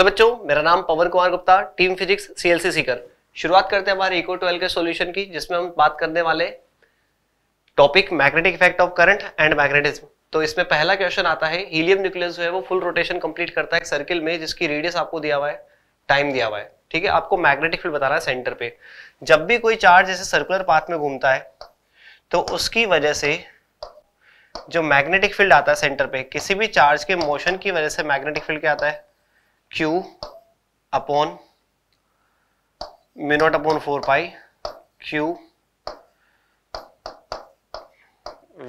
Hello बच्चों मेरा नाम Pavan Kumar Gupta team physics CLC Sikar शुरुआत करते हैं हमारे इको ट्वेल्व के सॉल्यूशन की जिसमें हम बात करने वाले topic magnetic effect of current and magnetism तो इसमें पहला क्वेश्चन आता है हीलियम न्यूक्लियस जो है वो फुल रोटेशन कंप्लीट करता है सर्किल में जिसकी रेडियस आपको दिया हुआ है टाइम दिया हुआ है ठीक है आपको मैग्नेटिक फील्ड बताना है सेंटर पे जब भी कोई चार्ज जैसे सर्कुलर पाथ में घूमता है तो उसकी वजह से जो मैग्नेटिक फील्ड आता है सेंटर पे किसी भी चार्ज के मोशन की वजह से मैग्नेटिक फील्ड क्या आता है Q upon mu not upon four pi Q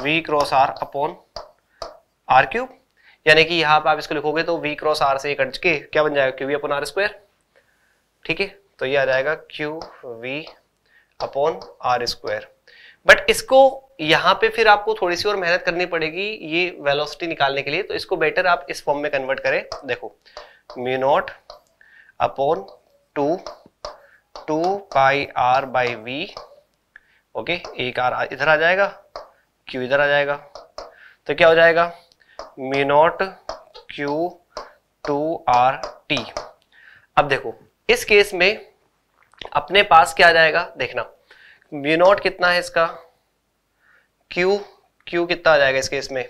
v cross R upon R cube यानी कि यहां पे आप इसको लिखोगे तो वी क्रॉस r से कट के क्या बन जाएगा Q V upon R square ठीक है तो ये आ जाएगा Q V upon R square but इसको यहां पे फिर आपको थोड़ी सी और मेहनत करनी पड़ेगी ये वेलोसिटी निकालने के लिए तो इसको बेटर आप इस फॉर्म में कन्वर्ट करें देखो mu not upon two two pi R by V okay एक आर इधर आ जाएगा क्यू इधर आ जाएगा तो क्या हो जाएगा mu not Q two R T अब देखो इस केस में अपने पास क्या आ जाएगा देखना म्यू नॉट कितना है इसका क्यू क्यू कितना आ जाएगा इस केस में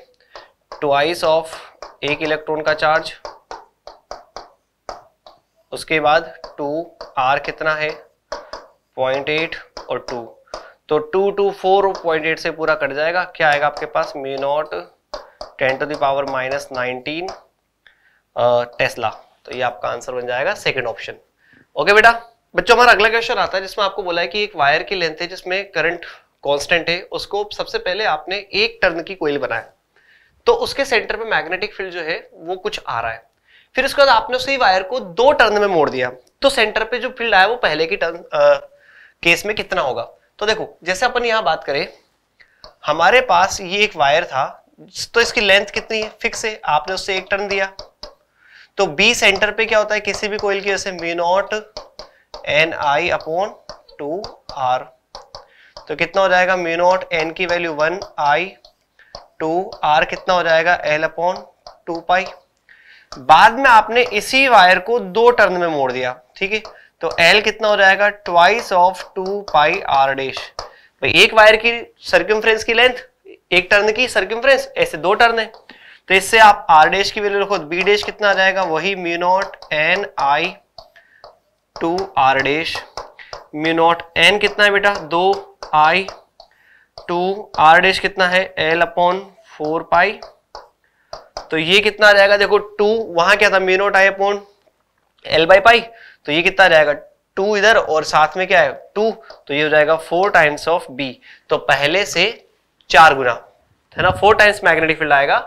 ट्वाइस ऑफ एक इलेक्ट्रॉन का चार्ज उसके बाद टू आर कितना है पॉइंट एट और टू तो two two four point eight से पूरा कट जाएगा क्या आएगा आपके पास mu not ten to the power minus nineteen tesla तो ये आपका आंसर बन जाएगा सेकेंड ऑप्शन ओके बेटा बच्चों हमारा अगला क्वेश्चन आता है जिसमें आपको बोला है कि एक वायर की लेंथ है जिसमें करंट कांस्टेंट है उसको सबसे पहले आपने एक टर्न की कोयल बनाया तो उसके सेंटर पे मैग्नेटिक फील्ड जो है वो कुछ आ रहा है फिर उसके बाद आपने उसी वायर को दो टर्न में मोड़ दिया तो सेंटर पे जो फील्ड आया वो पहले की टर्न आ, केस में कितना होगा तो देखो जैसे अपन यहां बात करें हमारे पास ये एक वायर था तो इसकी लेंथ कितनी है फिक्स है आपने उससे एक टर्न दिया तो बी सेंटर पे क्या होता है किसी भी कोयल की वजह से mu not N I upon two R तो कितना हो जाएगा मी नॉट एन की value one I two R कितना हो जाएगा एल अपॉन टू पाई बाद में आपने इसी वायर को दो टर्न में मोड़ दिया ठीक है तो एल कितना हो जाएगा twice of two pi R dash एक वायर की सर्क्यूम की लेंथ एक टर्न की सर्क्यूम ऐसे दो टर्न है तो इससे आप आर डेश की वैल्यू लिखो बी डेश कितना आ जाएगा वही mu not N I two R dash mu not N कितना है बेटा दो आई टू आर डेश कितना है एल अपॉन फोर पाई तो ये कितना आ जाएगा देखो टू वहां क्या था mu not type on L by pi तो ये कितना आ जाएगा टू इधर और साथ में क्या है टू तो ये हो जाएगा फोर टाइम्स ऑफ बी तो पहले से चार गुना है ना फोर टाइम्स मैग्नेटिक फील्ड आएगा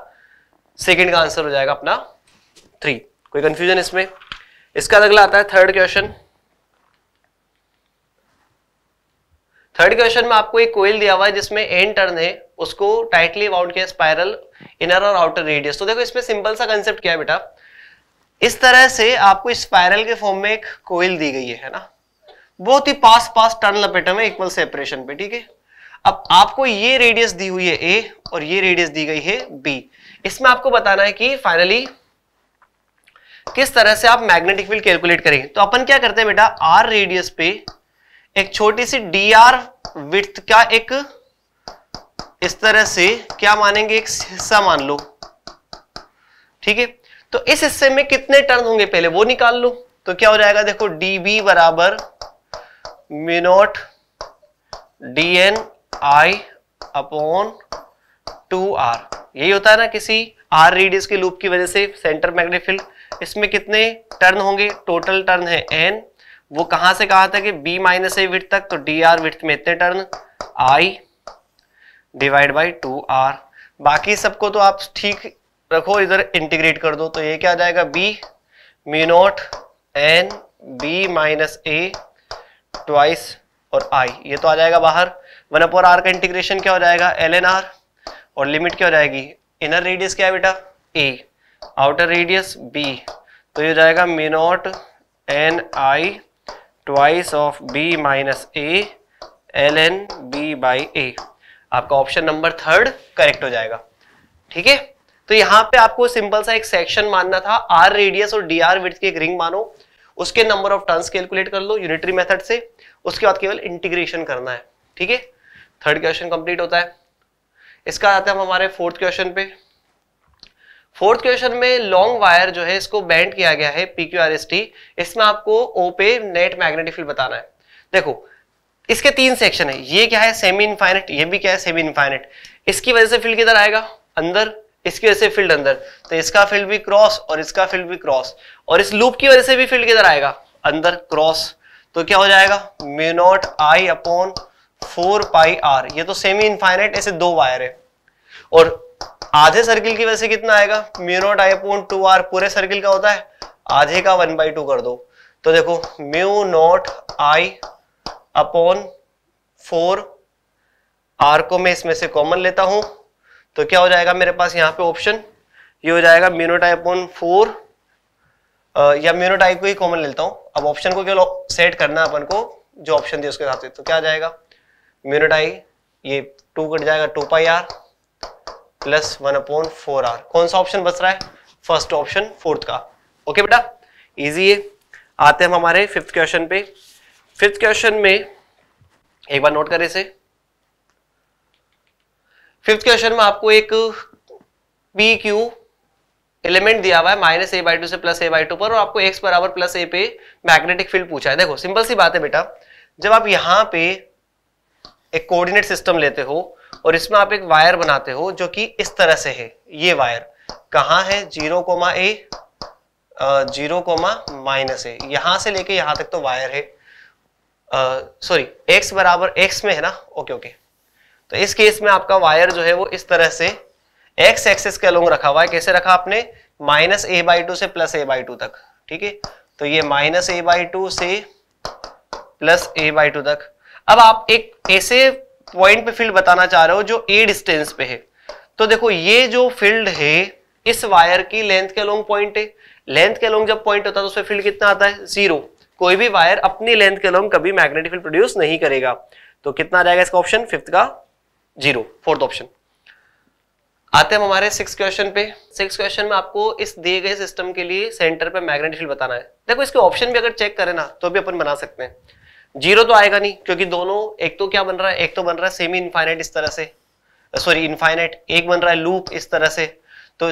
सेकेंड का आंसर हो जाएगा अपना थ्री कोई कंफ्यूजन इसमें इसका अगला आता है थर्ड क्वेश्चन थर्ड क्वेश्चन में आपको एक कोयल दिया हुआ है जिसमें एन टर्न है उसको टाइटली वाउंड किया स्पाइरल इनर और आउटर रेडियस तो देखो इसमें सिंपल सा कंसेप्ट क्या है बेटा इस तरह से आपको स्पाइरल के फॉर्म में एक कोयल दी गई है ना बहुत ही पास पास टर्न लपेटे में इक्वल सेपरेशन पे ठीक है अब आपको ये रेडियस दी हुई है ए और ये रेडियस दी गई है बी इसमें आपको बताना है कि फाइनली किस तरह से आप मैग्नेटिक फील्ड कैलकुलेट करेंगे तो अपन क्या करते हैं बेटा आर रेडियस पे एक छोटी सी डी आर विथ का एक इस तरह से क्या मानेंगे एक हिस्सा मान लो ठीक है तो इस हिस्से में कितने टर्न होंगे पहले वो निकाल लो तो क्या हो जाएगा देखो डी बी बराबर mu not D N I upon two R यही होता है ना किसी आर रेडियस के लूप की वजह से सेंटर मैग्नेटिक इसमें कितने टर्न होंगे टोटल टर्न है एन वो कहां से कहा था कि बी माइनस ए विथ तक तो डी आर में इतने turn I divide by two R बाकी सबको तो आप ठीक रखो इधर इंटीग्रेट कर दो तो ये क्या आ जाएगा B mu not N B minus A twice और आई ये तो आ जाएगा बाहर वन अपॉर आर का इंटीग्रेशन क्या हो जाएगा एल एन आर और लिमिट क्या हो जाएगी इनर रेडियस क्या है बेटा ए आउटर रेडियस बी तो ये हो जाएगा mu not N I twice of B minus A L N B by A आपका ऑप्शन नंबर थर्ड करेक्ट हो जाएगा ठीक है तो यहां पे आपको सिंपल सा एक सेक्शन मानना था आर रेडियस और डी आर विथ की एक रिंग मानो उसके नंबर ऑफ टर्न्स कैलकुलेट कर लो यूनिटरी मेथड से उसके बाद केवल इंटीग्रेशन करना है ठीक है थर्ड क्वेश्चन कंप्लीट होता है इसका आते हैं हम हमारे फोर्थ क्वेश्चन पे फोर्थ क्वेश्चन में लॉन्ग वायर जो है इसको बैंड किया गया है पी इसमें आपको ओ पे नेट मैग्नेटिक फील्ड बताना है देखो इसके तीन सेक्शन है ये क्या है सेमी इनफाइनेट ये भी क्या है सेमी इनफाइनेट इसकी वजह से फील्ड किधर आएगा अंदर इसकी वजह से फील्ड अंदर तो इसका फील्ड भी क्रॉस और इसका फील्ड भी क्रॉस और इस लूप की वजह से भी फील्ड किधर आएगा अंदर क्रॉस तो क्या हो जाएगा mu not I upon four pi R ये तो सेमी इनफाइनाइट ऐसे दो वायर है और आधे सर्किल की वजह से कितना आएगा mu not I upon two R पूरे सर्किल का होता है आधे का वन बाई टू कर दो तो देखो mu not I upon four R को मैं इसमें से कॉमन लेता हूं तो क्या हो जाएगा मेरे पास यहाँ पे ऑप्शन ये हो जाएगा म्यूनोटाई अपॉन फोर या म्यूनोटाई को ही कॉमन लेता हूं अब ऑप्शन को केवल सेट करना अपन को जो ऑप्शन दिया उसके हिसाब से तो क्या जाएगा म्यूनोटाई ये टू कट जाएगा two pi R plus one upon four R कौन सा ऑप्शन बच रहा है फर्स्ट ऑप्शन फोर्थ का ओके बेटा इजी है आते हैं हम हमारे फिफ्थ क्वेश्चन पे फिफ्थ क्वेश्चन में एक बार नोट करें इसे फिफ्थ क्वेश्चन में आपको एक पी क्यू एलिमेंट दिया हुआ है माइनस ए बाई टू से प्लस ए बाई टू पर और आपको एक्स बराबर प्लस ए पे मैग्नेटिक फील्ड पूछा है देखो सिंपल सी बात है बेटा जब आप यहाँ पे एक कोऑर्डिनेट सिस्टम लेते हो और इसमें आप एक वायर बनाते हो जो कि इस तरह से है ये वायर कहा है zero comma A zero comma minus A यहां से लेके यहां तक तो वायर है सॉरी एक्स बराबर एक्स में है ना ओके ओके तो इस केस में आपका वायर जो है वो इस तरह से एक्स एक्सेस के अलोंग रखा हुआ है कैसे रखा आपने माइनस ए बाई टू से प्लस ए बाई टू तक ठीक है तो ये माइनस ए बाई टू से प्लस ए बाई टू तक अब आप एक ऐसे पॉइंट पे फील्ड बताना चाह रहे हो जो ए डिस्टेंस पे है तो देखो ये जो फील्ड है इस वायर की लेंथ के अलोंग पॉइंट है लेंथ के अलोंग जब पॉइंट होता है तो उसमें फील्ड कितना आता है जीरो कोई भी वायर अपनी लेंथ के अलोंग कभी मैग्नेटिक फील्ड प्रोड्यूस नहीं करेगा तो कितना आ जाएगा इसका ऑप्शन फिफ्थ का जीरो फोर्थ ऑप्शन आते हम हमारे सिक्स क्वेश्चन पे सिक्स क्वेश्चन में आपको इस दिए गए सिस्टम के लिए सेंटर पे मैग्नेटिक फील्ड बताना है देखो इसके ऑप्शन भी अगर चेक करें ना तो भी अपन बना सकते हैं जीरो तो आएगा नहीं क्योंकि दोनों एक तो क्या बन रहा है एक तो बन रहा है सेमी इनफाइनाइट इस तरह से सॉरी इनफाइनाइट एक बन रहा है लूप इस तरह से तो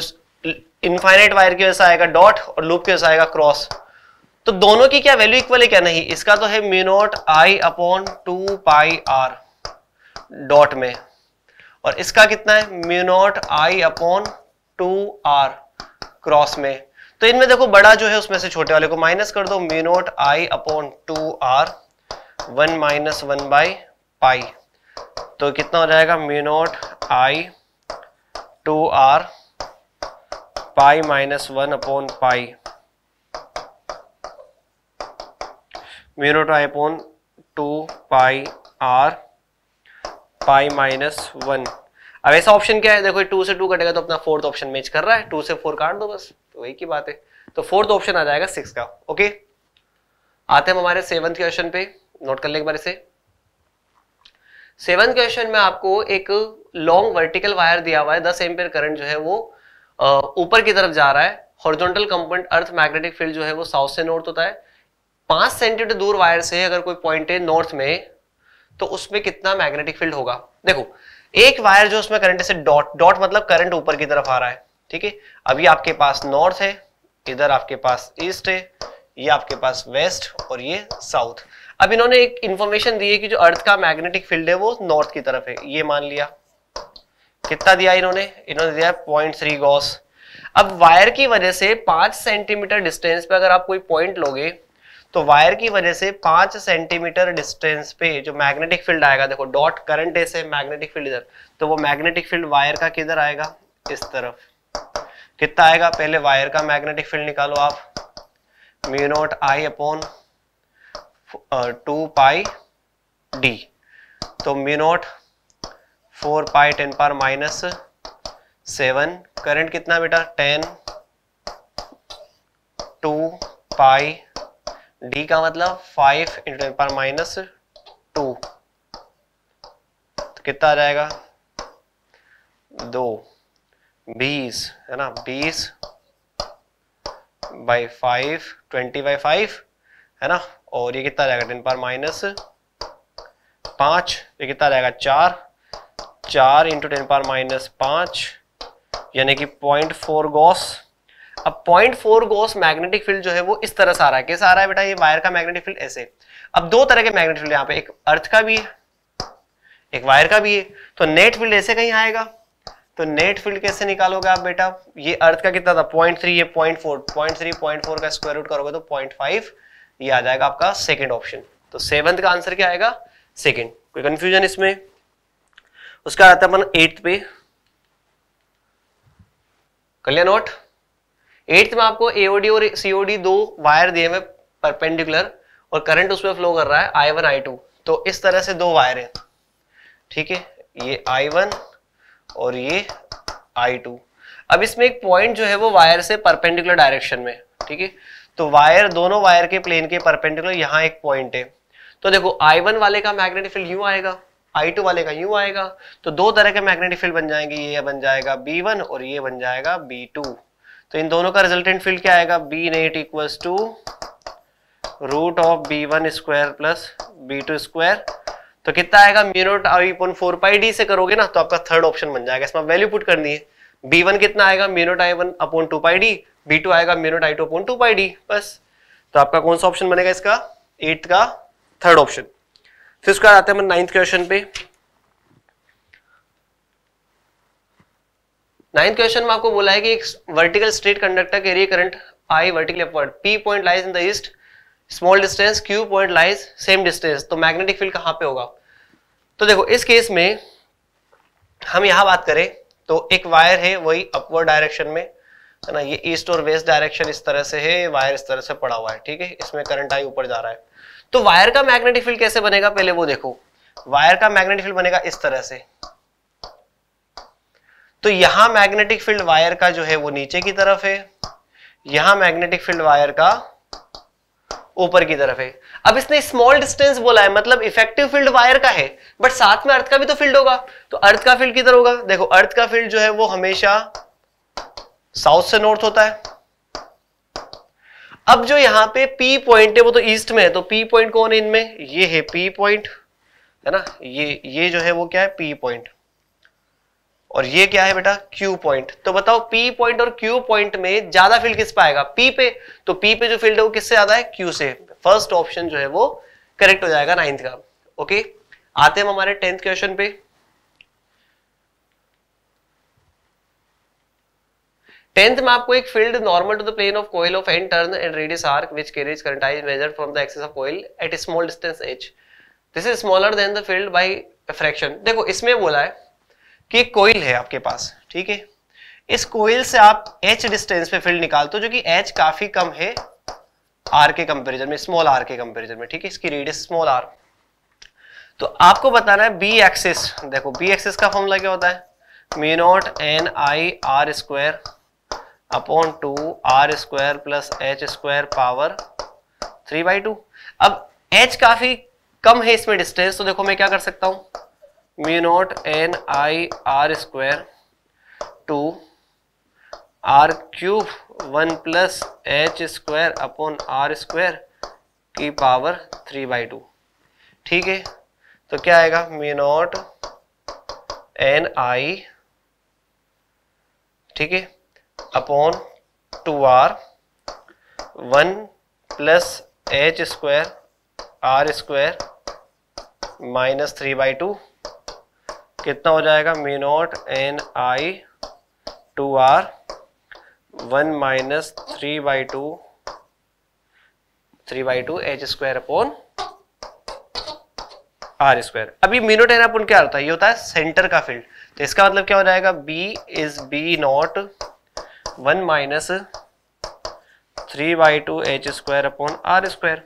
इनफाइनाइट वायर की वजह से आएगा डॉट और लूप की वजह से आएगा क्रॉस तो दोनों की क्या वैल्यू इक्वल है क्या नहीं इसका तो है mu not I upon two pi R dot में और इसका कितना है mu I upon two R cross में तो इनमें देखो बड़ा जो है उसमें से छोटे वाले को माइनस कर दो mu not I upon two R one minus one by pi तो कितना हो जाएगा mu not I two R pi minus one upon pi mu not two pi R pi minus one अब ऐसा ऑप्शन क्या है देखो टू से टू कटेगा तो अपना फोर्थ ऑप्शन मैच कर रहा है टू से फोर काट दो बस तो वही की बात है तो फोर्थ ऑप्शन आ जाएगा सिक्स का ओके आते हैं हम हमारे सेवंथ क्वेश्चन पे नोट कर लेंगे बारे से सेवंथ क्वेश्चन में आपको एक लॉन्ग वर्टिकल वायर दिया हुआ है दस एम्पियर करंट जो है वो ऊपर की तरफ जा रहा है horizontal component earth magnetic field जो है वो साउथ से नॉर्थ होता है पांच सेंटीमीटर दूर वायर से अगर कोई पॉइंट है नॉर्थ में तो उसमें कितना मैग्नेटिक फील्ड होगा देखो एक वायर जो उसमें करंट से डॉट डॉट मतलब करंट ऊपर की तरफ आ रहा है ठीक है अभी आपके पास नॉर्थ है इधर आपके पास ईस्ट है ये आपके पास वेस्ट और ये साउथ अब इन्होंने एक इंफॉर्मेशन दी है कि जो अर्थ का मैग्नेटिक फील्ड है वो नॉर्थ की तरफ है ये मान लिया कितना दिया इन्होंने इन्होंने दिया पॉइंट थ्री गॉस अब वायर की वजह से पांच सेंटीमीटर डिस्टेंस पे अगर आप कोई पॉइंट लोगे तो वायर की वजह से पांच सेंटीमीटर डिस्टेंस पे जो मैग्नेटिक फील्ड आएगा देखो डॉट करंट ऐसे मैग्नेटिक फील्ड इधर तो वो मैग्नेटिक फील्ड वायर का किधर आएगा इस तरफ कितना आएगा पहले वायर का मैग्नेटिक फील्ड निकालो आप mu note I upon two pi D तो mu not four pi ten power minus seven current कितना बेटा टेन टू पाई डी का मतलब फाइव इंटू पर माइनस टू तो कितना आ जाएगा दो बीस है ना बीस by five twenty by five है ना और ये कितना रहेगा टेन पर माइनस पांच ये कितना रहेगा चार चार इंटू टेन पर माइनस पांच यानी कि पॉइंट फोर गॉस अब point four gauss magnetic field जो है वो इस तरह से आ रहा है कैसे आ रहा है बेटा ये वायर का मैग्नेटिक फील्ड ऐसे अब दो तरह के मैग्नेटिक फील्ड यहाँ पे एक अर्थ का भी है एक वायर का भी है तो नेट फील्ड ऐसे कहीं आएगा तो नेट फील्ड कैसे निकालोगे आप बेटा ये अर्थ का कितना था पॉइंट थ्री ये point four point three point four का स्क्वायर रूट करोगे तो पॉइंट फाइव ये आ जाएगा आपका सेकेंड ऑप्शन तो सेवंथ का आंसर क्या आएगा सेकेंड कोई कंफ्यूजन इसमें उसका आता है अपन एट्थ पे कल्याण नोट एट्थ में आपको एओडी और सीओडी दो वायर दिए हुए परपेंडिकुलर और करंट उसमें फ्लो कर रहा है आई वन आई टू तो इस तरह से दो वायर है ठीक है ये आई वन और ये आई टू अब इसमें एक पॉइंट जो है वो वायर से परपेंडिकुलर डायरेक्शन में ठीक है तो वायर दोनों वायर के प्लेन के परपेंडिकुलर यहाँ एक पॉइंट है तो देखो आई वन वाले का मैग्नेटिक फील्ड यू आएगा आई टू वाले का यू आएगा तो दो तरह के मैग्नेटिक फील्ड बन जाएंगे ये बन जाएगा बी वन और ये बन जाएगा बी टू तो इन दोनों का रिजल्टेंट फील्ड क्या आएगा B net equals to root of B one square plus B two square तो कितना आएगा mu not I upon four pi D से करोगे ना तो आपका थर्ड ऑप्शन बन जाएगा इसमें वैल्यू पुट करनी है बी वन कितना आएगा mu not I one upon two pi D B two आएगा mu not I two upon two pi D बस तो आपका कौन सा ऑप्शन बनेगा इसका एट का थर्ड ऑप्शन फिर उसके बाद आते हैं हम नाइन्थ क्वेश्चन पे नाइन्थ क्वेश्चन में आपको बोला है कि एक वर्टिकल स्ट्रेट कंडक्टर के area current I vertical upward P point lies in the east small distance Q point lies same distance तो मैग्नेटिक फील्ड कहाँ पे होगा तो देखो इस केस में हम यहां बात करें तो एक वायर है वही अपवर्ड डायरेक्शन में है ना ये ईस्ट और वेस्ट डायरेक्शन इस तरह से है वायर इस तरह से पड़ा हुआ है ठीक है इसमें करंट आई ऊपर जा रहा है तो वायर का मैग्नेटिक फील्ड कैसे बनेगा पहले वो देखो वायर का मैग्नेटिक फील्ड बनेगा इस तरह से तो यहां मैग्नेटिक फील्ड वायर का जो है वो नीचे की तरफ है यहां मैग्नेटिक फील्ड वायर का ऊपर की तरफ है अब इसने स्मॉल डिस्टेंस बोला है मतलब इफेक्टिव फील्ड वायर का है बट साथ में अर्थ का भी तो फील्ड होगा तो अर्थ का फील्ड किधर होगा देखो अर्थ का फील्ड जो है वो हमेशा साउथ से नॉर्थ होता है अब जो यहां पे पी पॉइंट है वो तो ईस्ट में है तो पी पॉइंट कौन है इनमें ये है पी पॉइंट है ना ये ये जो है वो क्या है पी पॉइंट और ये क्या है बेटा Q पॉइंट तो बताओ P पॉइंट और Q पॉइंट में ज्यादा फील्ड किस पे आएगा P पे तो P पे जो फील्ड है वो किससे ज्यादा है Q से फर्स्ट ऑप्शन जो है वो करेक्ट हो जाएगा नाइन्थ का ओके आते हम हमारे टेंथ क्वेश्चन पे टेंथ में आपको एक field normal to the plane of coil of N turn and radius R which carries current I measured from the axis of coil at small distance H this is smaller than the field by fraction देखो इसमें बोला है कि coil है आपके पास ठीक है इस कोइल से आप एच डिस्टेंस पे फील्ड निकालते हो जो कि एच काफी कम है आर के कंपेरिजन में स्मॉल आर के कंपेरिजन में ठीक है इसकी रेडियस स्मॉल आर तो आपको बताना है बी एक्सिस देखो बी एक्सिस का फॉर्मूला क्या होता है mu not N I R square upon two R square plus H square power three by two अब एच काफी कम है इसमें डिस्टेंस तो देखो मैं क्या कर सकता हूं mu not N I R square two R cube one plus H square upon R square की पावर थ्री बाई टू ठीक है तो क्या आएगा म्यू नॉट एन आई ठीक है upon two R one plus H square R square minus three by two कितना हो जाएगा mu naught N I two R one minus three by two three by two H square upon R square अभी naught N upon क्या होता है ये होता है सेंटर का फील्ड तो इसका मतलब क्या हो जाएगा B is B naught one minus three by two H square upon R square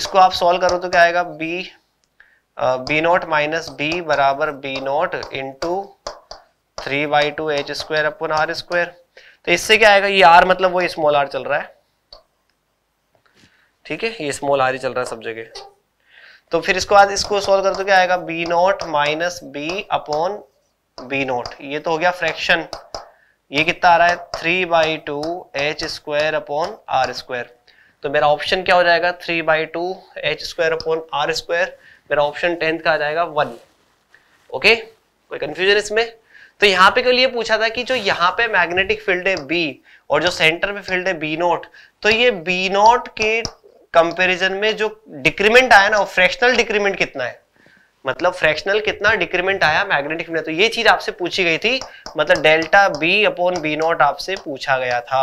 इसको आप सॉल्व करो तो क्या आएगा B B naught minus B बराबर B naught two three by two H square upon R square तो इससे क्या आएगा ये आर मतलब वो स्मॉल आर चल रहा है ठीक है ये स्मॉल आर ही चल रहा है सब जगह तो फिर इसको आज इसको सॉल्व कर दो तो क्या आएगा B naught minus B upon B naught ये तो हो गया फ्रैक्शन ये कितना आ रहा है three by two H square upon R square तो मेरा ऑप्शन क्या हो जाएगा three by two H square upon R square मेरा ऑप्शन टेंथ का आ जाएगा वन ओके कोई कंफ्यूजन इसमें तो यहाँ पे के लिए पूछा था कि जो यहाँ पे मैग्नेटिक फील्ड है बी और जो सेंटर में फील्ड है बी नॉट तो ये बी नॉट के कंपैरिजन में जो डिक्रीमेंट आया ना वो फ्रैक्शनल डिक्रीमेंट कितना है मतलब फ्रैक्शनल कितना डिक्रीमेंट आया मैग्नेटिक फील्ड तो ये चीज आपसे पूछी गई थी मतलब delta B upon B naught आपसे पूछा गया था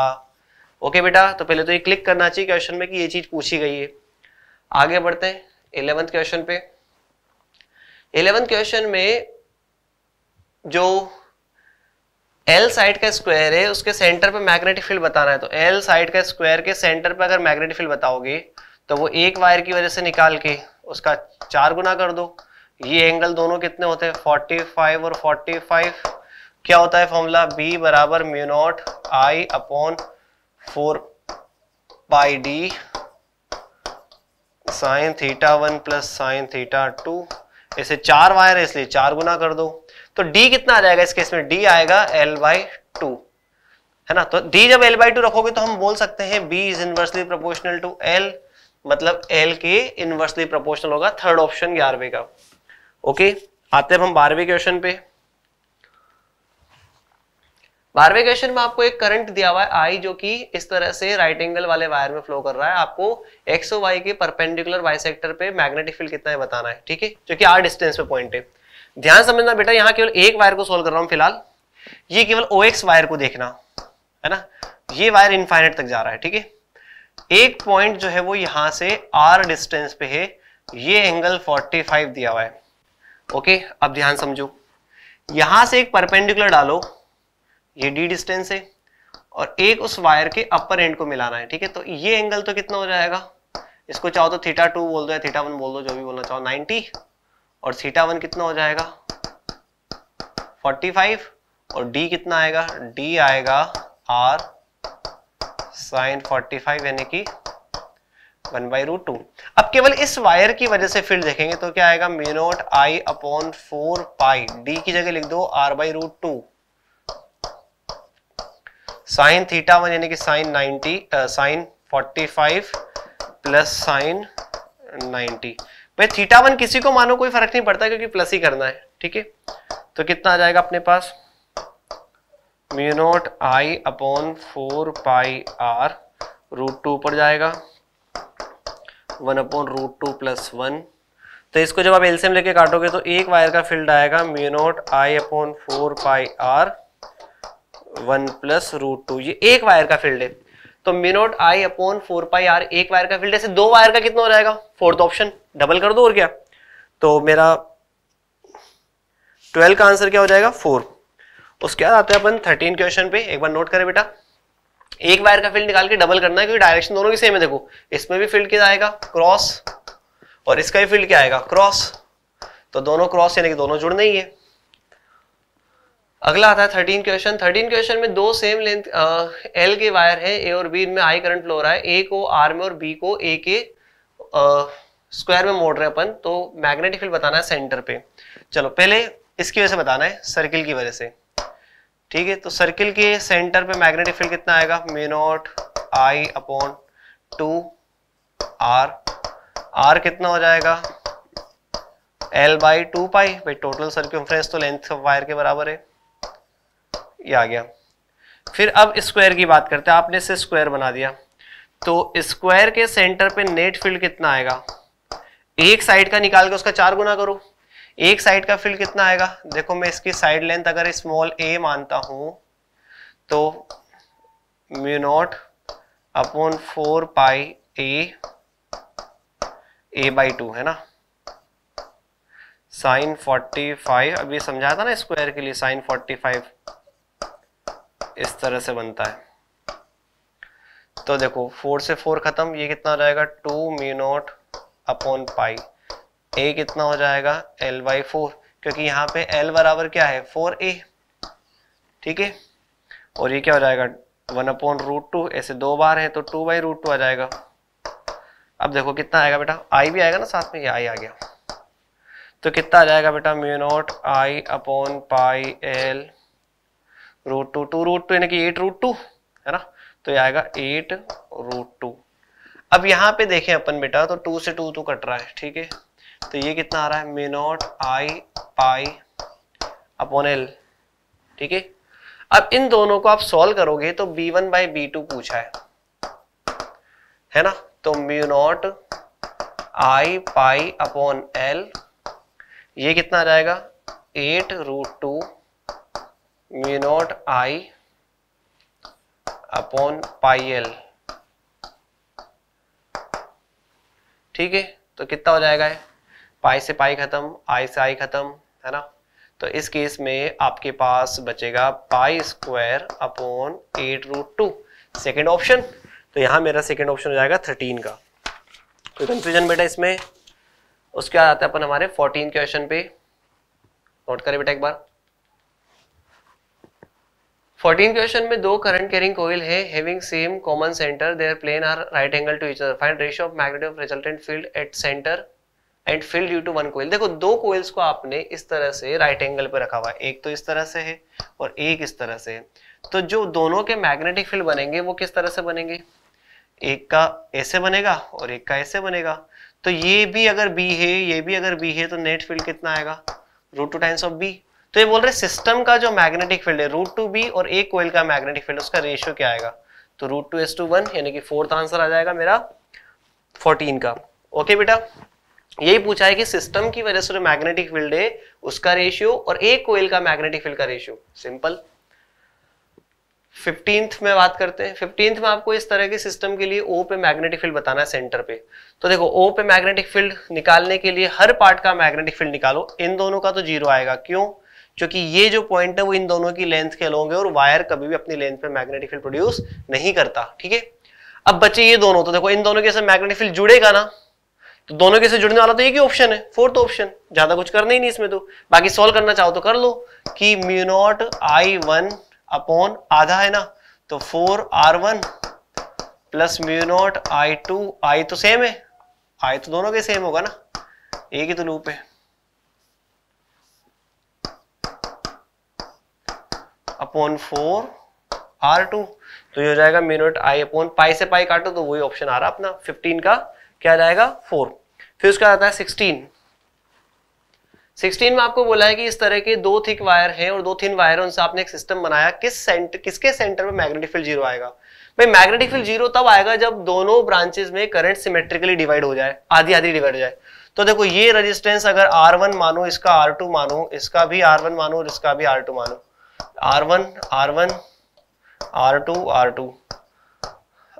ओके बेटा तो पहले तो ये क्लिक करना चाहिए क्वेश्चन में कि ये चीज पूछी गई है आगे बढ़ते हैं इलेवंथ क्वेश्चन पे इलेवन क्वेश्चन में जो एल साइड का स्क्वायर है उसके सेंटर पर मैग्नेटिक फील्ड बताना है तो एल साइड का स्क्वायर के सेंटर पर अगर मैग्नेटिक फील्ड बताओगे तो वो एक वायर की वजह से निकाल के उसका चार गुना कर दो ये एंगल दोनों कितने होते हैं फोर्टी फाइव और फोर्टी फाइव क्या होता है फॉर्मूला बी बराबर mu not I upon four pi D sine theta one plus sine theta two इसे चार वायर है इसलिए चार गुना कर दो तो डी कितना आ जाएगा इस केस में डी आएगा एल बाई टू है ना तो डी जब एल बाई टू रखोगे तो हम बोल सकते हैं B is inversely proportional to L मतलब एल के इनवर्सली प्रोपोर्शनल होगा थर्ड ऑप्शन ग्यारहवीं का ओके आते हैं हम बारहवें क्वेश्चन पे बारहवें क्वेश्चन में आपको एक करंट दिया हुआ है आई जो कि इस तरह से राइट एंगल वाले वायर में फ्लो कर रहा है आपको एक्स वाई के परपेंडिकुलर वाई सेक्टर पे मैग्नेटिक फील्ड कितना है बताना है ठीक है जो कि आर डिस्टेंस पे पॉइंट है ध्यान समझना बेटा यहाँ केवल एक वायर को सोल्व कर रहा हूँ फिलहाल ये केवल ओ वायर को देखना है ना ये वायर इन्फाइनेट तक जा रहा है ठीक है एक पॉइंट जो है वो यहां से आर डिस्टेंस पे है ये एंगल 45 दिया हुआ है ओके अब ध्यान समझो यहां से एक परपेंडिकुलर डालो ये डी डिस्टेंस है और एक उस वायर के अपर एंड को मिलाना है ठीक है तो ये एंगल तो कितना हो जाएगा इसको चाहो तो थीटा टू बोल दो या थीटा वन बोल दो जो भी बोलना चाहो 90 और थीटा वन कितना हो जाएगा 45 और डी कितना आएगा डी आएगा आर साइन 45 यानी कि वन बाई रूट टू अब केवल इस वायर की वजह से फील्ड देखेंगे तो क्या आएगा mu note I upon four pi D की जगह लिख दो R by root two sine theta one यानी कि साइन 90 साइन 45 प्लस साइन 90 भाई थीटा वन किसी को मानो कोई फर्क नहीं पड़ता क्योंकि प्लस ही करना है ठीक है तो कितना आ जाएगा अपने पास mu note I upon four pi R root two ऊपर जाएगा one upon root two plus one तो इसको जब आप एलसीएम लेके काटोगे तो एक वायर का फील्ड आएगा mu note I upon four pi R one plus root two ये एक वायर का फील्ड है तो mu naught I upon four pi R एक वायर का फील्ड है दो वायर का कितना हो जाएगा फोर्थ ऑप्शन डबल कर दो और क्या तो मेरा ट्वेल्व का आंसर क्या हो जाएगा फोर उसके बाद आते हैं अपन थर्टीन क्वेश्चन पे एक बार नोट करें बेटा एक वायर का फील्ड निकाल के डबल करना है क्योंकि डायरेक्शन दोनों की सेम है देखो इसमें भी फील्ड क्या आएगा क्रॉस और इसका भी फील्ड क्या आएगा क्रॉस तो दोनों क्रॉस यानी कि दोनों जुड़ ही है अगला आता है थर्टीन क्वेश्चन थर्टीन क्वेश्चन में दो सेम लेंथ एल के वायर है ए और बी इनमें आई करंट फ्लो रहा है ए को आर में और बी को ए के स्क्वायर में मोड़ रहे हैं अपन तो मैग्नेटिक फील्ड बताना है सेंटर पे चलो पहले इसकी वजह से बताना है सर्किल की वजह से ठीक है तो सर्किल के सेंटर पे मैग्नेटिक फील्ड कितना आएगा मे नॉट आई अपॉन टू आर आर कितना हो जाएगा एल बाई टू पाई भाई टोटल सर्किल तो लेंथ ऑफ वायर के बराबर है ये आ गया फिर अब स्क्वायर की बात करते हैं आपने इसे स्क्वायर बना दिया तो स्क्वायर के सेंटर पे नेट फील्ड कितना आएगा एक साइड का निकाल के उसका चार गुना करो एक साइड का फील्ड कितना आएगा देखो मैं इसकी साइड लेंथ अगर स्मॉल ए मानता हूं तो mu not upon four pi A A by two है ना साइन फोर्टी फाइव अभी समझाया था ना स्क्वायर के लिए साइन फोर्टी फाइव इस तरह से बनता है तो देखो फोर से फोर खत्म ये कितना हो जाएगा two mu naught upon pi A कितना हो जाएगा एल बाई फोर क्योंकि यहाँ पे एल बराबर क्या है फोर ए ठीक है और ये क्या हो जाएगा वन अपॉन रूट टू ऐसे दो बार है तो टू बाई रूट टू आ जाएगा अब देखो कितना आएगा बेटा आई भी आएगा ना साथ में ये आई आ गया तो कितना आ जाएगा बेटा mu note I upon pi L root two two root two यानी कि एट रूट टू है ना तो ये आएगा एट रूट टू अब यहाँ पे देखें अपन बेटा तो टू से टू तो कट रहा है ठीक है तो ये कितना आ रहा है mu naught I pi upon L ठीक है अब इन दोनों को आप सॉल्व करोगे तो B one by B two पूछा है है ना तो mu not I pi upon L ये कितना आ जाएगा eight root two mu not I upon pi L ठीक है तो कितना हो जाएगा है? पाई से पाई खत्म आई से आई खत्म है ना तो इस केस में आपके पास बचेगा pi square upon eight root two second option तो यहां मेरा सेकेंड ऑप्शन हो जाएगा थर्टीन का कोई तो कंफ्यूजन बेटा इसमें उसके बाद आते हैं अपन हमारे फोर्टीन क्वेश्चन पे नोट करें बेटा एक बार फोर्टीन क्वेश्चन में दो करंट कैरिंग कोयल है having same common centre their plane are right angle to other find ratio of resultant field at centre and field due to one देखो दो को आपने इस तरह से राइट एंगल पर रखा हुआ है एक तो इस तरह से है और एक इस तरह से है तो जो दोनों के मैग्नेटिक फील्ड बनेंगे वो किस तरह से बनेंगे एक का ऐसे बनेगा और एक का ऐसे बनेगा तो ये भी अगर बी है ये भी अगर बी है तो नेट फील्ड कितना आएगा root two times of B तो ये बोल रहे सिस्टम का जो मैग्नेटिक फील्ड है रूट टू बी और एक कोयल का मैग्नेटिक फील्ड उसका रेशियो क्या आएगा तो root two is to one यानी कि फोर्थ आंसर आ जाएगा मेरा फोर्टीन का ओके बेटा यही पूछा है कि सिस्टम की वजह से जो मैग्नेटिक फील्ड है उसका रेशियो और एक कोयल का मैग्नेटिक फील्ड का रेशियो सिंपल फिफ्टींथ में बात करते हैं फिफ्टींथ में आपको इस तरह के सिस्टम के लिए ओ पे मैग्नेटिक फील्ड बताना है सेंटर पे तो देखो ओ पे मैग्नेटिक फील्ड निकालने के लिए हर पार्ट का मैग्नेटिक फील्ड निकालो इन दोनों का तो जीरो आएगा क्यों क्योंकि ये जो पॉइंट है वो इन दोनों की लेंथ के अलोंग है और वायर कभी भी अपनी लेंथ पे मैग्नेटिक फील्ड प्रोड्यूस नहीं करता ठीक है अब बच्चे ये दोनों तो देखो इन दोनों के मैग्नेटिक फील्ड जुड़ेगा ना तो दोनों के से जुड़ने वाला तो ये ऑप्शन है फोर्थ ऑप्शन ज्यादा कुछ करना ही नहीं इसमें तो बाकी सोल्व करना चाहो तो कर लो कि म्यूनोट आई वन अपॉन आधा है ना तो four R one plus mu naught I two I तो सेम है आई तो दोनों के सेम होगा ना एक ही तो लूप है अपॉन फोर आर टू तो ये हो जाएगा म्यू आई अपॉन पाई से पाई काटो तो वही ऑप्शन आ रहा अपना फिफ्टीन का क्या जाएगा फोर फिर उसका आता है सिक्सटीन सिक्सटीन में आपको बोला है कि इस तरह के दो थिक वायर हैं और दो थिन वायर उनसे आपने एक सिस्टम बनाया किस सेंटर किसके सेंटर में मैग्नेटिक फील्ड जीरो आएगा भाई मैग्नेटिक फील्ड जीरो तब आएगा जब दोनों ब्रांचेस में करंट सिमेट्रिकली डिवाइड हो जाए आधी आधी डिवाइड हो जाए तो देखो ये रेजिस्टेंस अगर वन मानो इसका टू मानो इसका भी वन मानो और इसका भी टू मानो R1, R1, R2, R2,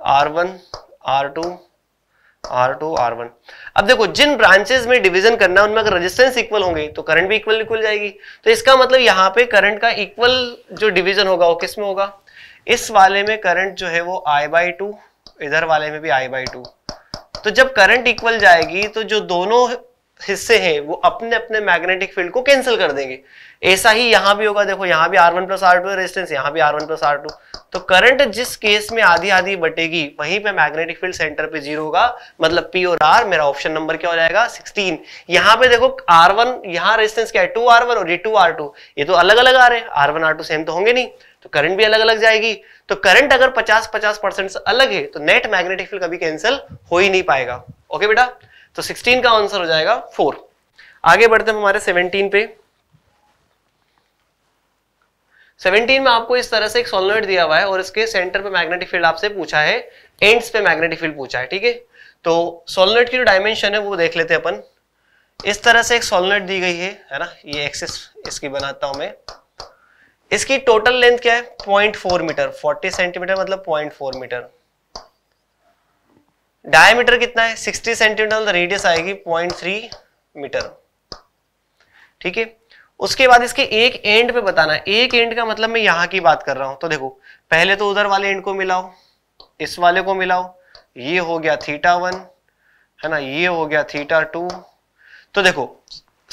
R1, R2, R2, R1. अब देखो जिन ब्रांचेस में डिवीजन करना है उनमें अगर रेजिस्टेंस इक्वल होंगे तो करंट भी इक्वल इक्वल जाएगी तो इसका मतलब यहाँ पे करंट का इक्वल जो डिवीजन होगा वो किस में होगा इस वाले में करंट जो है वो I बाई टू इधर वाले में भी I बाई टू तो जब करंट इक्वल जाएगी तो जो दोनों हिस्से हैं वो अपने अपने मैग्नेटिक फील्ड को कैंसिल कर देंगे ऐसा ही यहां भी होगा देखो यहाँ भी R one plus R two resistance यहां भी R one plus R two तो करंट जिस केस में आधी आधी बटेगी वहीं पे मैग्नेटिक फील्ड सेंटर पे जीरो होगा मतलब पी और आर मेरा ऑप्शन नंबर क्या हो जाएगा 16 यहां पे देखो आर वन यहां रेजिस्टेंस क्या है टू आर वन और ये टू आर टू ये तो अलग अलग आ रहे हैं R one R two same तो होंगे नहीं तो करंट भी अलग अलग जाएगी तो करंट अगर 50-50 परसेंट अलग है तो नेट मैग्नेटिक फील्ड कभी कैंसिल हो ही नहीं पाएगा ओके बेटा तो 16 का आंसर हो जाएगा 4 आगे बढ़ते हम हमारे 17 पे 17 में आपको इस तरह से एक सोलनॉइड दिया हुआ है और इसके सेंटर पे मैग्नेटिक फील्ड आपसे पूछा है एंड्स पे मैग्नेटिक फील्ड पूछा है ठीक है तो सोलनॉइड की जो डायमेंशन है वो देख लेते हैं अपन इस तरह से एक सोलनॉइड दी गई है है ना ये एक्सिस इसकी बनाता हूं मैं इसकी टोटल लेंथ क्या है फोर मीटर फोर्टी सेंटीमीटर मतलब फोर मीटर डायमीटर कितना है सिक्सटी सेंटीमीटर रेडियस आएगी थ्री मीटर ठीक है उसके बाद इसके एक एंड पे बताना है एक एंड का मतलब मैं यहां की बात कर रहा हूं तो देखो पहले तो उधर वाले एंड को मिलाओ इस वाले को मिलाओ ये हो गया थीटा वन है ना ये हो गया थीटा टू तो देखो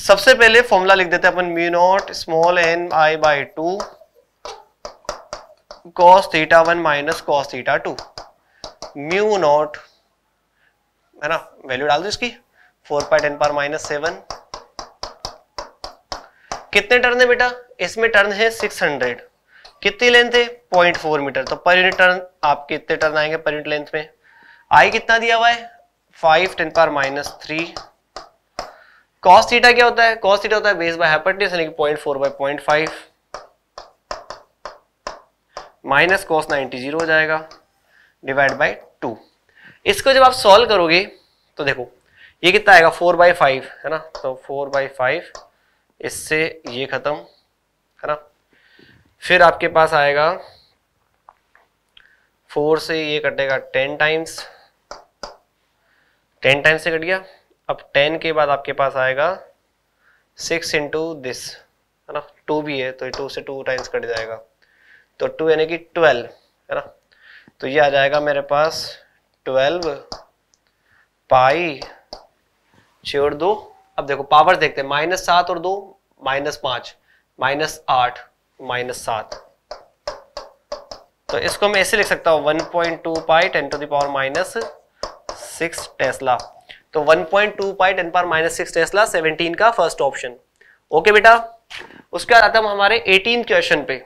सबसे पहले फॉर्मूला लिख देते हैं अपन mu naught small N I by two cos theta one minus cos theta two mu naught है ना वैल्यू डाल दो इसकी four pi ten power minus seven कितने टर्न है बेटा इसमें टर्न है 600 कितनी लेंथ है 0.4 मीटर तो पर यूनिट टर्न आपके इतने टर्न आएंगे पर यूनिट लेंथ में आई कितना दिया हुआ है five ten power minus three cos theta क्या होता है कॉस थीटा होता है बेस बाय हाइपोटेन्यूस यानी कि point four by point five minus cos ninety zero हो जाएगा डिवाइड बाय टू इसको जब आप सॉल्व करोगे तो देखो ये कितना आएगा फोर बाय फाइव है ना तो फोर बाय फाइव इससे ये ख़त्म है ना फिर आपके पास आएगा फोर से ये कटेगा टेन टाइम्स टेन टाइम्स से कट गया अब टेन के बाद आपके पास आएगा सिक्स इंटू दिस है ना टू भी है तो टू से टू टाइम्स कट जाएगा तो टू यानी कि ट्वेल्व है ना तो ये आ जाएगा मेरे पास ट्वेल्व पाई छोड़ दो अब देखो पावर देखते हैं माइनस सात और दो माइनस पांच माइनस आठ माइनस सात तो इसको मैं ऐसे लिख सकता हूं one point two pi ten to the power minus six tesla तो one point two pi ten power minus six tesla seventeen का फर्स्ट ऑप्शन ओके बेटा उसके बाद आता हम हमारे एटीन क्वेश्चन पे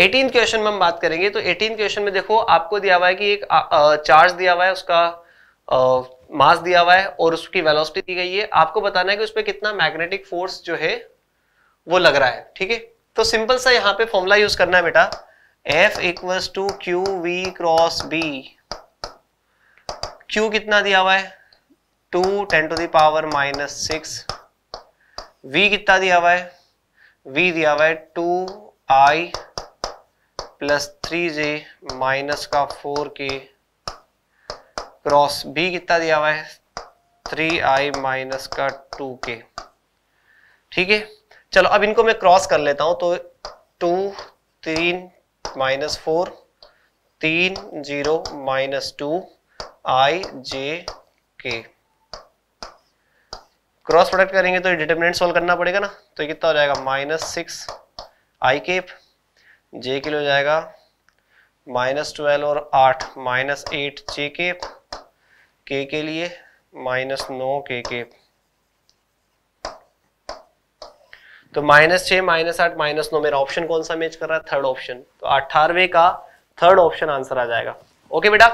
एटीन क्वेश्चन में हम बात करेंगे तो एटीन क्वेश्चन में देखो आपको दिया हुआ है कि एक चार्ज दिया हुआ है उसका मास दिया हुआ है और उसकी वेलोसिटी दी गई है आपको बताना है कि उस पर कितना मैग्नेटिक फोर्स जो है वो लग रहा है ठीक है तो सिंपल सा यहाँ पे फॉर्मूला यूज करना है बेटा F equals to Q we cross B Q कितना दिया हुआ है two ten to the power minus six V कितना दिया हुआ है वी दिया हुआ है two I plus three J minus का फोर के क्रॉस बी कितना दिया हुआ है थ्री आई माइनस का टू के ठीक है चलो अब इनको मैं क्रॉस कर लेता हूं तो टू तीन माइनस फोर तीन zero minus two I J K cross product करेंगे तो डिटर्मिनेंट सॉल्व करना पड़ेगा ना तो कितना हो जाएगा माइनस सिक्स आई केफ जे के लिए हो जाएगा माइनस ट्वेल्व और आठ माइनस एट जे के के के लिए माइनस नौ के के तो माइनस छ माइनस आठ माइनस नौ मेरा ऑप्शन कौन सा मैच कर रहा है थर्ड ऑप्शन तो अठारहवे का थर्ड ऑप्शन आंसर आ जाएगा ओके बेटा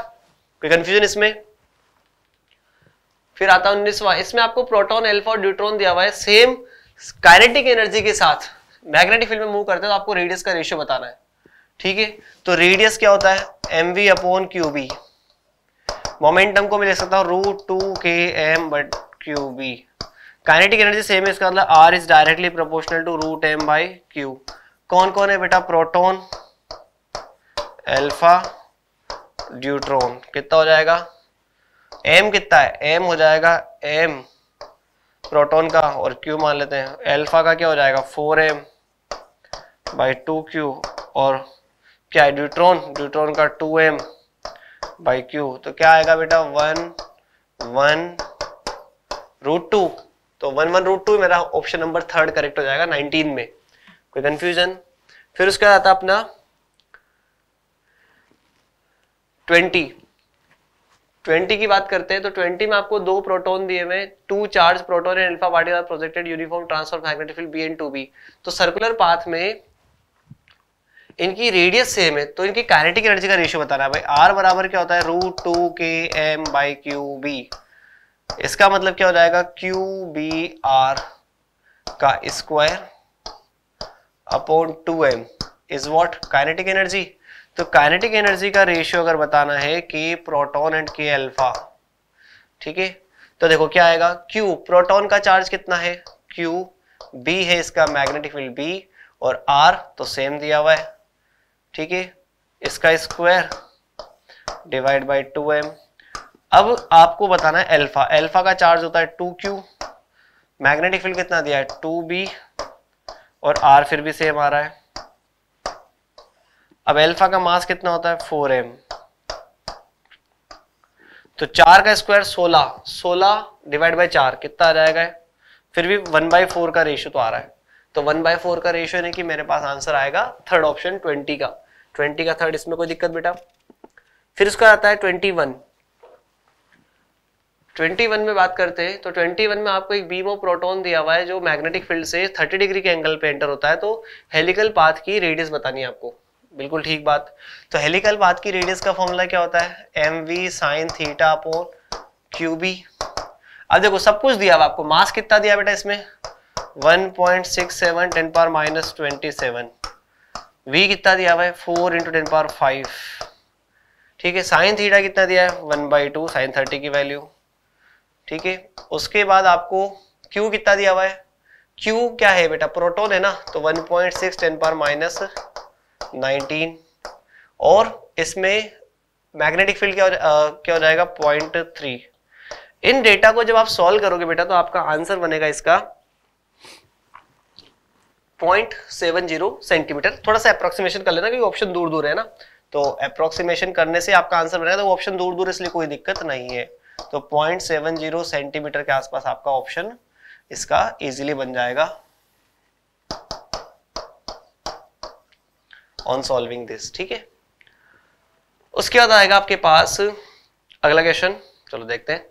कोई कंफ्यूजन इसमें फिर आता है उन्नीसवा इसमें आपको प्रोटॉन एल्फा और ड्यूट्रॉन दिया हुआ है सेम काइनेटिक एनर्जी के साथ मैग्नेटिक फील्ड में मूव करते हैं तो आपको रेडियस का रेशियो बताना है ठीक है तो रेडियस क्या होता है M V upon Q B momentum को मैं ले सकता हूँ root two K M by Q B kinetic energy same है इसका मतलब R is directly proportional to root M by Q कौन कौन है बेटा प्रोटोन एल्फा ड्यूट्रॉन कितना हो जाएगा एम कितना है एम हो जाएगा एम प्रोटॉन का और क्यू मान लेते हैं एल्फा का क्या हो जाएगा four M by two Q और क्या है ड्यूट्रॉन ड्यूट्रॉन का टू एम बाई क्यू तो क्या आएगा बेटा वन वन रूट टू तो वन वन रूट टू मेरा ऑप्शन नंबर थर्ड करेक्ट हो जाएगा नाइनटीन में कोई कंफ्यूजन फिर उसके बाद आता अपना ट्वेंटी ट्वेंटी की बात करते हैं तो ट्वेंटी में आपको दो प्रोटोन दिए हुए two charge proton and alpha particle projected uniform transfer magnetic field B and two B तो सर्कुलर पाथ में इनकी रेडियस सेम है तो इनकी काइनेटिक एनर्जी का रेशियो बताना है भाई आर बराबर क्या होता है root two K M by Q B इसका मतलब क्या हो जाएगा क्यू बी आर का square upon two M is what kinetic energy तो काइनेटिक एनर्जी का रेशियो अगर बताना है कि प्रोटॉन एंड के अल्फा ठीक है तो देखो क्या आएगा Q प्रोटॉन का चार्ज कितना है Q B है इसका मैग्नेटिक फील्ड B और R तो सेम दिया हुआ है ठीक है इसका स्क्वायर डिवाइड बाय 2m अब आपको बताना है अल्फा अल्फा का चार्ज होता है 2q मैग्नेटिक फील्ड कितना दिया है 2b और r फिर भी सेम आ रहा है अब एल्फा का मास कितना होता है फोर एम तो चार का स्क्वायर सोलह सोलह डिवाइड बाई चार कितना आ जाएगा फिर भी वन बाई फोर का रेशियो तो आ रहा है तो वन बाई फोर का रेशियो यानी कि मेरे पास आंसर आएगा थर्ड ऑप्शन ट्वेंटी का ट्वेंटी का थर्ड इसमें कोई दिक्कत बेटा फिर उसका आता है ट्वेंटी वन ट्वेंटी वन में बात करते हैं तो ट्वेंटी वन में आपको एक बीमो प्रोटोन दिया हुआ है जो मैग्नेटिक फील्ड से थर्टी डिग्री के एंगल पे एंटर होता है तो हेलिकल पाथ की रेडियस बतानी है आपको बिल्कुल ठीक बात तो हेलिकल बात की रेडियस का फॉर्मूला क्या होता है M we sine theta upon Q B अब देखो सब कुछ दिया आपको मास कितना दिया बेटा इसमें 1.67 point six seven ten power minus twenty seven V कितना दिया हुआ है four into ten power five ठीक है साइन थीटा कितना दिया है one by two sine thirty की वैल्यू ठीक है उसके बाद आपको क्यू कितना दिया हुआ है क्यू क्या है बेटा प्रोटोन है ना तो 1.6 point six ten power minus nineteen और इसमें मैग्नेटिक फील्ड क्या आ, क्या हो जाएगा पॉइंट थ्री इन डेटा को जब आप सॉल्व करोगे बेटा तो आपका आंसर बनेगा इसका पॉइंट सेवन जीरो सेंटीमीटर थोड़ा सा अप्रोक्सीमेशन कर लेना क्योंकि ऑप्शन दूर दूर है ना तो अप्रोक्सीमेशन करने से आपका आंसर बनेगा तो वो ऑप्शन दूर दूर इसलिए कोई दिक्कत नहीं है तो पॉइंट सेवन जीरो सेंटीमीटर के आसपास आपका ऑप्शन इसका इजिली बन जाएगा ऑन सॉल्विंग दिस ठीक है उसके बाद आएगा आपके पास अगला क्वेश्चन चलो देखते हैं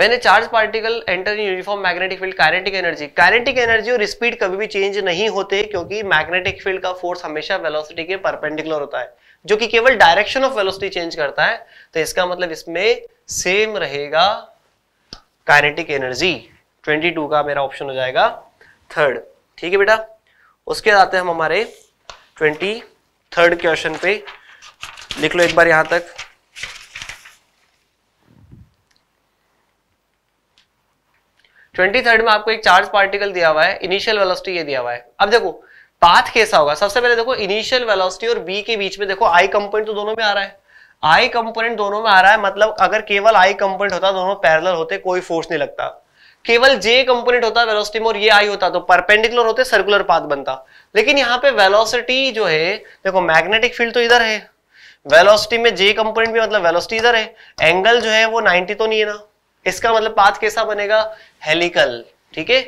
मैंने charge particle enter in uniform magnetic field kinetic energy kinetic energy और स्पीड कभी भी चेंज नहीं होते क्योंकि मैग्नेटिक फील्ड का फोर्स हमेशा वेलोसिटी के परपेंडिकुलर होता है जो कि केवल डायरेक्शन ऑफ वेलोसिटी चेंज करता है तो इसका मतलब इसमें सेम रहेगा काइनेटिक एनर्जी 22 का मेरा ऑप्शन हो जाएगा थर्ड ठीक है बेटा उसके बाद आते हैं हम हमारे ट्वेंटी थर्ड क्वेश्चन पे लिख लो एक बार यहां तक ट्वेंटी थर्ड में आपको एक चार्ज पार्टिकल दिया हुआ है इनिशियल वेलोसिटी ये दिया हुआ है अब देखो पाथ कैसा होगा सबसे पहले देखो इनिशियल वेलोसिटी और बी के बीच में देखो आई कंपोनेंट तो दोनों में आ रहा है आई कंपोनेंट दोनों में आ रहा है मतलब अगर केवल आई कंपोनेंट होता दोनों पैरेलल होते कोई फोर्स नहीं लगता केवल जे कंपोनेंट होता वेलोसिटी में और ये आई होता तो परपेंडिकुलर होते सर्कुलर पाथ बनता लेकिन यहाँ पे वेलोसिटी जो है देखो मैग्नेटिक फील्ड तो इधर है वेलोसिटी में जे कंपोनेंट भी मतलब वेलोसिटी इधर है एंगल जो है वो 90 तो नहीं है ना इसका मतलब पाथ कैसा बनेगा हेलिकल ठीक है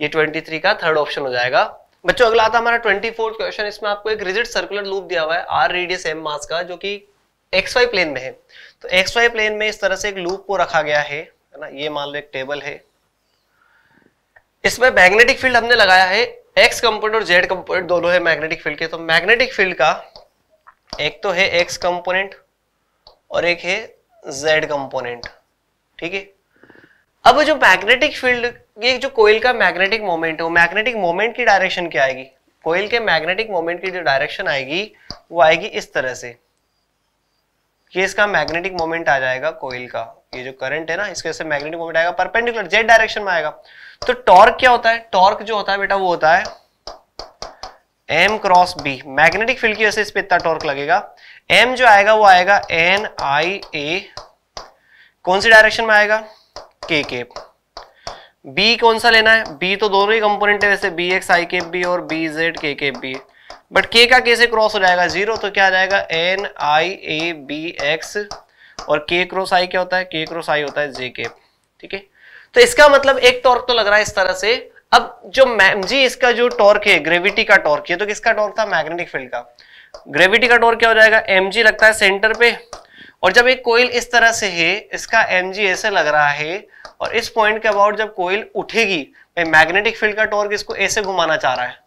ये 23 का थर्ड ऑप्शन हो जाएगा बच्चों अगला आता हमारा फोर्थ क्वेश्चन इसमें आपको एक रिजिट सर्कुलर लूप दिया हुआ है आर रेडियस एम मास का जो की एक्स वाई प्लेन में है तो एक्स वाई प्लेन में इस तरह से एक लूप को रखा गया है ना ये मान लो एक टेबल है इसमें मैग्नेटिक फील्ड हमने लगाया है एक्स कंपोनेंट और जेड कंपोनेंट दोनों है मैग्नेटिक फील्ड के तो मैग्नेटिक फील्ड का एक तो है एक्स कंपोनेंट और एक है जेड कंपोनेंट ठीक है अब जो मैग्नेटिक फील्ड ये जो कोयल का मैग्नेटिक मोमेंट है वो मैग्नेटिक मोमेंट की डायरेक्शन क्या आएगी कोयल के मैग्नेटिक मोमेंट की जो डायरेक्शन आएगी वो आएगी इस तरह से कि इसका मैग्नेटिक मोमेंट आ जाएगा कोयल का ये जो करंट है ना इसके से मैग्नेटिक मोमेंट आएगा परपेंडिकुलर जेड डायरेक्शन में आएगा तो टॉर्क क्या होता है टॉर्क जो होता है बेटा वो होता है m cross b magnetic field की वजह से इस पर इतना टॉर्क लगेगा एम जो आएगा वो आएगा एन आई ए कौन सी डायरेक्शन में आएगा के के बी कौन सा लेना है बी तो दोनों ही कंपोनेंट है वैसे बी एक्स आई के बी और बी जेड के के बी बट के का कैसे क्रॉस हो जाएगा जीरो तो क्या आ जाएगा एन आई ए बी एक्स और के क्रोस आई क्या होता है के क्रोस आई होता है जे के ठीक है तो इसका मतलब एक टॉर्क तो लग रहा है इस तरह से अब जो मैम जी इसका जो टॉर्क है ग्रेविटी का टॉर्क है तो किसका टॉर्क था मैग्नेटिक फील्ड का ग्रेविटी का टॉर्क क्या हो जाएगा एम लगता है सेंटर पे और जब एक कोयल इस तरह से है इसका एम ऐसे लग रहा है और इस पॉइंट के अबाउट जब कोयल उठेगी भाई मैग्नेटिक फील्ड का टॉर्क इसको ऐसे घुमाना चाह रहा है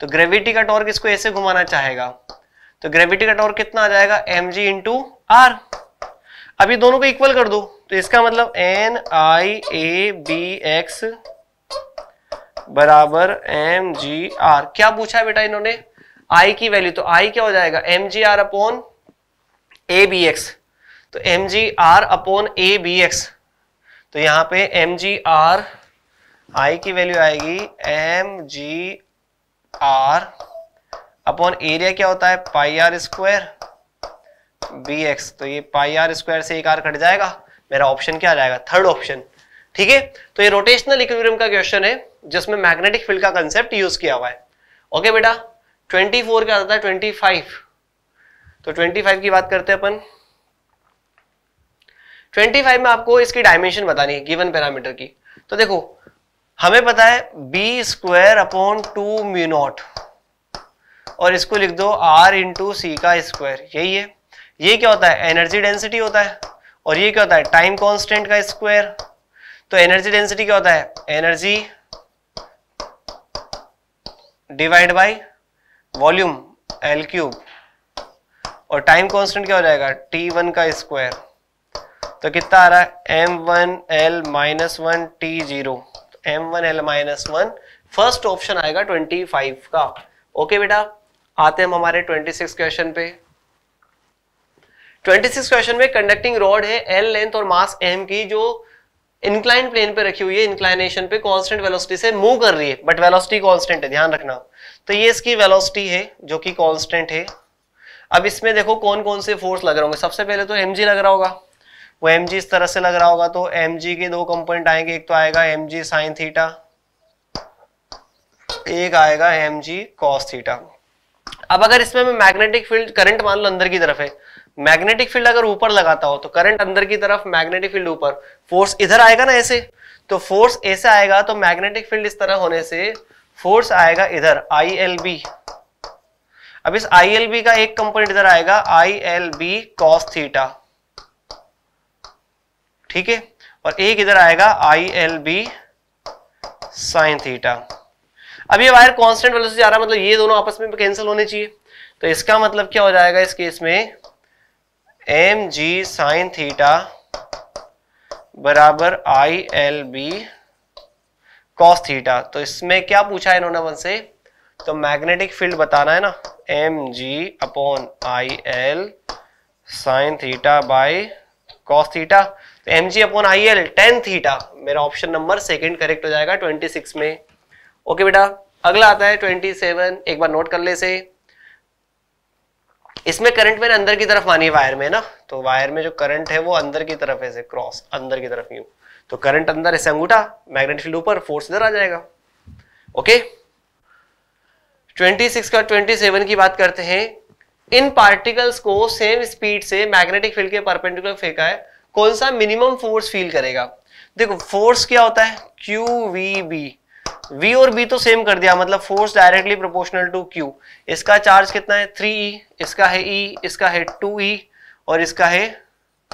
तो ग्रेविटी का टॉर्क इसको ऐसे घुमाना चाहेगा तो ग्रेविटी का टॉर्क कितना आ जाएगा एम जी इंटू आर अब ये दोनों को इक्वल कर दो तो इसका मतलब एन आई ए बी एक्स बराबर एम जी आर क्या पूछा है बेटा इन्होंने आई की वैल्यू तो आई क्या हो जाएगा m g r upon a b x तो m g r upon a b x तो यहां पे एम जी आर आई की वैल्यू आएगी m g r upon area क्या होता है pi are square b x तो ये पाई आर स्क्वायर से एक आर कट जाएगा मेरा ऑप्शन क्या आ जाएगा थर्ड ऑप्शन ठीक है तो ये रोटेशनल इक्विलिब्रियम का क्वेश्चन है जिसमें मैग्नेटिक फील्ड का कंसेप्ट यूज किया हुआ है ओके बेटा 24 क्या आता है 25 तो 25 की बात करते हैं अपन 25 में आपको इसकी डायमेंशन बतानी है गिवन पैरामीटर की तो देखो हमें पता है b square upon two mu naught और इसको लिख दो आर इंटू सी का स्क्वायर यही है ये क्या होता है एनर्जी डेंसिटी होता है और ये क्या होता है टाइम कांस्टेंट का स्क्वायर तो एनर्जी डेंसिटी क्या होता है energy divide by volume l cube और टाइम कांस्टेंट क्या हो जाएगा टी वन का स्क्वायर तो कितना आ रहा है m one l minus one t zero m one l minus one first option आएगा ट्वेंटी फाइव का ओके बेटा आते हम हमारे ट्वेंटी सिक्स क्वेश्चन पे 26 क्वेश्चन में कंडक्टिंग रॉड है एल लेंथ और मास एम की जो इंक्लाइन प्लेन पे रखी हुई है इंक्लाइनेशन पे कांस्टेंट वेलोसिटी से मूव कर रही है बट वेलोसिटी कांस्टेंट है ध्यान रखना तो ये इसकी वेलोसिटी है जो कि कांस्टेंट है अब इसमें देखो कौन कौन से फोर्स लग रहे होंगे सबसे पहले तो एम लग रहा होगा वो एम इस तरह से लग रहा होगा तो एम के दो कंपोनेंट आएंगे एक तो आएगा एम जी साइन थीटा एक आएगा एम जी थीटा अब अगर इसमें मैग्नेटिक फील्ड करंट मान लो अंदर की तरफ है मैग्नेटिक फील्ड अगर ऊपर लगाता हो तो करंट अंदर की तरफ मैग्नेटिक फील्ड ऊपर फोर्स इधर आएगा ना ऐसे तो फोर्स ऐसे आएगा तो मैग्नेटिक फील्ड इस तरह होने से फोर्स आएगा इधर आई एल बी अब इस आई एल बी का एक कंपोनेंट इधर आएगा i l b cos theta ठीक है और एक इधर आएगा i l b sine theta अब ये वायर कांस्टेंट वेलोसिटी जा रहा है मतलब ये दोनों आपस में कैंसिल होने चाहिए तो इसका मतलब क्या हो जाएगा इस केस में एम जी साइन थीटा बराबर i l b cos theta तो इसमें क्या पूछा है इन्होंने मुझसे तो मैग्नेटिक फील्ड बताना है ना m ji upon i l sine theta by cos theta तो m ji upon i l tan theta मेरा ऑप्शन नंबर सेकंड करेक्ट हो जाएगा 26 में ओके बेटा अगला आता है 27 एक बार नोट कर ले से इसमें करंट मैंने अंदर की तरफ मानी वायर में ना तो वायर में जो करंट है वो अंदर की तरफ ऐसे क्रॉस अंदर की तरफ यूं तो करंट अंदर ऐसे अंगूठा मैग्नेटिक फील्ड ऊपर फोर्स इधर आ जाएगा ओके 26 का 27 की बात करते हैं इन पार्टिकल्स को सेम स्पीड से मैग्नेटिक फील्ड के परपेंडिकुलर फेंका है कौन सा मिनिमम फोर्स फील करेगा देखो फोर्स क्या होता है क्यू वी बी v और b तो सेम कर दिया मतलब force directly proportional to q इसका चार्ज कितना है ई e, इसका है e इसका है ई e और इसका है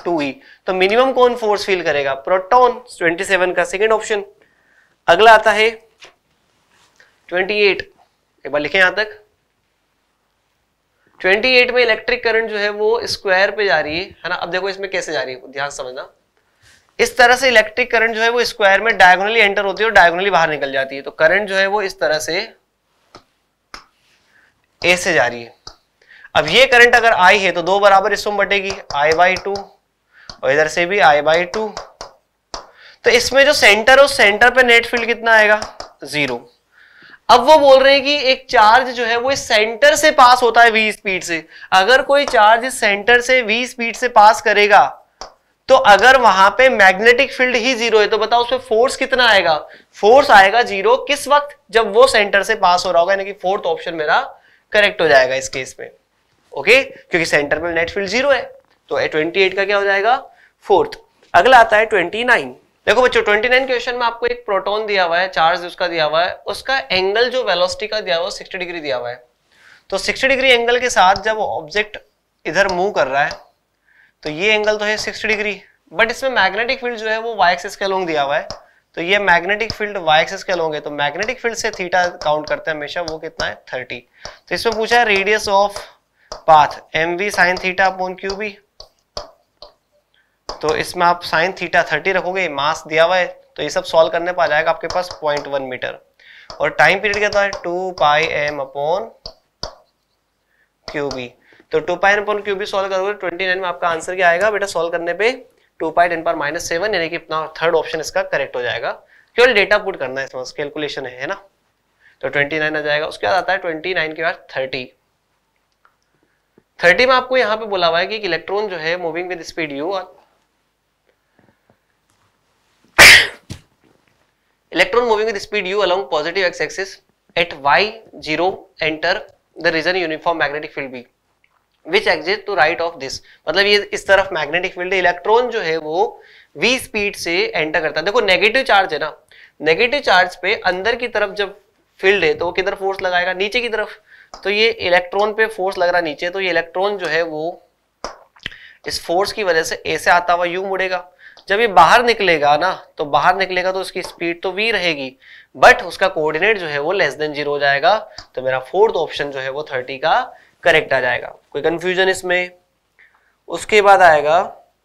ई e. तो मिनिमम कौन फोर्स फील करेगा प्रोटोन ट्वेंटी सेवन का सेकेंड ऑप्शन अगला आता है ट्वेंटी एट एक बार लिखे यहां तक 28 में इलेक्ट्रिक करंट जो है वो स्क्वायर पे जा रही है है ना अब देखो इसमें कैसे जा रही है ध्यान समझना इस तरह से इलेक्ट्रिक करंट जो है वो स्क्वायर में डायगोनली एंटर होती है और डायगोनली बाहर निकल जाती है तो करंट जो है वो इस तरह से ए से जा रही है अब ये करंट अगर आई है तो दो बराबर हिस्सों बटेगी आई बाई टू और इधर से भी आई बाई टू तो इसमें जो सेंटर है उस सेंटर पे नेट फील्ड कितना आएगा जीरो अब वो बोल रहे हैं कि एक चार्ज जो है वो इस सेंटर से पास होता है वी स्पीड से अगर कोई चार्ज इस सेंटर से वी स्पीड से पास करेगा तो अगर वहां पे मैग्नेटिक फील्ड ही जीरो है तो बताओ उसमें फोर्स कितना आएगा फोर्स आएगा जीरो किस वक्त जब वो सेंटर से पास हो रहा होगा यानी कि फोर्थ ऑप्शन मेरा करेक्ट हो जाएगा इस केस में ओके क्योंकि सेंटर में नेट फील्ड जीरो है तो ट्वेंटी एट का क्या हो जाएगा फोर्थ अगला आता है ट्वेंटी नाइन देखो बच्चों नाइन क्वेश्चन में आपको एक प्रोटोन दिया हुआ है चार्ज उसका दिया हुआ है उसका एंगल जो वेलोसिटी का दिया हुआ है सिक्सटी डिग्री दिया हुआ है तो सिक्सटी डिग्री एंगल के साथ जब ऑब्जेक्ट इधर मूव कर रहा है तो ये एंगल तो है सिक्स डिग्री बट इसमें मैग्नेटिक फील्ड जो है वो वाई एक्सिस के अलोंग दिया हुआ है तो ये मैग्नेटिक फील्ड वाई एक्सिस के अलोंग है तो मैग्नेटिक फील्ड से थीटा काउंट करते हैं हमेशा वो कितना है थर्टी तो इसमें पूछा है radius of path m we sine theta upon Q b तो इसमें आप साइन थीटा थर्टी रखोगे मास दिया हुआ है तो ये सब सॉल्व करने पर आ जाएगा आपके पास पॉइंट वन मीटर और टाइम पीरियड क्या था two pi M upon Q b तो टू पाई एन क्यू भी सोल्व करोगे ट्वेंटी नाइन में आपका आंसर क्या आएगा बेटा सोल्व करने पे टू पाई टेन पर माइनस सेवन यानी कि अपना थर्ड ऑप्शन इसका करेक्ट हो जाएगा केवल डेटा पुट करना है इसमें कैलकुलेशन है, ना तो ट्वेंटी नाइन आ जाएगा उसके बाद आता है ट्वेंटी नाइन के बाद थर्टी थर्टी में आपको यहाँ पे बोला हुआ है कि इलेक्ट्रॉन जो है मूविंग विद स्पीड यू और electron moving with speed u u positive x axis at y zero enter the region uniform magnetic field b which exit to right of this मतलब ये इस तरफ मैग्नेटिक फील्ड इलेक्ट्रॉन जो है वो we speed से enter करता है देखो नेगेटिव चार्ज है ना नेगेटिव चार्ज पे अंदर की तरफ जब फील्ड है तो वो किधर फोर्स लगाएगा नीचे की तरफ तो ये इलेक्ट्रॉन पे फोर्स लग रहा नीचे तो ये इलेक्ट्रॉन जो है वो इस फोर्स की वजह से ऐसे आता हुआ यू मुड़ेगा जब ये बाहर निकलेगा ना तो बाहर निकलेगा तो उसकी स्पीड तो वी रहेगी बट उसका कोऑर्डिनेट जो है वो लेस देन जीरो हो जाएगा तो मेरा फोर्थ ऑप्शन जो है वो थर्टी का करेक्ट आ जाएगा कोई कंफ्यूजन इसमें उसके बाद आएगा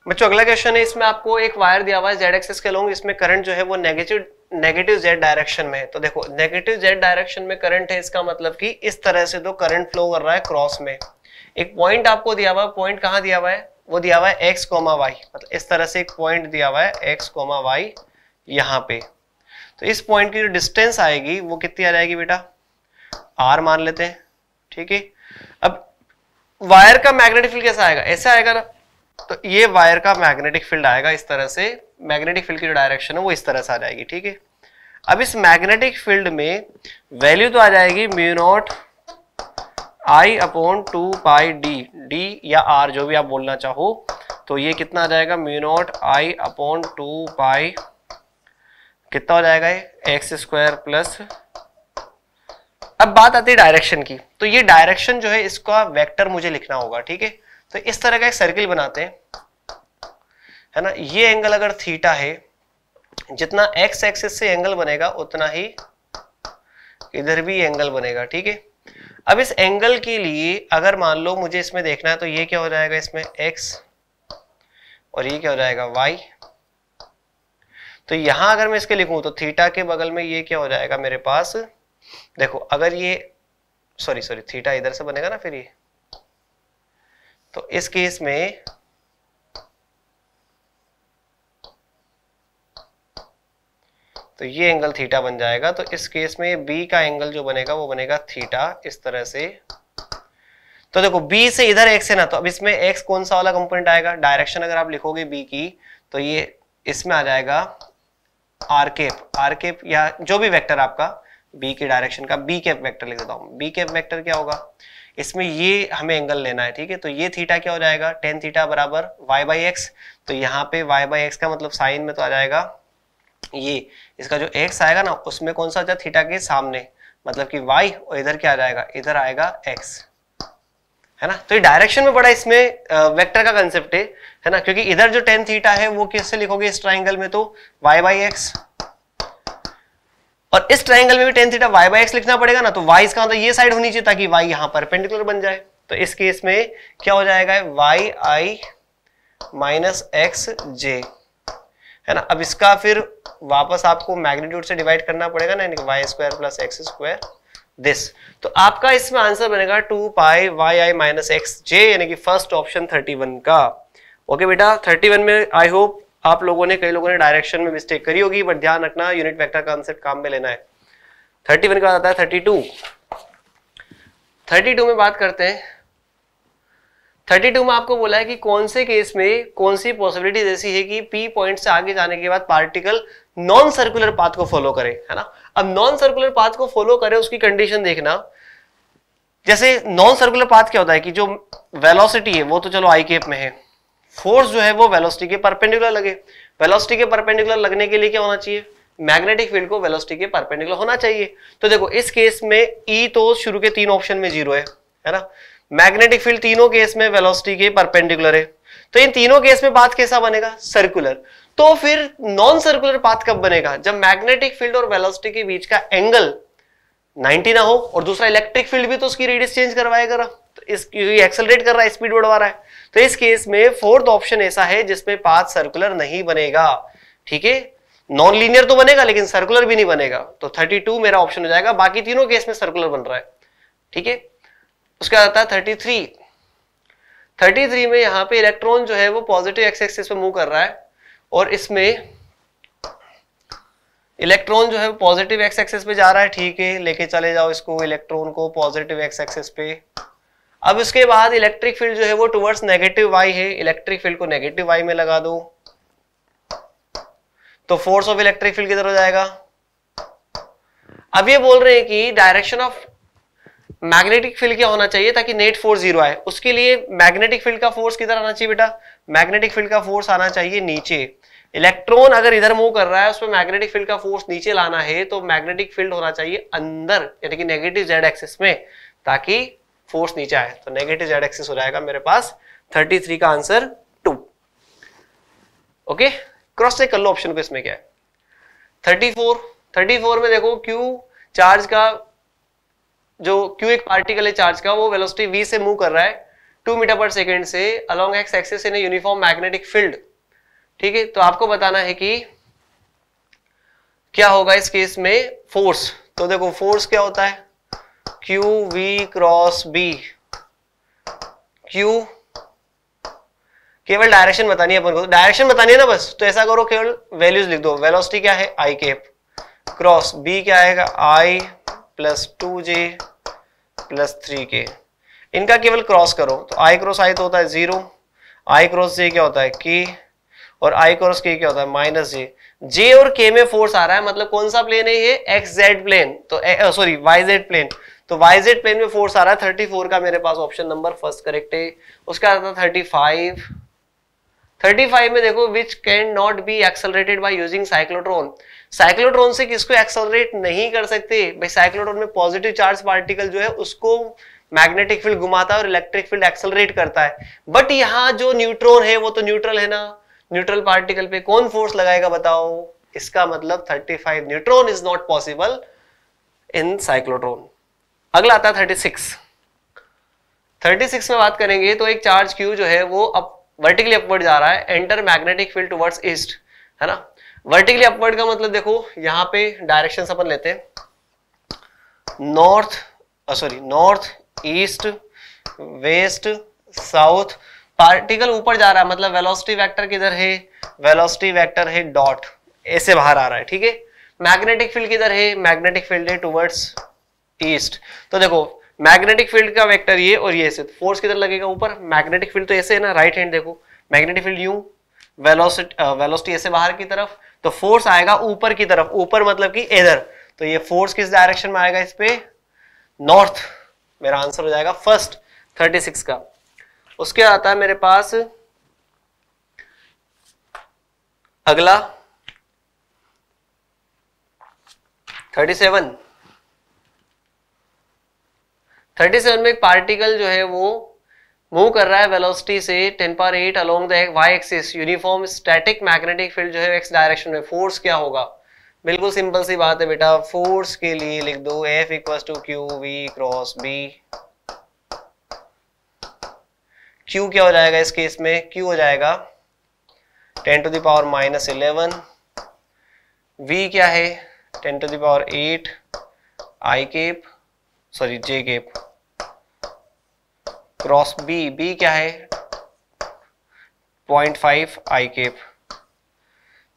बच्चों अगला क्वेश्चन है इसमें आपको एक वायर दिया हुआ है जेड एक्सेस के लोग इसमें करंट जो है वो नेगेटिव नेगेटिव जेड डायरेक्शन में है तो देखो नेगेटिव जेड डायरेक्शन में करंट है इसका मतलब कि इस तरह से तो करंट फ्लो कर रहा है क्रॉस में एक पॉइंट आपको दिया हुआ है पॉइंट कहाँ दिया हुआ है वो दिया हुआ है एक्स कोमा वाई मतलब इस तरह से एक पॉइंट दिया हुआ है एक्स कोमा वाई यहाँ पे तो इस पॉइंट की जो डिस्टेंस आएगी वो कितनी आ जाएगी बेटा आर मान लेते हैं ठीक है वायर का मैग्नेटिक फील्ड कैसा आएगा ऐसे आएगा ना तो ये वायर का मैग्नेटिक फील्ड आएगा इस तरह से मैग्नेटिक फील्ड की जो डायरेक्शन है वो इस तरह से आ जाएगी ठीक है अब इस मैग्नेटिक फील्ड में वैल्यू तो आ जाएगी mu not I upon two pi d d या आर जो भी आप बोलना चाहो तो ये कितना आ जाएगा mu not I upon two pi कितना हो जाएगा ये एक्स स्क्वायर प्लस अब बात आती है डायरेक्शन की तो ये डायरेक्शन जो है इसका वेक्टर मुझे लिखना होगा ठीक है तो इस तरह का एक सर्किल बनाते हैं है ना ये एंगल अगर थीटा है जितना एक्स एक्सिस से एंगल बनेगा उतना ही इधर भी एंगल बनेगा ठीक है अब इस एंगल के लिए अगर मान लो मुझे इसमें देखना है तो ये क्या हो जाएगा इसमें एक्स और ये क्या हो जाएगा वाई तो यहां अगर मैं इसके लिखूं तो थीटा के बगल में ये क्या हो जाएगा मेरे पास देखो अगर ये सॉरी सॉरी थीटा इधर से बनेगा ना फिर ये तो इस केस में तो ये एंगल थीटा बन जाएगा तो इस केस में बी का एंगल जो बनेगा वो बनेगा थीटा इस तरह से तो देखो बी से इधर एक्स है ना तो अब इसमें एक्स कौन सा वाला कंपोनेंट आएगा डायरेक्शन अगर आप लिखोगे बी की तो ये इसमें आ जाएगा आरकेप आरकेप या जो भी वेक्टर आपका बी के डायरेक्शन का बी कैप वेक्टर लिख देता हूँ बी कैप वेक्टर क्या होगा इसमें ये हमें एंगल लेना है ठीक है तो ये थीटा क्या हो जाएगा टेन थीटा बराबर वाई बाई एक्स तो यहाँ पे वाई बाई एक्स का मतलब साइन में तो आ जाएगा ये इसका जो एक्स आएगा ना उसमें कौन सा थीटा के सामने मतलब कि वाई और इधर क्या आ जाएगा इधर आएगा एक्स है ना तो ये डायरेक्शन में बड़ा इसमें वेक्टर का कंसेप्ट है है ना क्योंकि इधर जो टेन थीटा है वो किससे लिखोगे इस ट्राइंगल में तो वाई बाई एक्स और इस ट्राइंगल में भी tan theta y by x लिखना पड़ेगा ना तो वाई इसका मतलब ये साइड होनी चाहिए ताकि वाई यहां पर पेंडिकुलर बन जाए तो इस केस में क्या हो जाएगा y i minus x j है ना अब इसका फिर वापस आपको मैग्नीट्यूड से डिवाइड करना पड़ेगा ना यानी कि y square plus x square this तो आपका इसमें आंसर बनेगा two pi y i minus x j यानी कि फर्स्ट ऑप्शन थर्टी वन का ओके बेटा थर्टी वन में आई होप आप लोगों ने कई लोगों ने डायरेक्शन में मिस्टेक करी होगी बट ध्यान रखना यूनिट वेक्टर कॉन्सेप्ट काम में लेना है थर्टी वन के बाद आता है थर्टी टू थर्टी टू में बात करते हैं थर्टी टू में आपको बोला है कि कौन से केस में कौन सी पॉसिबिलिटीज ऐसी है कि पी पॉइंट से आगे जाने के बाद पार्टिकल नॉन सर्कुलर पाथ को फॉलो करे है ना अब नॉन सर्कुलर पाथ को फॉलो करे उसकी कंडीशन देखना जैसे नॉन सर्कुलर पाथ क्या होता है कि जो वेलोसिटी है वो तो चलो आई केप में है फोर्स जो है वो वेलोसिटी के परपेंडिकुलर लगे वेलोसिटी के परपेंडिकुलर लगने के लिए क्या होना चाहिए मैग्नेटिक फील्ड को वेलोसिटी के परपेंडिकुलर होना चाहिए तो देखो इस केस में ई e तो शुरू के तीन ऑप्शन में जीरो है है ना मैग्नेटिक फील्ड तीनों केस में वेलोसिटी के परपेंडिकुलर है तो इन तीनों केस में पाथ कैसा बनेगा सर्कुलर तो फिर नॉन सर्कुलर पाथ कब बनेगा जब मैग्नेटिक फील्ड और वेलोसिटी के बीच का एंगल 90 ना हो और दूसरा इलेक्ट्रिक फील्ड भी तो उसकी रेडियस चेंज करवाएगा तो इस क्योंकि एक्सेलरेट कर रहा है स्पीड बढ़वा रहा है तो इस केस में फोर्थ ऑप्शन ऐसा है जिसमें पाथ सर्कुलर नहीं बनेगा ठीक है नॉन लीनियर तो बनेगा लेकिन सर्कुलर भी नहीं बनेगा तो 32 मेरा ऑप्शन हो जाएगा बाकी तीनों केस में सर्कुलर बन रहा है ठीक है उसके बाद आता है 33 33 में यहां पे इलेक्ट्रॉन जो है वो पॉजिटिव एक्स एक्सिस पे मूव कर रहा है और इसमें इलेक्ट्रॉन जो है पॉजिटिव एक्स एक्सिस पे जा रहा है ठीक है लेके चले जाओ इसको इलेक्ट्रॉन को पॉजिटिव एक्स एक्सिस पे अब उसके बाद इलेक्ट्रिक फील्ड जो है वो टुवर्ड्स नेगेटिव वाई है इलेक्ट्रिक फील्ड को नेगेटिव वाई में लगा दो तो फोर्स ऑफ इलेक्ट्रिक फील्ड किधर हो जाएगा अब ये बोल रहे हैं कि डायरेक्शन ऑफ मैग्नेटिक फील्ड क्या होना चाहिए ताकि नेट फोर्स जीरो आए उसके लिए मैग्नेटिक फील्ड का फोर्स किधर आना चाहिए बेटा मैग्नेटिक फील्ड का फोर्स आना चाहिए नीचे इलेक्ट्रॉन अगर इधर मूव कर रहा है उसमें मैग्नेटिक फील्ड का फोर्स नीचे लाना है तो मैग्नेटिक फील्ड होना चाहिए अंदर यानी कि नेगेटिव जेड एक्सिस में ताकि फोर्स नीचे आए तो नेगेटिव जेड एक्सिस हो जाएगा मेरे पास 33 का answer two okay cross check कर लो ऑप्शन को इसमें क्या है 34 34 में देखो क्यू चार्ज का जो क्यू एक पार्टिकल है चार्ज का वो वेलोसिटी वी से मूव कर रहा है टू मीटर पर सेकेंड से along x axis in uniform magnetic field ठीक है तो आपको बताना है कि क्या होगा इस केस में फोर्स तो देखो फोर्स क्या होता है q we cross B q केवल डायरेक्शन बतानी है अपन को डायरेक्शन बतानी है ना बस तो ऐसा करो केवल वैल्यूज लिख दो वेलोसिटी क्या है आई केप क्रॉस बी क्या आएगा i plus two j plus three k इनका केवल क्रॉस करो तो आई क्रॉस आई तो होता है जीरो आई क्रॉस जे क्या होता है के और आई क्रॉस के क्या होता है माइनस जे जे और के में फोर्स आ रहा है मतलब कौन सा प्लेन है ये एक्स जेड प्लेन तो सॉरी वाई जेड प्लेन तो वाई जेड प्लेन में फोर्स आ रहा है थर्टी फोर का मेरे पास ऑप्शन नंबर फर्स्ट करेक्ट है उसका आता थर्टी फाइव थर्टी फाइव में देखो which can not be accelerated by using cyclotron cyclotron से किसको एक्सलरेट नहीं कर सकते भाई साइक्लोट्रोन में पॉजिटिव चार्ज पार्टिकल जो है उसको मैग्नेटिक फील्ड घुमाता है और इलेक्ट्रिक फील्ड एक्सलरेट करता है बट यहाँ जो न्यूट्रॉन है वो तो न्यूट्रल है ना न्यूट्रल पार्टिकल पे कौन फोर्स लगाएगा बताओ इसका मतलब 35 neutron is not possible in cyclotron अगला आता है थर्टी सिक्स थर्टी सिक्स में बात करेंगे तो एक चार्ज क्यू जो है वो अप वर्टिकली अपवर्ड जा रहा है enter magnetic field towards east है ना वर्टिकली अपवर्ड का मतलब देखो यहाँ पे डायरेक्शन अपन लेते हैं north sorry north east west south particle ऊपर जा रहा है मतलब वेलोसिटी वेक्टर किधर है वेलोसिटी वेक्टर है डॉट ऐसे बाहर आ रहा है ठीक है मैग्नेटिक फील्ड किधर है मैग्नेटिक फील्ड है टुवर्ड्स ईस्ट तो देखो मैग्नेटिक फील्ड का वेक्टर ये और ये से फोर्स किधर लगेगा ऊपर मैग्नेटिक फील्ड तो ऐसे है ना राइट हैंड देखो magnetic field u velocity velocity ऐसे बाहर की तरफ तो फोर्स आएगा ऊपर की तरफ ऊपर मतलब कि इधर तो ये फोर्स किस डायरेक्शन में आएगा इस पे नॉर्थ मेरा आंसर हो जाएगा फर्स्ट 36 का उसके आता है मेरे पास अगला 37 थर्टी सेवन में एक पार्टिकल जो है वो मूव कर रहा है वेलोसिटी से ten power eight along the y axis uniform static magnetic field जो है एक्स डायरेक्शन में फोर्स क्या होगा बिल्कुल सिंपल सी बात है बेटा फोर्स के लिए लिख दो f equal to Q we cross B q क्या हो जाएगा इस केस में क्यू हो जाएगा ten to the power minus eleven v क्या है ten to the power eight i cap sorry j cap cross b b क्या है पॉइंट फाइव आई केप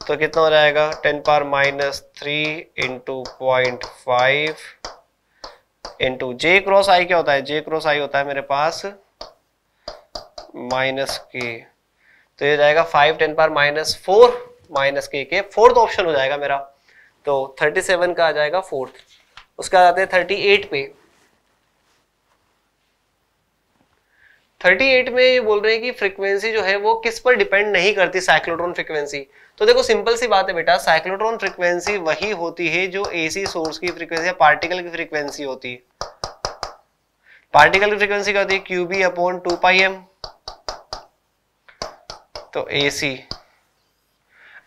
तो कितना हो जाएगा ten power minus three into point five into j cross i क्या होता है जे क्रॉस आई होता है मेरे पास माइनस के तो ये जाएगा five ten power minus four minus k k fourth option हो जाएगा मेरा तो थर्टी सेवन का आ जाएगा फोर्थ उसके बाद आते हैं थर्टी एट पे 38 में ये बोल रहे हैं कि फ्रीक्वेंसी जो है वो किस पर डिपेंड नहीं करती साइक्लोट्रॉन फ्रीक्वेंसी तो देखो सिंपल सी बात है बेटा साइक्लोट्रॉन फ्रीक्वेंसी वही होती है जो एसी सोर्स की फ्रीक्वेंसी या पार्टिकल की फ्रीक्वेंसी होती है पार्टिकल की फ्रीक्वेंसी क्या होती है q b upon two pi M तो ए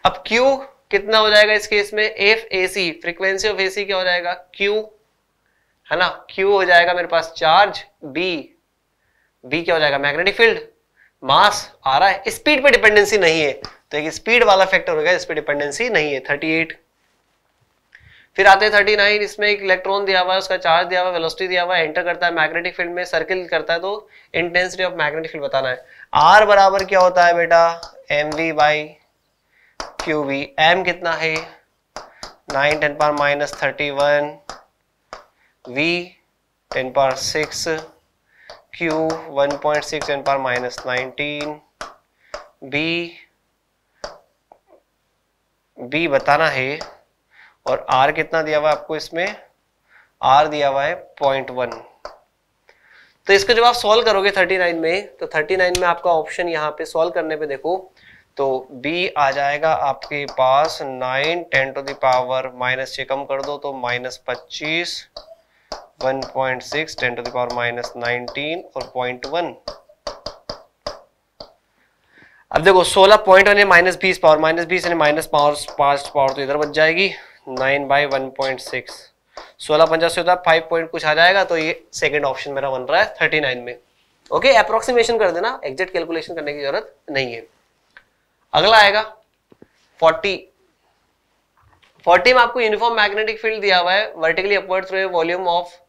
अब क्यू कितना हो जाएगा इस केस में f A frequency of A C क्या हो जाएगा क्यू है ना क्यू हो जाएगा मेरे पास चार्ज बी बी क्या हो जाएगा मैग्नेटिक फील्ड मास आ रहा है स्पीड पे डिपेंडेंसी नहीं है तो एक स्पीड वाला फैक्टर होगा इस डिपेंडेंसी नहीं है एट फिर आते हैं नाइन इसमें एक इलेक्ट्रॉन दिया हुआ है उसका चार्ज दिया हुआ वेलोसिटी दिया हुआ है एंटर करता है मैग्नेटिक फील्ड में सर्किल करता है तो इंटेंसिटी ऑफ मैग्नेटिक फील्ड बताना है आर बराबर क्या होता है बेटा m we by q v m कितना है नाइन टेन पर minus thirty one v ten power six q 1.6 n power minus nineteen b b बताना है और r कितना दिया हुआ है आपको इसमें r दिया हुआ है पॉइंट वन तो इसको जब आप सॉल्व करोगे 39 में तो 39 में आपका ऑप्शन यहाँ पे सॉल्व करने पे देखो तो b आ जाएगा आपके पास 9 10 टू दावर माइनस से कम कर दो तो माइनस पच्चीस 1.6 10 to the power माइनस 19 और 0.1 अब देखो 16 पॉइंट वन माइनस बीस पावर माइनस बीस यानी माइनस पावर पांच पावर तो इधर बच जाएगी 9 बाई वन पॉइंट सिक्स सोलह पंचास होता है फाइव पॉइंट कुछ आ जाएगा तो ये सेकंड ऑप्शन मेरा बन रहा है थर्टी नाइन में ओके okay, अप्रोक्सीमेशन कर देना एग्जैक्ट कैलकुलेशन करने की जरूरत नहीं है अगला आएगा फोर्टी फोर्टी में आपको यूनिफॉर्म मैग्नेटिक फील्ड दिया हुआ है vertically upward through volume of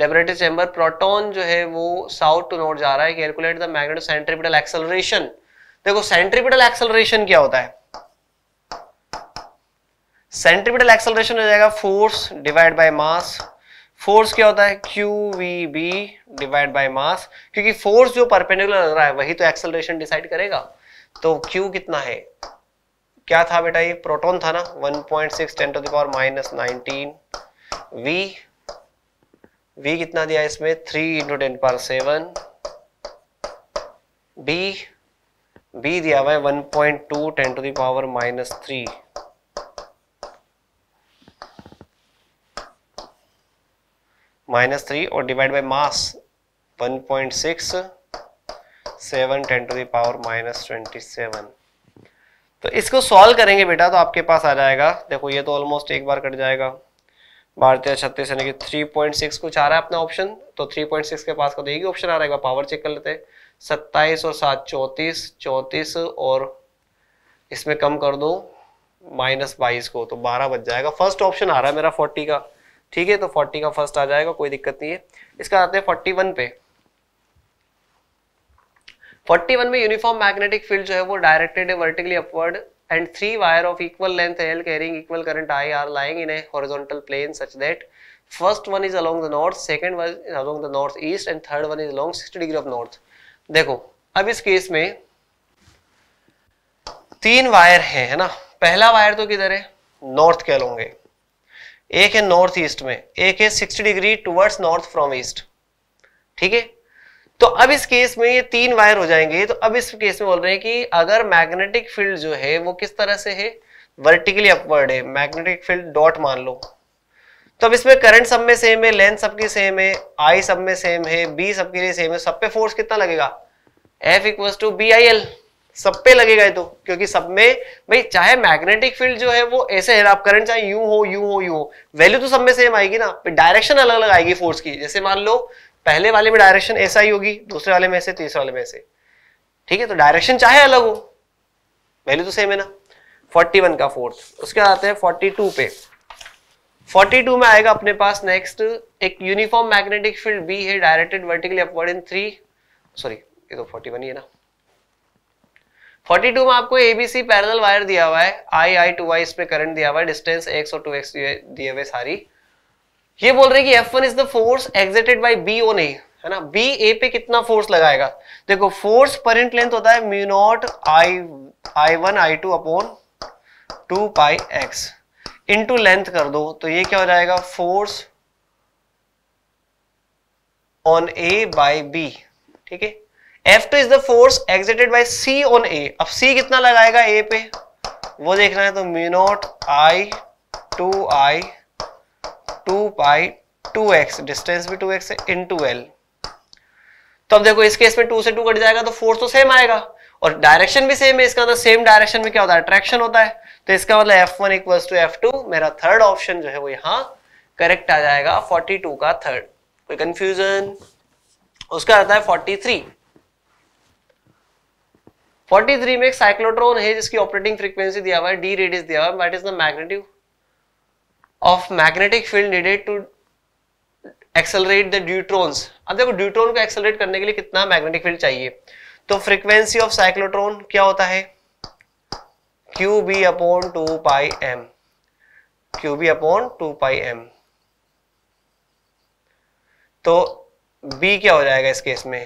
laboratory chamber proton जो है वो साउथ टू नॉर्थ जा रहा है calculate the magnet centripetal acceleration देखो सेंट्रीपिटल एक्सेलरेशन क्या होता है सेंट्रीपिटल एक्सेलरेशन हो जाएगा force divide by mass force क्या होता है q we b divide by mass क्योंकि फोर्स जो परपेंडिकुलर लग रहा है वही तो एक्सेलरेशन डिसाइड करेगा तो क्यू कितना है क्या था बेटा ये प्रोटॉन था ना 1.6 10 to the power minus nineteen v v कितना दिया इसमें three into ten power seven b b दिया हुआ है one point two ten to the power minus three minus three और divide by mass one point six seven ten to the power minus twenty seven तो इसको solve करेंगे बेटा तो आपके पास आ जाएगा देखो ये तो ऑलमोस्ट एक बार कट जाएगा भारतीय छत्तीस यानी कि थ्री पॉइंट सिक्स कुछ आ रहा है अपना ऑप्शन तो थ्री पॉइंट सिक्स के पास का तो यही ऑप्शन आ रहा है एक बार पावर चेक कर लेते हैं सत्ताईस और सात चौंतीस चौंतीस और इसमें कम कर दो माइनस बाईस को तो बारह बच जाएगा फर्स्ट ऑप्शन आ रहा है मेरा फोर्टी का ठीक है तो फोर्टी का फर्स्ट आ जाएगा कोई दिक्कत नहीं है इसका आते हैं फोर्टी वन पे फोर्टी वन में यूनिफॉर्म मैग्नेटिक फील्ड जो है वो डायरेक्टेड है vertically upward and three wire of equal length l carrying equal current i are lying in a horizontal plane such that first one is along the north second one is along the north east and third one is along 60 degree of north देखो अब इस case में तीन wire है है ना पहला wire तो किधर है नॉर्थ के अलोंग एक है नॉर्थ ईस्ट में एक है 60 degree towards north from east ठीक है तो अब इस केस में ये तीन वायर हो जाएंगे तो अब इस केस में बोल रहे हैं कि अगर मैग्नेटिक फील्ड जो है वो किस तरह से है वर्टिकली अपवर्ड है मैग्नेटिक फील्ड डॉट मान लो तो अब इसमें करंट सब में सेम है लेंथ सबके सेम है आई सब में सेम है बी सबके लिए सेम है सब पे फोर्स कितना लगेगा F equal to B I L सब पे लगेगा ये तो क्योंकि सब में भाई चाहे मैग्नेटिक फील्ड जो है वो ऐसे है आप करंट चाहे यू हो यू हो यू हो वैल्यू तो सब में सेम आएगी ना डायरेक्शन अलग अलग आएगी फोर्स की जैसे मान लो पहले वाले में डायरेक्शन ऐसा ही होगी दूसरे वाले में ऐसे तीसरे वाले में ऐसे ठीक है तो डायरेक्शन चाहे अलग हो वैल्यू तो सेम है ना 41 का फोर्थ उसके बाद आते हैं 42 पे 42 में आएगा अपने पास नेक्स्ट एक यूनिफॉर्म मैग्नेटिक फील्ड बी है directed vertically upward in three sorry ये तो 41 ही है ना 42 में आपको एबीसी पैरेलल वायर दिया हुआ है आई आई टू वाई इसमें करंट दिया हुआ है डिस्टेंस एक्स और टू एक्स दिए हुए सारी ये बोल रहे हैं कि F one is the force exerted by B on A है ना बी ए पे कितना फोर्स लगाएगा देखो फोर्स परंट लेंथ होता है mu not I I one I two upon two pi X into length कर दो तो ये क्या हो जाएगा force on A by B ठीक है F two is the force exerted by C on A अब सी कितना लगाएगा ए पे वो देखना है तो mu not I two I two pi two X distance भी टू एक्स है इन टू एल तो अब देखो इस केस में टू से टू कट जाएगा तो फोर्स तो सेम आएगा और डायरेक्शन भी सेम है इसका सेम मतलब डायरेक्शन में क्या होता है अट्रैक्शन होता है तो इसका मतलब F one equal to F two मेरा थर्ड ऑप्शन जो है वो यहां करेक्ट आ जाएगा फोर्टी टू का थर्ड कोई कंफ्यूजन उसका आता है फोर्टी थ्री फोर्टी थ्री में एक साइक्लोट्रॉन है जिसकी ऑपरेटिंग फ्रीक्वेंसी दिया हुआ है डी रेडियस दिया हुआ है that is the magnitude of magnetic field needed to accelerate the deuterons अब देखो ड्यूट्रॉन को एक्सेलरेट करने के लिए कितना मैग्नेटिक फील्ड चाहिए तो फ्रीक्वेंसी ऑफ साइक्लोट्रॉन क्या होता है Q B upon two pi M Q B upon two pi M तो बी क्या हो जाएगा इस केस में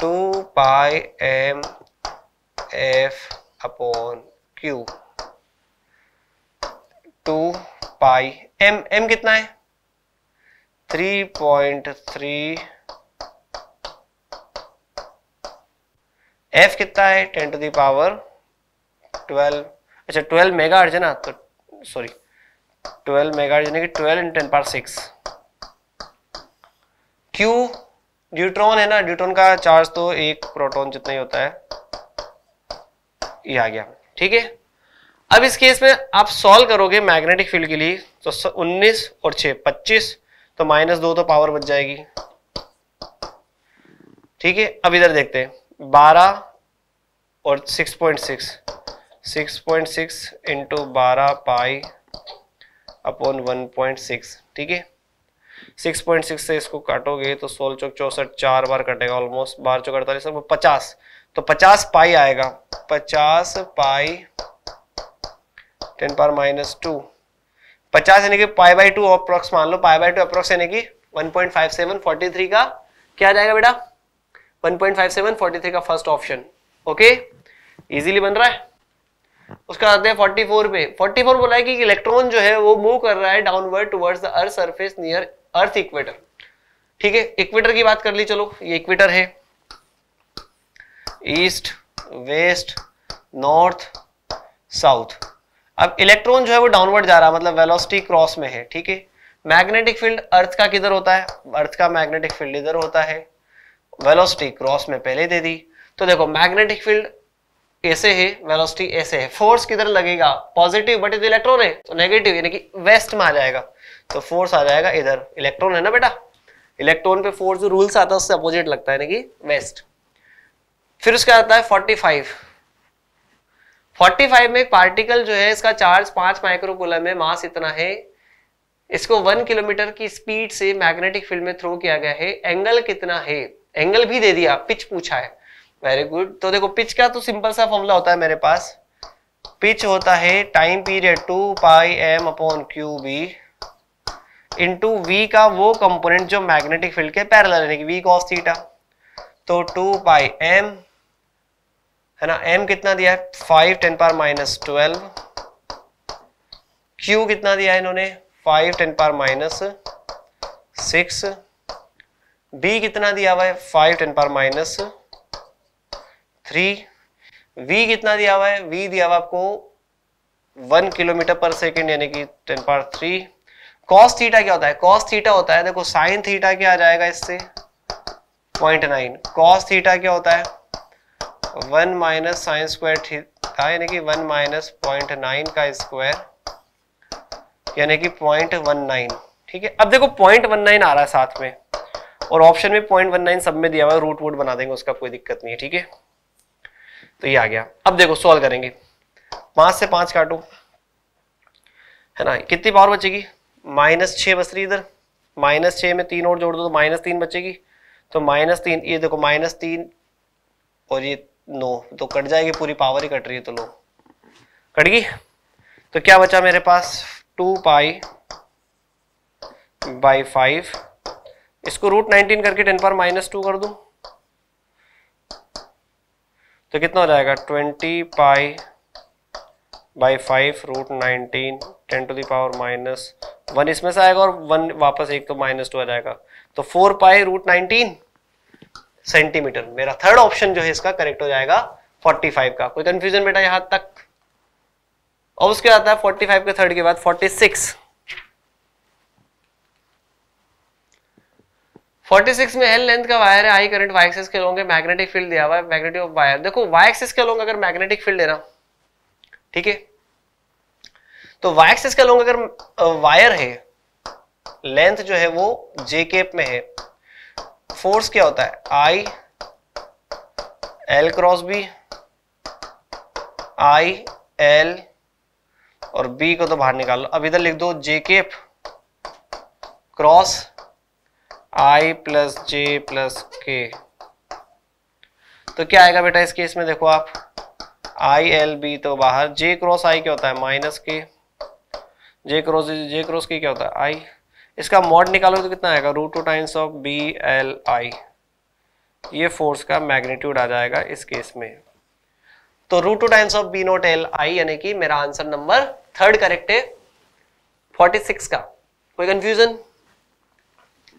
two pi M F upon Q two pi M M कितना है थ्री पॉइंट थ्री एफ कितना है टेन टू दावर ट्वेल्व अच्छा ट्वेल्व मेगा अर्ज तो है ना तो सॉरी ट्वेल्व मेगा अर्जन यानी कि twelve in ten power six Q deuteron है ना ड्यूट्रॉन का चार्ज तो एक प्रोटॉन जितना ही होता है ये आ गया ठीक है अब इस केस में आप सॉल्व करोगे मैग्नेटिक फील्ड के लिए तो 19 और 6 25 तो माइनस दो तो पावर बच जाएगी ठीक है अब इधर देखते हैं 12 और 6.6 6.6 इंटू बारह पाई अपॉन 1.6 ठीक है 6.6 से इसको काटोगे तो सोलह चौक चौसठ चार बार कटेगा ऑलमोस्ट बारह चौक अड़तालीस पचास तो 50 पाई आएगा 50 pi ten power minus two पचास यानी कि पाई बाई टू अप्रोक्स मान लो पाई बाई टू अप्रोक्स यानी कि one point five seven forty three का क्या आ जाएगा बेटा one point five seven forty three का फर्स्ट ऑप्शन ओके इजीली बन रहा है उसका आते हैं फोर पे फोर्टी फोर बोला है कि इलेक्ट्रॉन जो है वो मूव कर रहा है downward towards the earth surface near earth equator ठीक है इक्वेटर की बात कर ली चलो ये इक्वेटर है ईस्ट वेस्ट नॉर्थ साउथ अब इलेक्ट्रॉन जो है वो डाउनवर्ड जा रहा है मतलब वेलोसिटी क्रॉस में है ठीक है मैग्नेटिक फील्ड अर्थ का किधर होता है अर्थ का मैग्नेटिक फील्ड इधर होता है वेलोसिटी क्रॉस में पहले दे दी तो देखो मैग्नेटिक फील्ड ऐसे है वेलोसिटी ऐसे है फोर्स किधर लगेगा पॉजिटिव बट इधर इलेक्ट्रॉन है तो नेगेटिव यानी कि वेस्ट में आ जाएगा तो फोर्स आ जाएगा इधर इलेक्ट्रॉन है ना बेटा इलेक्ट्रॉन पे फोर्स जो रूल्स आता है उससे अपोजिट लगता है यानी कि वेस्ट फिर उसका आता है 45 45 में पार्टिकल जो है इसका चार्ज 5 माइक्रोकुलम है मास इतना है इसको 1 किलोमीटर की स्पीड से मैग्नेटिक फील्ड में थ्रो किया गया है एंगल कितना है एंगल भी दे दिया पिच पूछा है वेरी गुड तो देखो पिच का तो सिंपल सा फॉर्मूला होता है मेरे पास पिच होता है time period two pi M upon Q B into V का वो कंपोनेंट जो मैग्नेटिक फील्ड के पैरल वी कॉस थीटा तो टू पाई एम है ना m कितना दिया है five ten power minus twelve Q कितना दिया है इन्होंने five ten power minus six b कितना दिया हुआ है five ten power minus three v कितना दिया हुआ है v दिया हुआ आपको वन किलोमीटर पर सेकेंड यानी कि ten power three cos theta क्या होता है कॉस थीटा होता है देखो साइन थीटा क्या आ जाएगा इससे पॉइंट नाइन कॉस थीटा क्या होता है one minus sine square theta यानी कि वन माइनस पॉइंट नाइन का स्क्वायर यानी कि पॉइंट वन नाइन ठीक है अब देखो पॉइंट वन नाइन आ रहा है साथ में और ऑप्शन में पॉइंट वन नाइन सब में दिया हुआ है रूट वूट बना देंगे उसका कोई दिक्कत नहीं है ठीक है तो ये आ गया अब देखो सॉल्व करेंगे पांच से पांच काटो है ना कितनी पावर बचेगी माइनस छ बस रही इधर माइनस छ में तीन और जोड़ दो तो माइनस तीन बचेगी तो माइनस तीन ये देखो माइनस तीन और ये नो तो कट जाएगी पूरी पावर ही कट रही है तो लो कट गई तो क्या बचा मेरे पास टू पाई बाई फाइव इसको रूट नाइनटीन करके टेन पर माइनस टू कर दू तो कितना हो जाएगा twenty pi by five root nineteen ten to the power minus one इसमें से आएगा और वन वापस एक तो माइनस टू आ जाएगा तो four pi root nineteen centimetre मेरा थर्ड ऑप्शन जो है इसका करेक्ट हो जाएगा 45 का कोई कंफ्यूजन बेटा यहां तक और उसके बाद आता है 45 के थर्ड के बाद 46 46 में एल लेंथ का वायर है आई करंट वाई एक्सिस के लोगे मैग्नेटिक फील्ड दिया हुआ है मैग्नेटिक ऑफ वायर देखो वाई एक्सिस के लोग अगर मैग्नेटिक फील्ड दे लेना ठीक है तो वाई एक्सिस के लोग अगर वायर है लेंथ जो है वो जे केप में है फोर्स क्या होता है I L cross B I L और बी को तो बाहर निकाल लो अब इधर लिख दो J K cross I plus J plus K तो क्या आएगा बेटा इस केस में देखो आप आई एल बी तो बाहर जे क्रॉस आई क्या होता है माइनस के जे क्रॉस जे क्रॉस के क्या होता है आई इसका मॉड निकालो तो कितना आएगा root two times of B L I ये फोर्स का मैग्नीट्यूड आ जाएगा इस केस में तो root two times of B naught L I यानी कि मेरा आंसर नंबर थर्ड करेक्ट है फोर्टी सिक्स का कोई कंफ्यूजन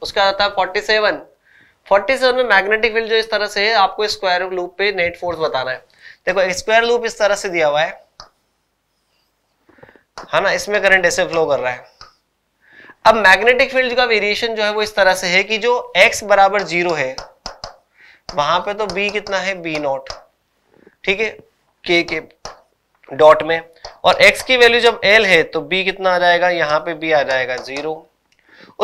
उसका आता है फोर्टी सेवन फोर्टी सेवन में मैग्नेटिक फील्ड जो इस तरह से है आपको स्क्वायर लूप पे नेट फोर्स बताना है देखो स्क्वायर लूप इस तरह से दिया हुआ है है हाँ ना इसमें करंट ऐसे फ्लो कर रहा है अब मैग्नेटिक फील्ड का वेरिएशन जो है वो इस तरह से है कि जो x बराबर जीरो है वहां पे तो b कितना है b नॉट ठीक है k के डॉट में और x की वैल्यू जब l है तो b कितना आ जाएगा यहां पे b आ जाएगा जीरो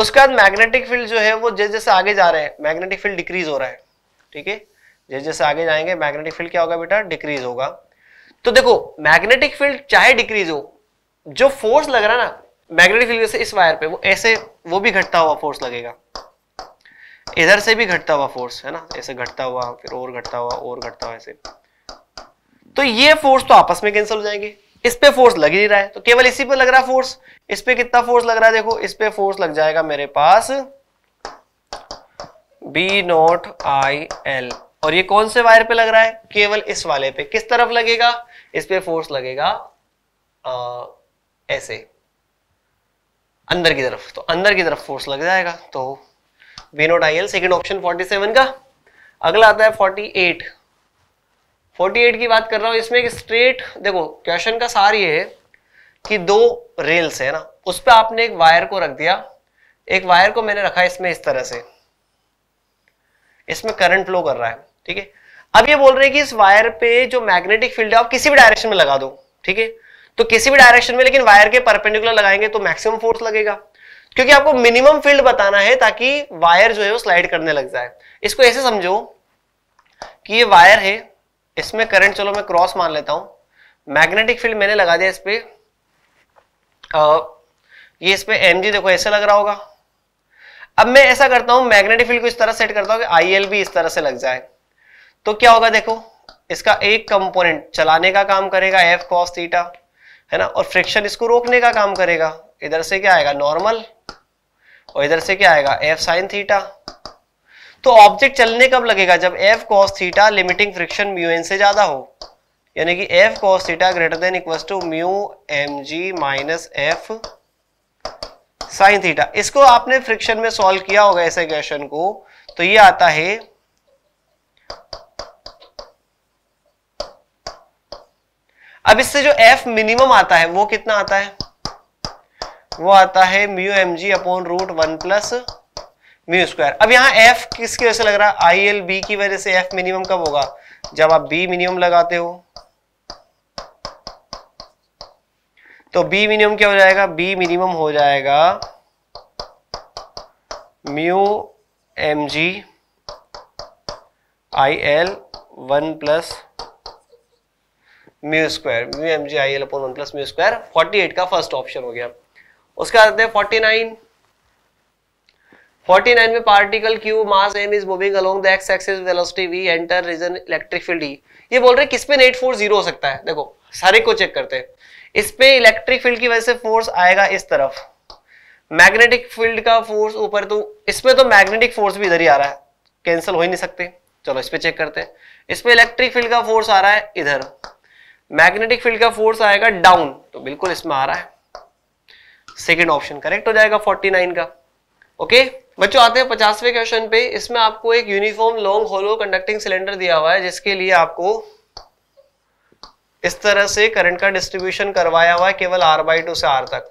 उसके बाद मैग्नेटिक फील्ड जो है वो जैसे जैसे आगे जा रहे हैं मैग्नेटिक फील्ड डिक्रीज हो रहा है ठीक है जैसे जैसे आगे जाएंगे मैग्नेटिक फील्ड क्या होगा बेटा डिक्रीज होगा तो देखो मैग्नेटिक फील्ड चाहे डिक्रीज हो जो फोर्स लग रहा है ना मैग्नेटिक फील्ड से इस वायर पे वो ऐसे वो भी घटता हुआ फोर्स लगेगा इधर से भी घटता हुआ फोर्स है ना ऐसे घटता हुआ फिर और घटता हुआ और घटता हुआ ऐसे तो ये फोर्स तो आपस में कैंसिल हो जाएंगे इस पे फोर्स लग ही नहीं रहा है तो केवल इसी पे लग रहा है फोर्स इस पे कितना फोर्स लग रहा है देखो इस पे फोर्स लग जाएगा मेरे पास बी नॉट आई एल और ये कौन से वायर पे लग रहा है केवल इस वाले पे किस तरफ लगेगा इस पे फोर्स लगेगा आ, ऐसे अंदर की तरफ तो अंदर की तरफ फोर्स लग जाएगा तो V naught I L second option forty seven का अगला आता है फोर्टी एट फोर्टी एट की बात कर रहा हूं इसमें एक स्ट्रेट देखो क्वेश्चन का सार ये है कि दो रेल्स है ना उस पर आपने एक वायर को रख दिया एक वायर को मैंने रखा इसमें इस तरह से इसमें करंट फ्लो कर रहा है ठीक है अब ये बोल रहे हैं कि इस वायर पे जो मैग्नेटिक फील्ड है आप किसी भी डायरेक्शन में लगा दो ठीक है तो किसी भी डायरेक्शन में लेकिन वायर के परपेंडिकुलर लगाएंगे तो मैक्सिमम फोर्स लगेगा क्योंकि आपको मिनिमम फील्ड बताना है ताकि वायर जो है वो स्लाइड करने लग जाए इसको ऐसे समझो कि ये वायर है इसमें करंट चलो मैं क्रॉस मान लेता हूं मैग्नेटिक फील्ड मैंने लगा दिया इस पर ये इस पर एम देखो ऐसे लग रहा होगा अब मैं ऐसा करता हूं मैग्नेटिक फील्ड को इस तरह सेट करता हूं कि आई भी इस तरह से लग जाए तो क्या होगा देखो इसका एक कंपोनेंट चलाने का काम करेगा एफ कॉस थीटा है ना और फ्रिक्शन इसको रोकने का काम करेगा इधर से क्या आएगा नॉर्मल और इधर से क्या आएगा एफ साइन थीटा तो ऑब्जेक्ट चलने कब लगेगा जब F cos theta limiting friction mu N से ज्यादा हो यानी कि F cos theta greater than equal to mu M G minus F sine theta इसको आपने फ्रिक्शन में सॉल्व किया होगा ऐसे क्वेश्चन को तो ये आता है अब इससे जो एफ मिनिमम आता है वो कितना आता है वो आता है म्यू एम जी upon root one plus mu square अब यहां एफ किसकी वजह से लग रहा है आई एल बी की वजह से एफ मिनिमम कब होगा जब आप बी मिनिमम लगाते हो तो बी मिनिमम क्या हो जाएगा बी मिनिमम हो जाएगा mu M G I L one plus mu square mu M G I L upon one plus mu square forty eight का फर्स्ट ऑप्शन हो गया उसके बाद आते हैं फोर्टी नाइन फोर्टी नाइन में particle Q mass M is moving along the X axis velocity V enter region electric field E ये बोल रहे किस पे नेट फोर्स जीरो हो सकता है देखो सारे को चेक करते हैं इस पे इलेक्ट्रिक फील्ड की वजह से फोर्स आएगा इस तरफ मैग्नेटिक फील्ड का फोर्स ऊपर तो इसमें तो मैग्नेटिक फोर्स भी इधर ही आ रहा है कैंसिल हो ही नहीं सकते चलो इस पे चेक करते हैं इस पे इलेक्ट्रिक फील्ड का फोर्स आ रहा है इधर मैग्नेटिक फील्ड का फोर्स आएगा डाउन तो बिल्कुल इसमें आ रहा है सेकेंड ऑप्शन करेक्ट हो जाएगा 49 का ओके बच्चों आते हैं पचासवें क्वेश्चन पे इसमें आपको एक uniform long hollow conducting cylinder दिया हुआ है जिसके लिए आपको इस तरह से करंट का डिस्ट्रीब्यूशन करवाया हुआ है केवल आर बाई टू से आर तक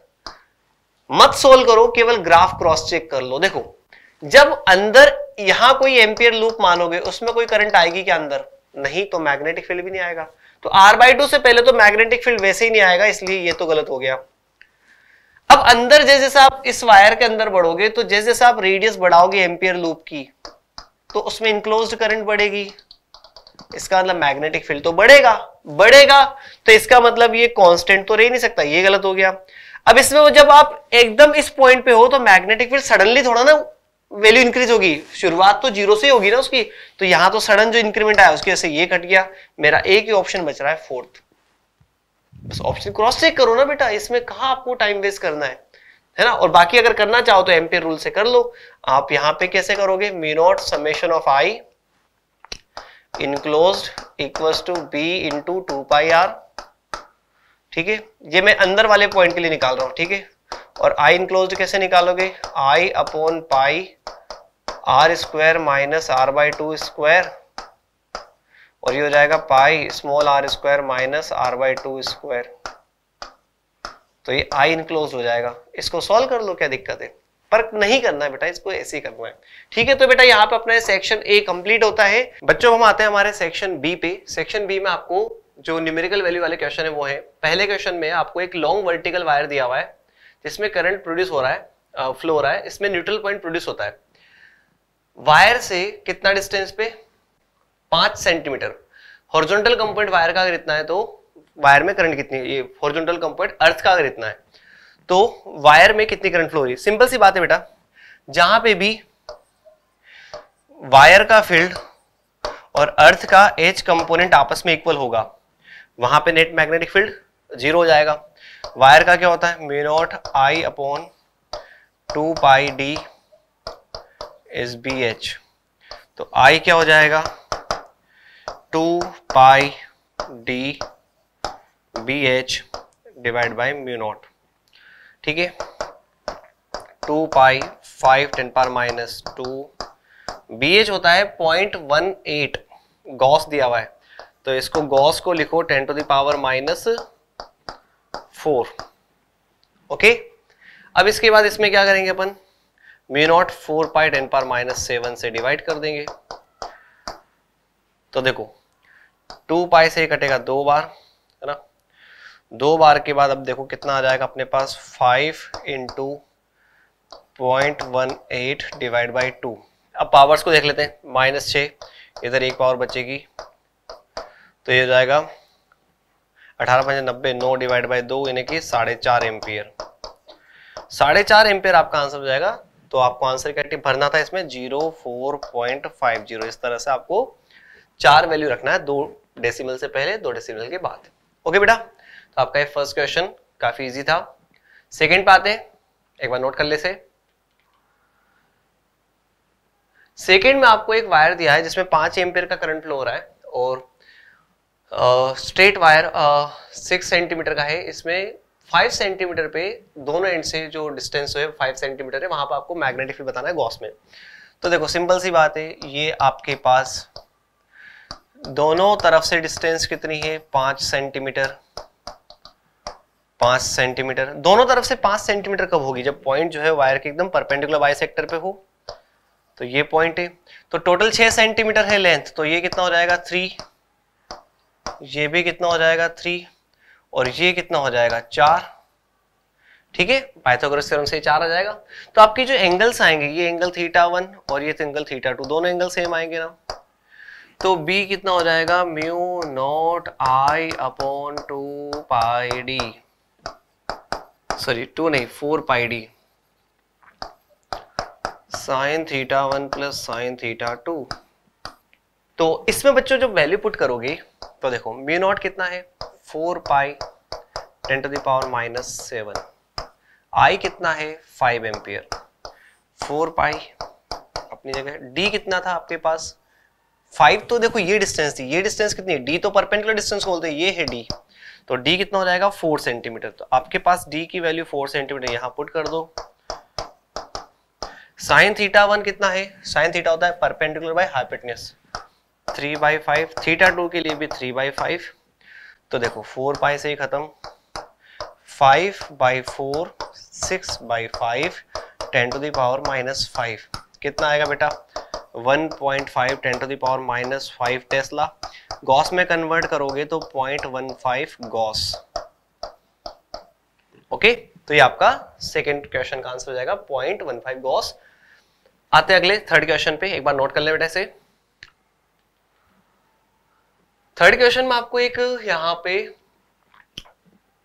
मत सोल्व करो केवल ग्राफ क्रॉस चेक कर लो देखो जब अंदर यहां कोई एम्पियर लूप मानोगे उसमें कोई करंट आएगी क्या अंदर नहीं तो मैग्नेटिक फील्ड भी नहीं आएगा तो आर बाई टू से पहले तो मैग्नेटिक फील्ड वैसे ही नहीं आएगा इसलिए ये तो गलत हो गया अब अंदर जैसे जैसे आप इस वायर के अंदर बढ़ोगे तो जैसे जैसे आप रेडियस बढ़ाओगे एम्पियर लूप की तो उसमें इनक्लोज करंट बढ़ेगी इसका मतलब मैग्नेटिक फील्ड तो बढ़ेगा बढ़ेगा तो इसका मतलब ये कांस्टेंट तो रह नहीं सकता ये गलत हो गया अब इसमें जब आप एकदम इस पॉइंट पे हो तो मैग्नेटिक फील्ड सडनली थोड़ा ना वैल्यू इंक्रीज होगी शुरुआत तो जीरो से होगी ना उसकी तो यहां तो सडन जो इंक्रीमेंट आया उसकी वजह से ये घट गया मेरा एक ही ऑप्शन बच रहा है फोर्थ बस ऑप्शन क्रॉस चेक करो ना बेटा इसमें कहा आपको टाइम वेस्ट करना है है ना और बाकी अगर करना चाहो तो एम्पियर रूल से कर लो आप यहां पे कैसे करोगे mu naught summation of I enclose equals to B into two pi R ठीक है ये मैं अंदर वाले पॉइंट के लिए निकाल रहा हूं ठीक है और आई इनक्लोज कैसे निकालोगे I upon pi are square minus R by two square और ये हो जाएगा pi small R square minus R by two square तो ये आई इनक्लोज हो जाएगा इसको सॉल्व कर लो क्या दिक्कत है पर नहीं करना है बेटा इसको ऐसे ही करना है ठीक है तो बेटा यहाँ पे अपना सेक्शन ए कंप्लीट होता है बच्चों हम आते हैं हमारे सेक्शन बी पे सेक्शन बी में आपको जो न्यूमेरिकल वैल्यू वाले क्वेश्चन है वो है पहले क्वेश्चन में आपको एक लॉन्ग वर्टिकल वायर दिया हुआ है जिसमें करंट प्रोड्यूस हो रहा है फ्लो हो रहा है इसमें न्यूट्रल पॉइंट प्रोड्यूस होता है वायर से कितना डिस्टेंस पे पांच सेंटीमीटर हॉर्जोंटल कंपोनेंट वायर का अगर इतना है तो वायर में करंट कितनी ये हॉर्जोंटल कंपोनेंट अर्थ का अगर इतना है तो वायर में कितनी करंट फ्लो हो रही है सिंपल सी बात है बेटा जहां पे भी वायर का फील्ड और अर्थ का एच कंपोनेंट आपस में इक्वल होगा वहां पे नेट मैग्नेटिक फील्ड जीरो हो जाएगा वायर का क्या होता है मे नॉट आई upon two pi D S B H तो आई क्या हो जाएगा two pi D B H divide by mu naught ठीक है two pi five ten power minus two B H होता है पॉइंट वन एट गॉस दिया हुआ है तो इसको गॉस को लिखो ten to the power minus four okay अब इसके बाद इसमें क्या करेंगे अपन mu naught four pi ten power minus seven से डिवाइड कर देंगे तो देखो टू पाई से कटेगा दो बार है ना दो बार के बाद अब देखो कितना आ जाएगा अपने पास five into point one eight divide by two अब पावर्स को देख लेते हैं माइनस छः इधर एक पावर बचेगी तो ये जाएगा अठारह पंजा नब्बे नौ डिवाइड बाई दो यानी कि साढ़े चार एम्पियर साढ़े चार एम्पियर आपका आंसर हो जाएगा तो आपको आंसर क्या भरना था इसमें zero four point five zero इस तरह से आपको चार वैल्यू रखना है दो डेसिमल से पहले दो डेसिमल के बाद ओके बेटा तो आपका ये फर्स्ट क्वेश्चन काफी इजी था सेकेंड पे आते एक बार नोट कर ले से सेकेंड में आपको एक वायर दिया है जिसमें पांच एम्पियर का करंट फ्लो हो रहा है और स्ट्रेट वायर सिक्स सेंटीमीटर का है इसमें फाइव सेंटीमीटर पे दोनों एंड से जो डिस्टेंस है फाइव सेंटीमीटर है वहां पर आपको मैग्नेटिक फील्ड बताना है गॉस में तो देखो सिंपल सी बात है ये आपके पास दोनों तरफ से डिस्टेंस कितनी है पांच सेंटीमीटर पांच सेंटीमीटर दोनों तरफ से पांच सेंटीमीटर कब होगी जब पॉइंट जो है वायर के एकदम परपेंडिकुलर वायर सेक्टर पे हो तो ये पॉइंट है तो टोटल छह सेंटीमीटर है लेंथ तो ये कितना हो जाएगा थ्री ये भी कितना हो जाएगा थ्री और ये कितना हो जाएगा चार ठीक है पाइथागोरस थ्योरम से चार आ जाएगा तो आपकी जो एंगल्स आएंगे ये एंगल थीटा वन और ये एंगल थीटा टू दोनों एंगल सेम आएंगे ना तो बी कितना हो जाएगा mu not I upon two pi D sorry two नहीं four pi D sine theta one plus sine theta two तो इसमें बच्चों जो वैल्यू पुट करोगे तो देखो म्यू नॉट कितना है four pi ten to the power minus seven I कितना है फाइव एम्पियर फोर पाई अपनी जगह डी कितना था आपके पास फाइव तो देखो ये डिस्टेंस थी ये डिस्टेंस कितनी है डी तो परपेंडिकुलर डिस्टेंस बोलते हैं ये है डी तो डी कितना हो जाएगा फोर सेंटीमीटर तो आपके पास डी की वैल्यू फोर सेंटीमीटर यहां पुट कर दो साइन थीटा वन कितना है साइन थीटा होता है perpendicular by hypotenuse three by five theta two के लिए भी थ्री बाई फाइव तो देखो फोर पाई से ही खत्म five by four six by five ten to the power minus five कितना आएगा बेटा 1.5 point five ten to the power minus five tesla gauss में कन्वर्ट करोगे तो 0.15 गॉस ओके तो ये आपका सेकेंड क्वेश्चन का आंसर हो जाएगा 0.15 गॉस आते अगले थर्ड क्वेश्चन पे एक बार नोट कर ले बेटा से थर्ड क्वेश्चन में आपको एक यहाँ पे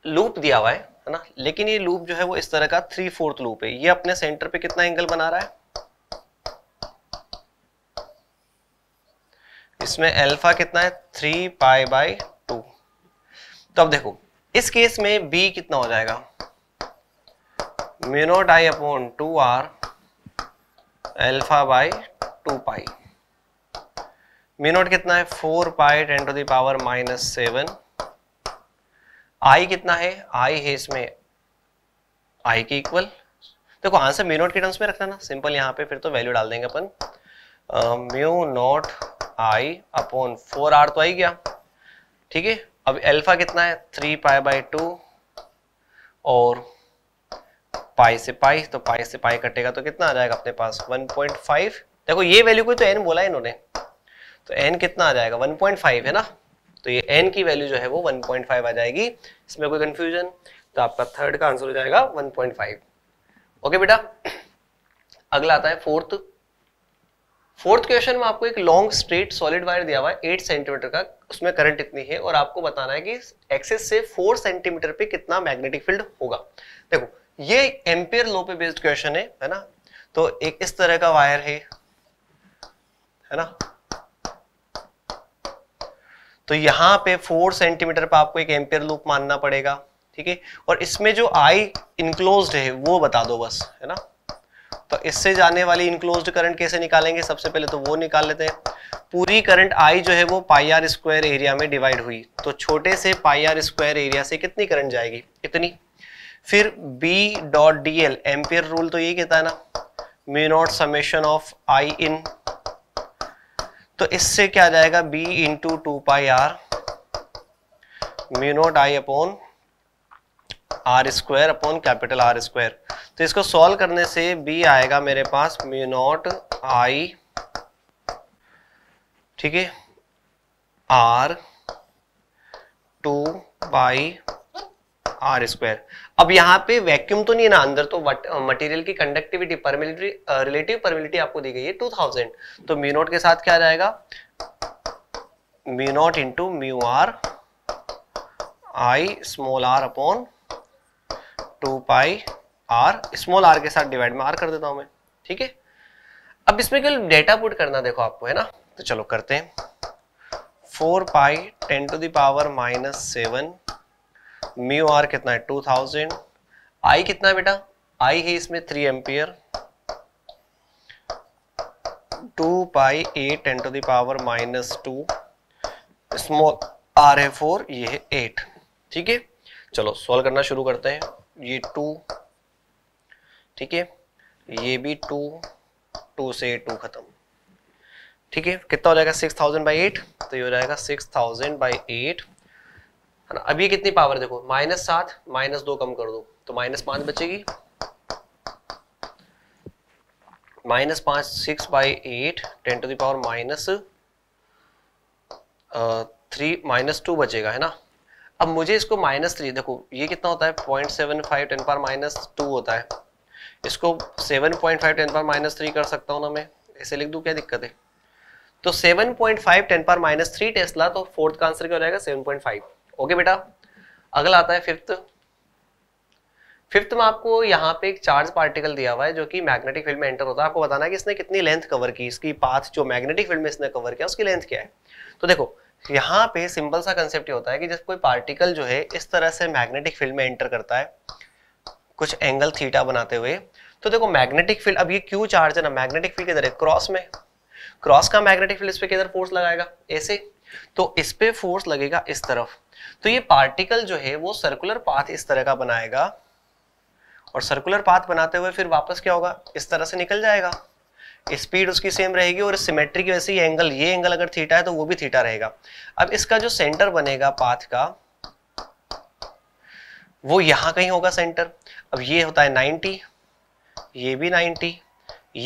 लूप दिया हुआ है है ना लेकिन ये लूप जो है वो इस तरह का थ्री फोर्थ लूप है ये अपने सेंटर पे कितना एंगल बना रहा है इसमें अल्फा कितना है थ्री पाई बाय टू तो अब देखो इस केस में बी कितना हो जाएगा mu naught I upon two R alpha by two pi mu naught कितना है four pi ten to the power minus seven I कितना है आई है इसमें आई के इक्वल देखो आंसर मी नॉट के टर्म्स में रखना ना सिंपल यहां पे फिर तो वैल्यू डाल देंगे अपन mu not I upon four R तो आई गया ठीक है अब एल्फा कितना है थ्री पाई बाई टू और पाई से पाई तो पाई से पाई कटेगा तो कितना आ जाएगा अपने पास वन पॉइंट फाइव देखो ये वैल्यू कोई तो एन बोला है इन्होंने तो एन कितना आ जाएगा 1.5 है ना तो ये एन की वैल्यू जो है वो 1.5 आ जाएगी इसमें कोई कंफ्यूजन तो आपका थर्ड का आंसर हो जाएगा 1.5 ओके बेटा अगला आता है फोर्थ फोर्थ क्वेश्चन में आपको एक लॉन्ग स्ट्रेट सॉलिड वायर दिया हुआ है एट सेंटीमीटर का उसमें करंट इतनी है और आपको बताना है कि एक्सेस से फोर सेंटीमीटर पे कितना मैग्नेटिक फील्ड होगा देखो ये एम्पियर लो पे बेस्ड क्वेश्चन है है ना तो एक इस तरह का वायर है है ना तो यहाँ पे फोर सेंटीमीटर पर आपको एक एम्पियर लूप मानना पड़ेगा ठीक है और इसमें जो आई इनक्लोज है वो बता दो बस है ना तो इससे जाने वाली इनक्लोज करंट कैसे निकालेंगे सबसे पहले तो वो निकाल लेते हैं पूरी करंट आई जो है वो पाई आर स्क्वायर एरिया में डिवाइड हुई तो छोटे से पाई आर स्क्वायर एरिया से कितनी करंट जाएगी इतनी फिर B dot D L ampere rule तो ये कहता है ना mu naught summation of I in तो इससे क्या जाएगा b into two pi R mu naught I upon R square upon capital R square तो इसको सॉल्व करने से b आएगा मेरे पास म्यूनोट आई ठीक है R two by R square अब यहाँ पे वैक्यूम तो नहीं है ना अंदर तो मटेरियल uh, की कंडक्टिविटी परमिलिटी रिलेटिव परमिलिटी आपको दी गई है 2000 तो म्यू नॉट के साथ क्या जाएगा mu naught into mu R I small R upon two pi R small R के साथ डिवाइड में आर कर देता हूं मैं ठीक है अब इसमें केवल डेटा पुट करना देखो आपको है ना तो चलो करते हैं four pi ten to the power minus seven mu R कितना है टू थाउजेंड आई कितना है बेटा आई है इसमें three ampere two pi A ten to the power minus two small R है फोर ये है एट ठीक है चलो सॉल्व करना शुरू करते हैं ये टू ठीक है ये भी टू टू से टू खत्म ठीक है कितना हो जाएगा सिक्स थाउजेंड बाई एट तो ये हो जाएगा सिक्स थाउजेंड बाई एट ना कितनी पावर देखो माइनस सात माइनस दो कम कर दो तो माइनस पांच बचेगी माइनस पांच six by eight ten to the power minus three minus two बचेगा है ना अब मुझे इसको माइनस थ्री देखो ये कितना होता है point seven five ten power minus two होता है इसको seven point five ten power minus three कर सकता हूँ ना मैं ऐसे लिख दू क्या दिक्कत है तो seven point five ten power minus three test ला तो फोर्थ का आंसर क्या हो जाएगा सेवन पॉइंट फाइव ओके बेटा अगला आता है फिफ्थ फिफ्थ में आपको यहाँ पे एक चार्ज पार्टिकल दिया हुआ है जो कि मैग्नेटिक फील्ड में एंटर होता है आपको बताना है कि इसने कितनी लेंथ कवर की इसकी पाथ जो मैग्नेटिक फील्ड में इसने कवर किया उसकी लेंथ क्या है तो देखो यहाँ पे सिंपल सा कंसेप्ट होता है कि जब कोई पार्टिकल जो है इस तरह से मैग्नेटिक फील्ड में एंटर करता है कुछ एंगल थीटा बनाते हुए तो देखो मैग्नेटिक फील्ड अब ये क्यू चार्ज है ना मैग्नेटिक फील्ड किधर है क्रॉस में क्रॉस का मैग्नेटिक फील्ड इस पर किधर फोर्स लगाएगा ऐसे तो इस पर फोर्स लगेगा इस तरफ तो ये पार्टिकल जो है वो सर्कुलर पाथ इस तरह का बनाएगा और सर्कुलर पाथ बनाते हुए फिर वापस क्या होगा इस तरह से निकल जाएगा स्पीड उसकी सेम रहेगी और सिमेट्री की वजह से ये एंगल ये एंगल अगर थीटा है तो वो भी थीटा रहेगा अब इसका जो सेंटर बनेगा पाथ का वो यहां कहीं होगा सेंटर अब ये होता है 90 ये भी 90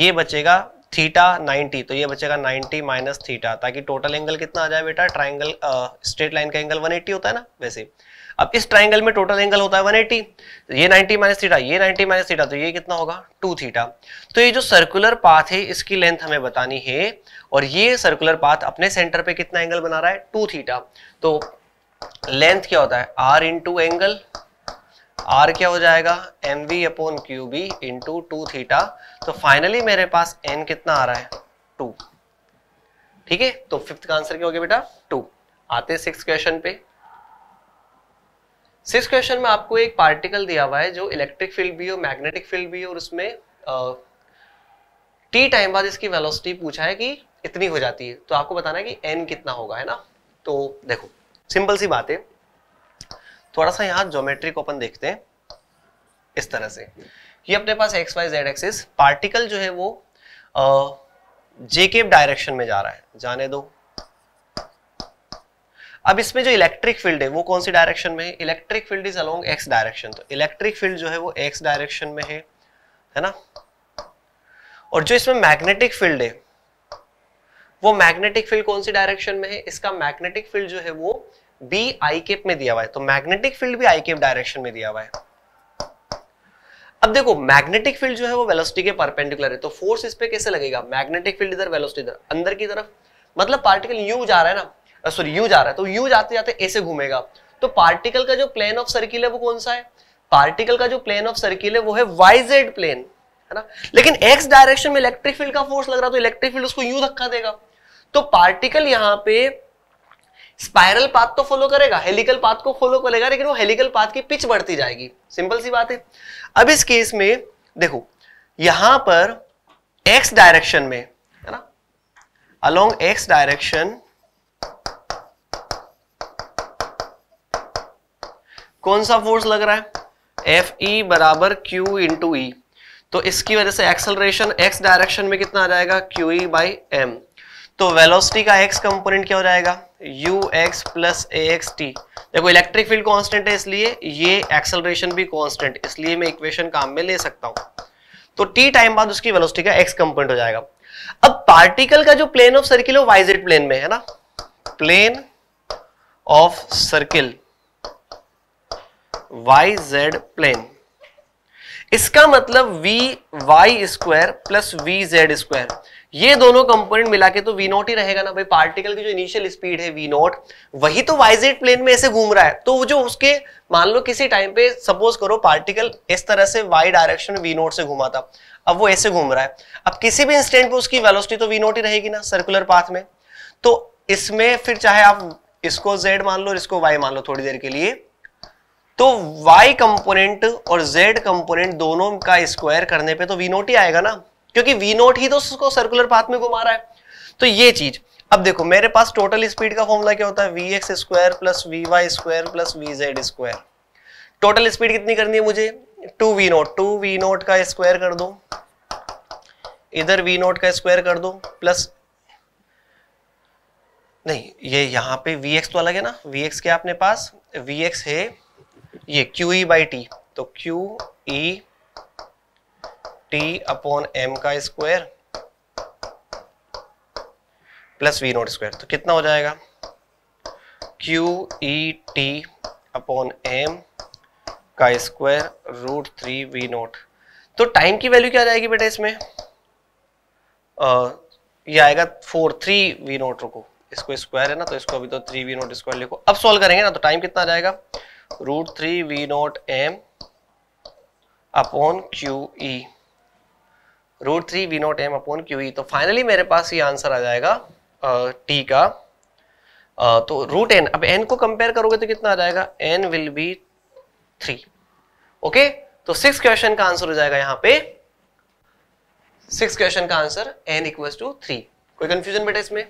ये बचेगा थीटा 90 तो ये बचेगा 90 माइनस थीटा ताकि टोटल एंगल कितना आ जाए बेटा ट्राइंगल स्ट्रेट लाइन का एंगल 180 होता है ना वैसे अब इस ट्राइंगल में टोटल एंगल होता है 180 तो ये 90 माइनस थीटा ये 90 माइनस थीटा तो ये कितना होगा 2 थीटा तो ये जो सर्कुलर पाथ है इसकी लेंथ हमें बतानी है और ये सर्कुलर पाथ अपने सेंटर पे कितना एंगल बना रहा है टू थीटा तो लेंथ क्या होता है आर इंटू एंगल आर क्या हो जाएगा M V upon Q B into two theta तो फाइनली मेरे पास एन कितना आ रहा है टू ठीक है तो फिफ्थ का आंसर क्या हो गया बेटा टू आते सिक्स क्वेश्चन पे सिक्स क्वेश्चन में आपको एक पार्टिकल दिया हुआ है जो इलेक्ट्रिक फील्ड भी हो मैग्नेटिक फील्ड भी हो और उसमें टी टाइम बाद इसकी वेलोसिटी पूछा है कि इतनी हो जाती है तो आपको बताना है कि एन कितना होगा है ना तो देखो सिंपल सी बात है थोड़ा सा यहाँ ज्योमेट्री को अपन देखते हैं इस तरह से ये अपने पास X Y Z axis particle जो है वो जे के डायरेक्शन में जा रहा है जाने दो अब इसमें जो इलेक्ट्रिक फील्ड है वो कौन सी डायरेक्शन में है electric field is along X direction तो इलेक्ट्रिक फील्ड जो है वो एक्स डायरेक्शन में है है ना और जो इसमें मैग्नेटिक फील्ड है वो मैग्नेटिक फील्ड कौन सी डायरेक्शन में है इसका मैग्नेटिक फील्ड जो है वो बी आई केप में दिया हुआ है तो मैग्नेटिक फील्ड भी आई केप डायरेक्शन में दिया हुआ है अब देखो मैग्नेटिक फील्ड जो है वो वेलोसिटी के परपेंडिकुलर है तो फोर्स इस पे कैसे लगेगा मैग्नेटिक फील्ड इधर वेलोसिटी इधर अंदर की तरफ मतलब पार्टिकल यू जा रहा है ना सॉरी यू जा रहा है तो यू जाते जाते ऐसे घूमेगा तो पार्टिकल का जो प्लेन ऑफ सर्किल है वो कौन सा है पार्टिकल का जो प्लेन ऑफ सर्किल है वो है वाई जेड प्लेन है ना लेकिन एक्स डायरेक्शन में इलेक्ट्रिक फील्ड का फोर्स लग रहा है तो इलेक्ट्रिक फील्ड उसको यू धक्का देगा तो पार्टिकल यहाँ पे स्पायरल पाथ तो फॉलो करेगा हेलिकल पाथ को फॉलो करेगा लेकिन वो हेलिकल पाथ की पिच बढ़ती जाएगी सिंपल सी बात है अब इस केस में देखो यहां पर एक्स डायरेक्शन में है ना अलोंग एक्स डायरेक्शन कौन सा फोर्स लग रहा है एफ ई e बराबर क्यू इंटू ई तो इसकी वजह से एक्सलरेशन एक्स डायरेक्शन में कितना आ जाएगा क्यू ई बाई एम तो वेलोसिटी का एक्स कंपोनेंट क्या हो जाएगा U X plus A X T देखो इलेक्ट्रिक फील्ड कांस्टेंट है इसलिए ये एक्सेलरेशन भी कांस्टेंट इसलिए मैं इक्वेशन काम में ले सकता हूं तो टी टाइम बाद उसकी वेलोसिटी का एक्स कंपोनेंट हो जाएगा अब पार्टिकल का जो प्लेन ऑफ सर्किल है वाइजेड प्लेन में है ना plane of circle Y Z plane इसका मतलब V Y square plus V Z square ये दोनों कंपोनेंट मिला के तो वी नॉट ही रहेगा ना भाई पार्टिकल की जो इनिशियल स्पीड है वी नॉट वही तो वाइजेड प्लेन में ऐसे घूम रहा है तो जो उसके मान लो किसी टाइम पे सपोज करो पार्टिकल इस तरह से वाई डायरेक्शन वी नॉट से घूमा था अब वो ऐसे घूम रहा है अब किसी भी इंस्टेंट पे उसकी वेलोसिटी तो वी नॉट ही रहेगी ना सर्कुलर पाथ में तो इसमें फिर चाहे आप इसको जेड मान लो इसको वाई मान लो थोड़ी देर के लिए तो y कंपोनेंट और z कंपोनेंट दोनों का स्क्वायर करने पे तो v नोट ही आएगा ना क्योंकि वी नोट ही तो उसको सर्कुलर पाथ में घुमा रहा है तो ये चीज अब देखो मेरे पास टोटल स्पीड का फॉर्मूला क्या होता है V X square plus V Y square plus V Z square total speed कितनी करनी है मुझे two V naught two V naught का स्क्वायर कर दो इधर वी नोट का स्क्वायर कर दो प्लस नहीं ये यहां पे वी एक्स तो अलग है ना वी एक्स क्या अपने पास वी एक्स है ये क्यू ई बाई टी तो Q E e T upon M का square plus V naught square तो कितना हो जाएगा Q E T upon M का square root three V naught तो टाइम की वैल्यू क्या जाएगी बेटा इसमें आ, ये आएगा फोर थ्री वी नोट रुको इसको स्क्वायर है ना तो इसको अभी तो थ्री वी नोट स्क्वायर लिखो अब सॉल्व करेंगे ना तो टाइम कितना जाएगा root three V naught M upon Q E root three V naught M upon Q E तो फाइनली मेरे पास ये आंसर आ जाएगा टी का आ, तो रूट एन अब एन को कंपेयर करोगे तो कितना आ जाएगा N will be three okay तो सिक्स क्वेश्चन का आंसर हो जाएगा यहां पे सिक्स क्वेश्चन का answer N equal to three कोई कंफ्यूजन बेटा इसमें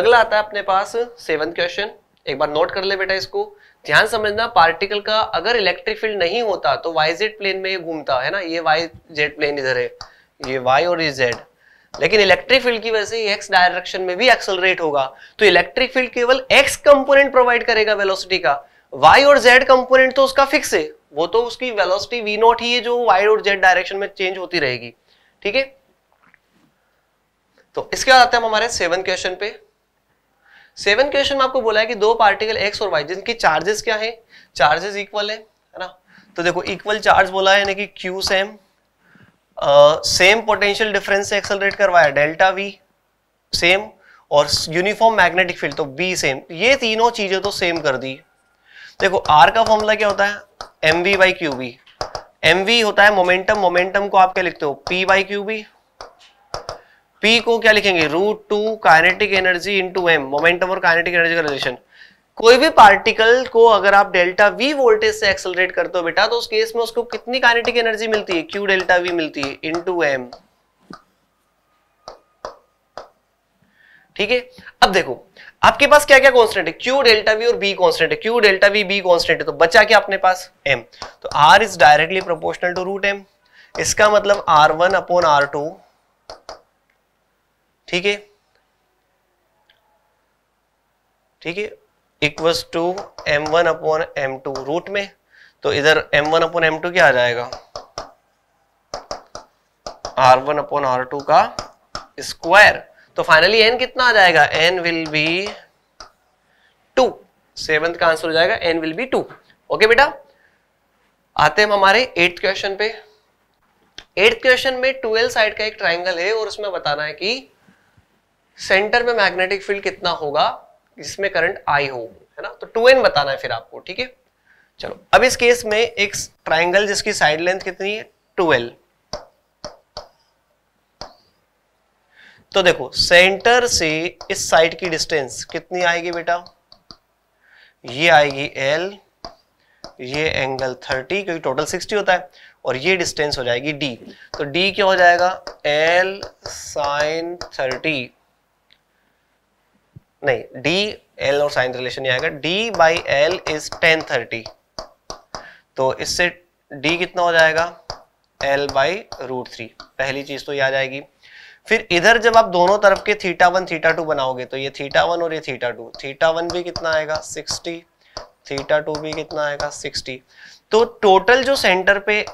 अगला आता है अपने पास सेवन क्वेश्चन एक बार नोट कर ले बेटा इसको ध्यान समझना पार्टिकल का अगर इलेक्ट्रिक फील्ड नहीं होता तो वाई जेड प्लेन में घूमता है ना ये वाई जेड प्लेन इधर है ये y और ये z लेकिन इलेक्ट्रिक फील्ड की वजह से x डायरेक्शन में भी एक्सलरेट होगा तो इलेक्ट्रिक फील्ड केवल x कंपोनेंट प्रोवाइड करेगा वेलोसिटी का y और z कंपोनेंट तो उसका फिक्स है वो तो उसकी वेलोसिटी v नॉट ही है जो y और z डायरेक्शन में चेंज होती रहेगी ठीक है तो इसके बाद आते हैं हम हमारे सेवन क्वेश्चन पे सेवन क्वेश्चन में आपको बोला है कि दो पार्टिकल एक्स और वाई जिनकी चार्जेस क्या है चार्जेस इक्वल है ना तो देखो इक्वल चार्ज बोला है यानी कि Q same same potential difference से एक्सलरेट करवाया डेल्टा वी सेम और यूनिफॉर्म मैग्नेटिक फील्ड तो बी सेम ये तीनों चीजें तो सेम कर दी देखो आर का फॉर्मूला क्या होता है M we by Q B M V होता है मोमेंटम मोमेंटम को आप क्या लिखते हो P by Q B P को क्या लिखेंगे root two kinetic energy into M momentum और काइनेटिक एनर्जी का रिलेशन कोई भी पार्टिकल को अगर आप डेल्टा वी वोल्टेज से एक्सलरेट करते हो बेटा तो उस केस में उसको कितनी काइनेटिक एनर्जी मिलती है क्यू डेल्टा वी मिलती है टू एम ठीक है अब देखो आपके पास क्या क्या कॉन्स्टेंट है क्यू डेल्टा वी और बी कॉन्स्टेंट है Q delta V B constant है तो बचा क्या अपने पास एम तो R is directly proportional to root M इसका मतलब R one upon R two ठीक है ठीक है equals to M one upon M two root में तो इधर M one upon M two क्या आ जाएगा R one upon R two का स्क्वायर तो फाइनली एन कितना आ जाएगा N will be two seventh का आंसर हो जाएगा N will be two okay बेटा आते हम हमारे एट्थ क्वेश्चन पे एट्थ क्वेश्चन में ट्वेल्थ साइड का एक ट्राइंगल है और उसमें बताना है कि सेंटर में मैग्नेटिक फील्ड कितना होगा जिसमें करंट आई हो है ना तो टू एन बताना है फिर आपको ठीक है चलो अब इस केस में एक ट्राइंगल जिसकी साइड लेंथ कितनी है ट्वेल्व तो देखो सेंटर से इस साइड की डिस्टेंस कितनी आएगी बेटा ये आएगी एल ये एंगल 30 क्योंकि टोटल 60 होता है और ये डिस्टेंस हो जाएगी डी तो डी क्या हो जाएगा एल साइन 30 नहीं डी एल और साइन रिलेशन ये आएगा D by L is tan thirty तो इससे डी कितना हो जाएगा एल बाई रूट थ्री पहली चीज तो ये आ जाएगी फिर इधर जब आप दोनों तरफ के थीटा वन थीटा टू बनाओगे तो ये थीटा वन और ये थीटा टू थीटा वन भी कितना आएगा सिक्सटी थीटा टू भी कितना आएगा सिक्सटी तो टोटल जो सेंटर पे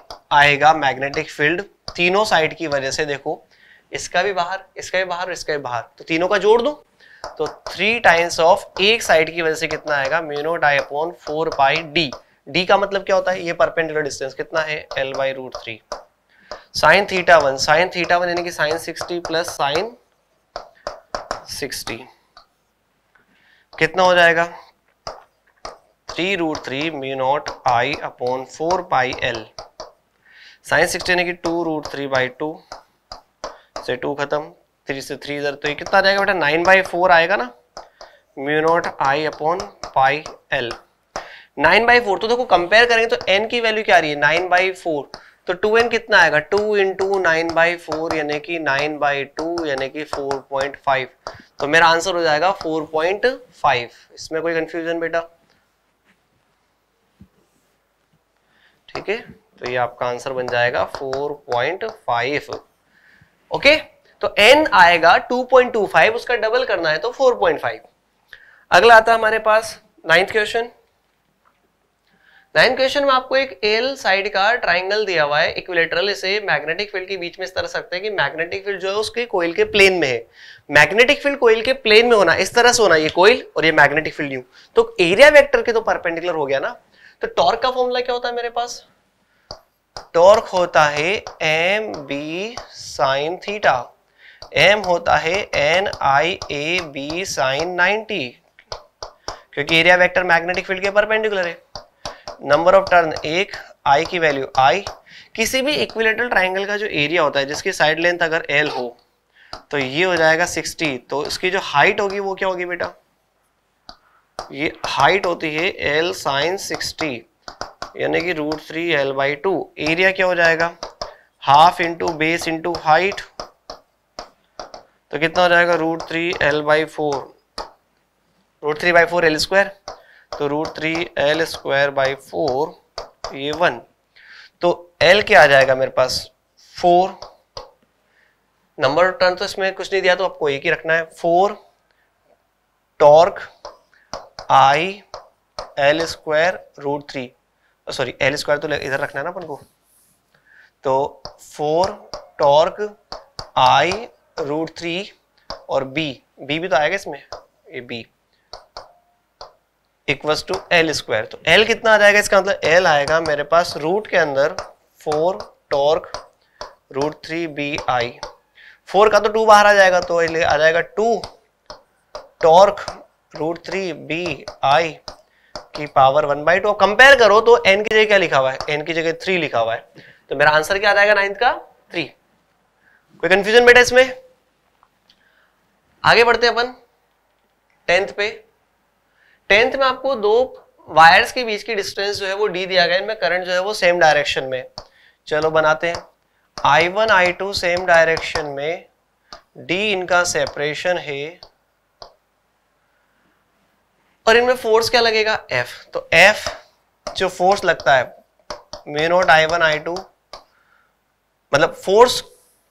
आएगा मैग्नेटिक फील्ड तीनों साइड की वजह से देखो इसका भी बाहर इसका भी बाहर इसका भी बाहर तो तीनों का जोड़ दो तो थ्री टाइम्स ऑफ एक साइड की वजह से कितना आएगा mu naught I upon four by D D का मतलब क्या होता है ये परपेंडिकुलर डिस्टेंस कितना है L by root three sine theta one sine theta one यानी कि sine sixty plus sine sixty कितना हो जाएगा three root three mu not I upon four pi L sine sixty यानी कि two root three by two से two खत्म three से थ्री इधर तो ये कितना जाएगा बेटा नाइन बाई फोर आएगा ना mu not I upon pi L nine by four तो देखो कंपेयर करेंगे तो एन की वैल्यू क्या आ रही है नाइन बाई फोर तो टू एन कितना आएगा two into nine by four यानी कि नाइन बाई टू यानी कि फोर पॉइंट फाइव तो मेरा आंसर हो जाएगा फोर पॉइंट फाइव इसमें कोई कंफ्यूजन बेटा ठीक है तो ये आपका आंसर बन जाएगा four point five okay okay? तो एन आएगा 2.25 उसका डबल करना है तो 4.5 अगला आता हमारे पास नाइन्थ क्वेश्चन नाइन्थ क्वेश्चन में आपको एक एल साइड का ट्राइंगल दिया हुआ है इक्विलेटरल इसे मैग्नेटिक फील्ड के बीच में इस तरह सकते हैं कि मैग्नेटिक फील्ड जो है उसके कोयल के प्लेन में है मैग्नेटिक फील्ड कोयल के प्लेन में होना इस तरह से होना ये कोयल और ये मैग्नेटिक फील्ड यू तो एरिया वेक्टर के तो परपेंडिकुलर हो गया ना तो टॉर्क का फॉर्मूला क्या होता है मेरे पास टॉर्क होता है M B sine theta M होता है एन आई ए बी साइन 90 क्योंकि एरिया वेक्टर मैग्नेटिक फील्ड के परपेंडिकुलर है नंबर ऑफ टर्न एक आई की वैल्यू आई किसी भी इक्विलेटरल ट्राइंगल का जो एरिया होता है जिसकी साइड लेंथ अगर एल हो तो ये हो जाएगा 60 तो इसकी जो हाइट होगी वो क्या होगी बेटा ये हाइट होती है एल साइन सिक्सटी यानी कि root three L by two area क्या हो जाएगा half into base into height तो कितना हो जाएगा root three L by four root three by four L square तो root three L square by four ये वन तो एल क्या आ जाएगा मेरे पास फोर नंबर ऑफ टर्न तो इसमें कुछ नहीं दिया तो आपको एक ही रखना है four torque I L square root three sorry L square तो इधर रखना है ना अपन को तो four torque I root three और बी बी भी तो आएगा इसमें A B equals to L square तो एल कितना आ जाएगा इसका मतलब एल आएगा मेरे पास रूट के अंदर four torque root three B I four का तो टू बाहर आ जाएगा तो आ जाएगा two torque root three B I की power one by two compare करो तो एन की जगह क्या लिखा हुआ है एन की जगह थ्री लिखा हुआ है तो मेरा आंसर क्या आ जाएगा नाइन्थ का थ्री कोई कंफ्यूजन बेटा इसमें आगे बढ़ते हैं अपन टेंथ पे टेंथ में आपको दो वायर्स के बीच की डिस्टेंस जो है वो डी दिया गया इनमें करंट जो है वो सेम डायरेक्शन में चलो बनाते हैं I one I two same direction में डी इनका सेपरेशन है और इनमें फोर्स क्या लगेगा एफ तो एफ जो फोर्स लगता है mu naught I one I two मतलब फोर्स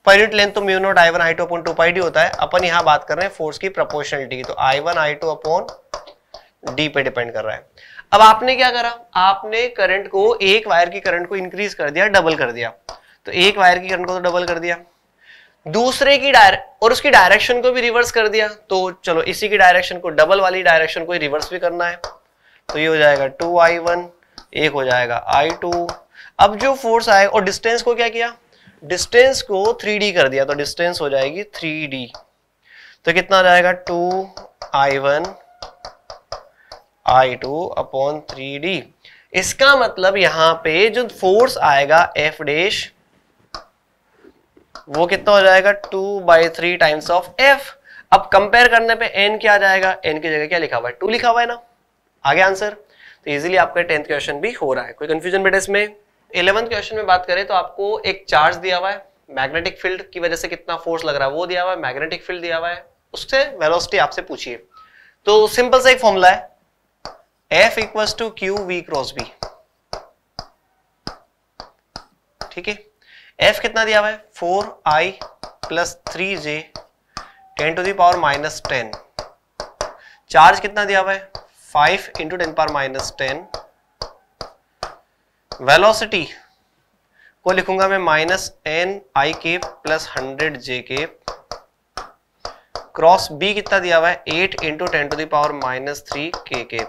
पर यूनिट लेंथ तो mu note I one I two upon two pi D होता है अपन यहां बात कर रहे हैं फोर्स की प्रोपोर्शनलिटी की तो I one I two upon D पे डिपेंड कर रहा है अब आपने क्या करा आपने करंट को एक वायर की करंट को इंक्रीज कर दिया डबल कर दिया तो एक वायर की करंट को तो डबल कर दिया दूसरे की डायर और उसकी डायरेक्शन को भी रिवर्स कर दिया तो चलो इसी की डायरेक्शन को डबल वाली डायरेक्शन को रिवर्स भी करना है तो ये हो जाएगा टू आई वन एक हो जाएगा आई टू अब जो फोर्स आए और डिस्टेंस को क्या किया डिस्टेंस को 3d कर दिया तो डिस्टेंस हो जाएगी 3d तो कितना आ जाएगा 2i1 i2 अपॉन 3d इसका मतलब यहां पे जो फोर्स आएगा f डैश वो कितना हो जाएगा 2 by three times of f अब कंपेयर करने पे n क्या आ जाएगा n की जगह क्या लिखा हुआ है 2 लिखा हुआ है ना आगे आंसर तो इजीली आपका टेंथ क्वेश्चन भी हो रहा है कोई कंफ्यूजन बेटा इसमें इलेवंथ क्वेश्चन में बात करें तो आपको एक चार्ज दिया हुआ है मैग्नेटिक फील्ड की वजह से कितना फोर्स लग रहा है वो दिया हुआ है मैग्नेटिक फील्ड दिया हुआ है उससे वेलोसिटी आपसे पूछिए तो सिंपल सा एक फॉर्मूला है F equal to Q we cross B ठीक है एफ कितना दिया हुआ है four I plus three J ten to the power minus ten charge कितना दिया हुआ है five into ten power minus ten velocity को लिखूंगा मैं माइनस एन आई के प्लस हंड्रेड जे के क्रॉस बी कितना दिया हुआ है eight into ten to the power minus three के के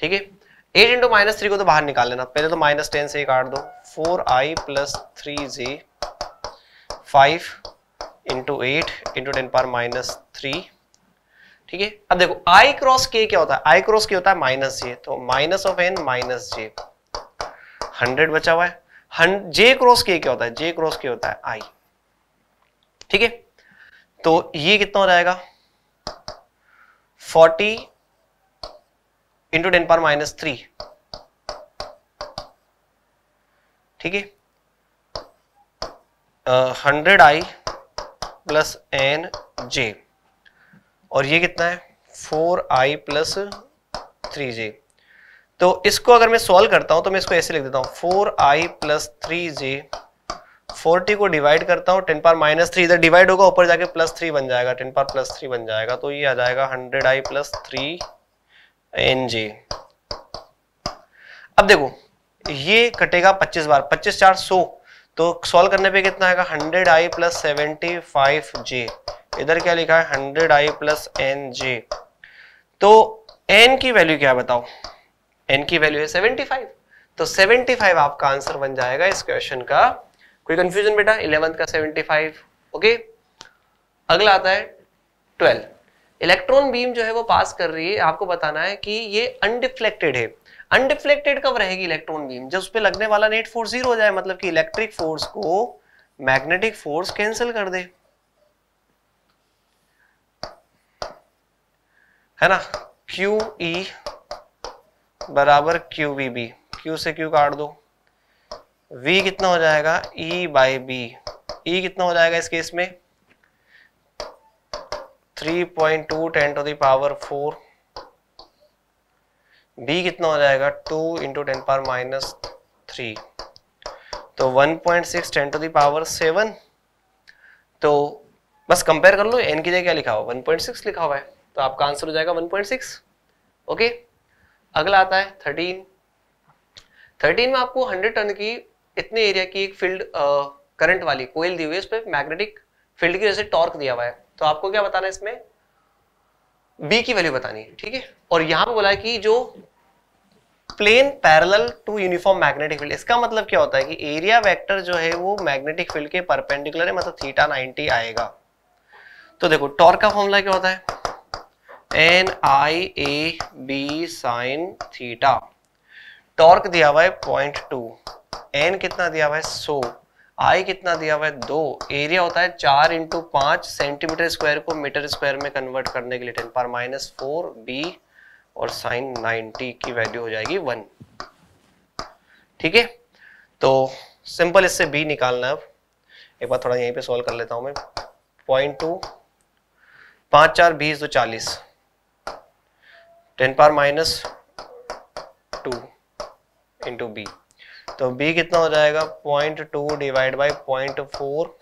ठीक है एट इंटू माइनस थ्री को तो बाहर निकाल लेना पहले तो माइनस टेन से ही काट दो four I plus three J five into eight into ten power minus three ठीक है अब देखो आई क्रॉस के क्या होता है आई क्रॉस के होता है माइनस जे तो minus of N minus J hundred बचा हुआ है जे क्रॉस के क्या होता है जे क्रॉस के होता है आई ठीक है तो ये कितना हो जाएगा फोर्टी इंटू टेन पर माइनस थ्री ठीक है hundred I plus N J और ये कितना है four I plus three J तो इसको अगर मैं सॉल्व करता हूं तो मैं इसको ऐसे लिख देता हूं four I plus three J forty को डिवाइड करता हूं टेन पार माइनस थ्री इधर डिवाइड होगा ऊपर जाके प्लस थ्री बन जाएगा टेन पार प्लस थ्री बन जाएगा तो ये आ जाएगा hundred I plus three N J अब देखो ये कटेगा पच्चीस बार पच्चीस चार सौ तो सॉल्व करने पे कितना आएगा hundred I plus seventy five J इधर क्या लिखा है hundred I plus N J तो एन की वैल्यू क्या बताओ एन की वैल्यू है सेवेंटी फाइव तो सेवेंटी फाइव आपका आंसर बन जाएगा इस क्वेश्चन का कोई कंफ्यूजन बेटा इलेवंथ का सेवेंटी फाइव ओके अगला आता है ट्वेल्व इलेक्ट्रॉन बीम जो है वो पास कर रही है आपको बताना है कि ये अनडिफ्लेक्टेड है अनडिफ्लेक्टेड कब रहेगी इलेक्ट्रॉन बीम जब उस पर लगने वाला नेट फोर्स जीरो हो जाए मतलब कि इलेक्ट्रिक फोर्स को मैग्नेटिक फोर्स कैंसिल कर दे है ना क्यू ई e बराबर क्यू वी बी क्यू से क्यू काट दो v कितना हो जाएगा e बाई बी ई कितना हो जाएगा इस केस में 3.2 point two ten to the power four B कितना हो जाएगा two into ten power minus three तो one point six ten to the power seven तो बस कंपेयर कर लो एन की जगह क्या लिखा हुआ वन पॉइंट सिक्स लिखा हुआ है तो आपका आंसर हो जाएगा वन पॉइंट सिक्स ओके अगला आता है थर्टीन थर्टीन में आपको हंड्रेड टन की इतने एरिया की एक फील्ड करंट uh, वाली कोयल दी हुई है उस पर मैग्नेटिक फील्ड की वजह से टॉर्क दिया हुआ है तो आपको क्या बताना है इसमें बी की वैल्यू बतानी है ठीक है और यहां पे बोला है कि जो plane parallel to uniform magnetic field इसका मतलब क्या होता है कि एरिया वेक्टर जो है वो मैग्नेटिक फील्ड के परपेंडिकुलर है मतलब थीटा 90 आएगा तो देखो टॉर्क का फॉर्मूला क्या होता है एन आई ए बी साइन थीटा टॉर्क दिया हुआ है पॉइंट टू एन कितना दिया हुआ है सो so, आई कितना दिया हुआ है दो एरिया होता है चार इंटू पांच सेंटीमीटर स्क्वायर को मीटर स्क्वायर में कन्वर्ट करने के लिए टेन पर माइनस फोर बी और साइन नाइनटी की वैल्यू हो जाएगी वन ठीक है तो सिंपल इससे बी निकालना है अब एक बार थोड़ा यहीं पे सॉल्व कर लेता हूं मैं पॉइंट टू पांच चार बीस दो तो चालीस ten power minus two into B तो b कितना हो जाएगा point two divide by point four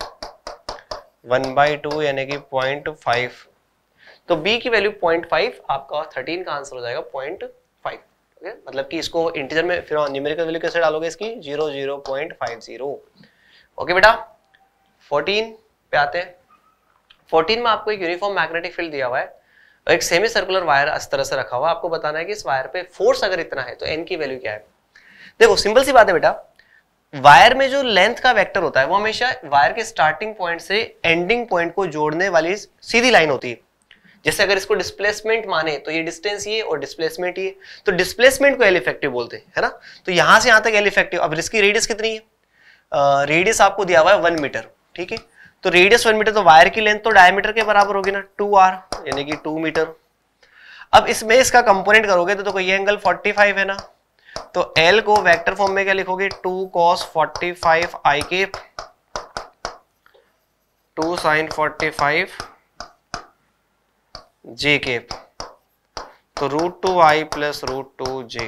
one by two यानी कि पॉइंट फाइव तो b की वैल्यू पॉइंट फाइव आपका थर्टीन का आंसर हो जाएगा पॉइंट फाइव ओके मतलब कि इसको इंटीजर में फिर न्यूमेरिकल वैल्यू कैसे डालोगे इसकी zero zero point five zero okay बेटा फोर्टीन पे आते हैं फोर्टीन में आपको एक यूनिफॉर्म मैग्नेटिक फील्ड दिया हुआ है एक सेमी सर्कुलर वायर इस तरह से रखा हुआ है आपको बताना है कि इस वायर पे फोर्स अगर इतना है तो एन की वैल्यू क्या है देखो सिंपल सी बात है बेटा वायर में जो लेंथ का वेक्टर होता है वो हमेशा वायर के स्टार्टिंग पॉइंट से एंडिंग पॉइंट को जोड़ने वाली सीधी लाइन होती है जैसे अगर इसको डिस्प्लेसमेंट माने तो ये डिस्टेंस ये और डिस्प्लेसमेंट ये तो डिस्प्लेसमेंट को एल इफेक्टिव बोलते हैं है ना तो यहां से यहां तक एल इफेक्टिव अब इसकी रेडियस कितनी है रेडियस uh, आपको दिया हुआ है वन मीटर ठीक है तो रेडियस वन मीटर तो वायर की लेंथ तो डायमीटर के बराबर होगी ना टू आर यानी कि टू मीटर अब इसमें इसका कंपोनेंट करोगे तो देखो तो ये एंगल 45 है ना तो एल को वेक्टर फॉर्म में क्या लिखोगे two cos forty five I के two sine forty five J के तो root two I plus root two J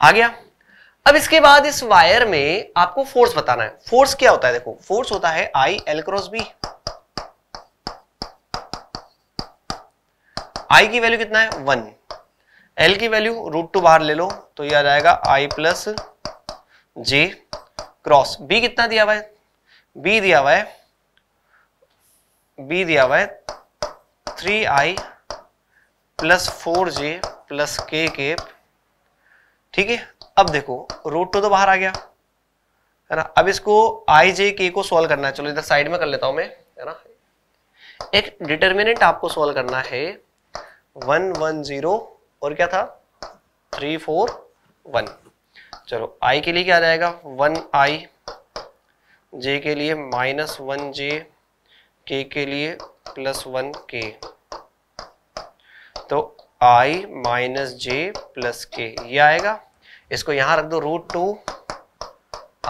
आ गया अब इसके बाद इस वायर में आपको फोर्स बताना है फोर्स क्या होता है देखो फोर्स होता है I L cross B I की वैल्यू कितना है वन एल की वैल्यू रूट टू बाहर ले लो तो ये आ जाएगा I plus J cross B कितना दिया हुआ है बी दिया हुआ है बी दिया हुआ है three I plus four J plus K के ठीक है अब देखो रूट टू तो बाहर आ गया है ना अब इसको आई जे के को सॉल्व करना है चलो इधर साइड में कर लेता हूं मैं है ना एक डिटर्मिनेंट आपको सॉल्व करना है वन वन जीरो और क्या था थ्री फोर वन चलो आई के लिए क्या आ जाएगा वन आई जे के लिए माइनस वन जे के के लिए प्लस वन के तो आई माइनस जे प्लस के ये आएगा इसको यहां रख दो root two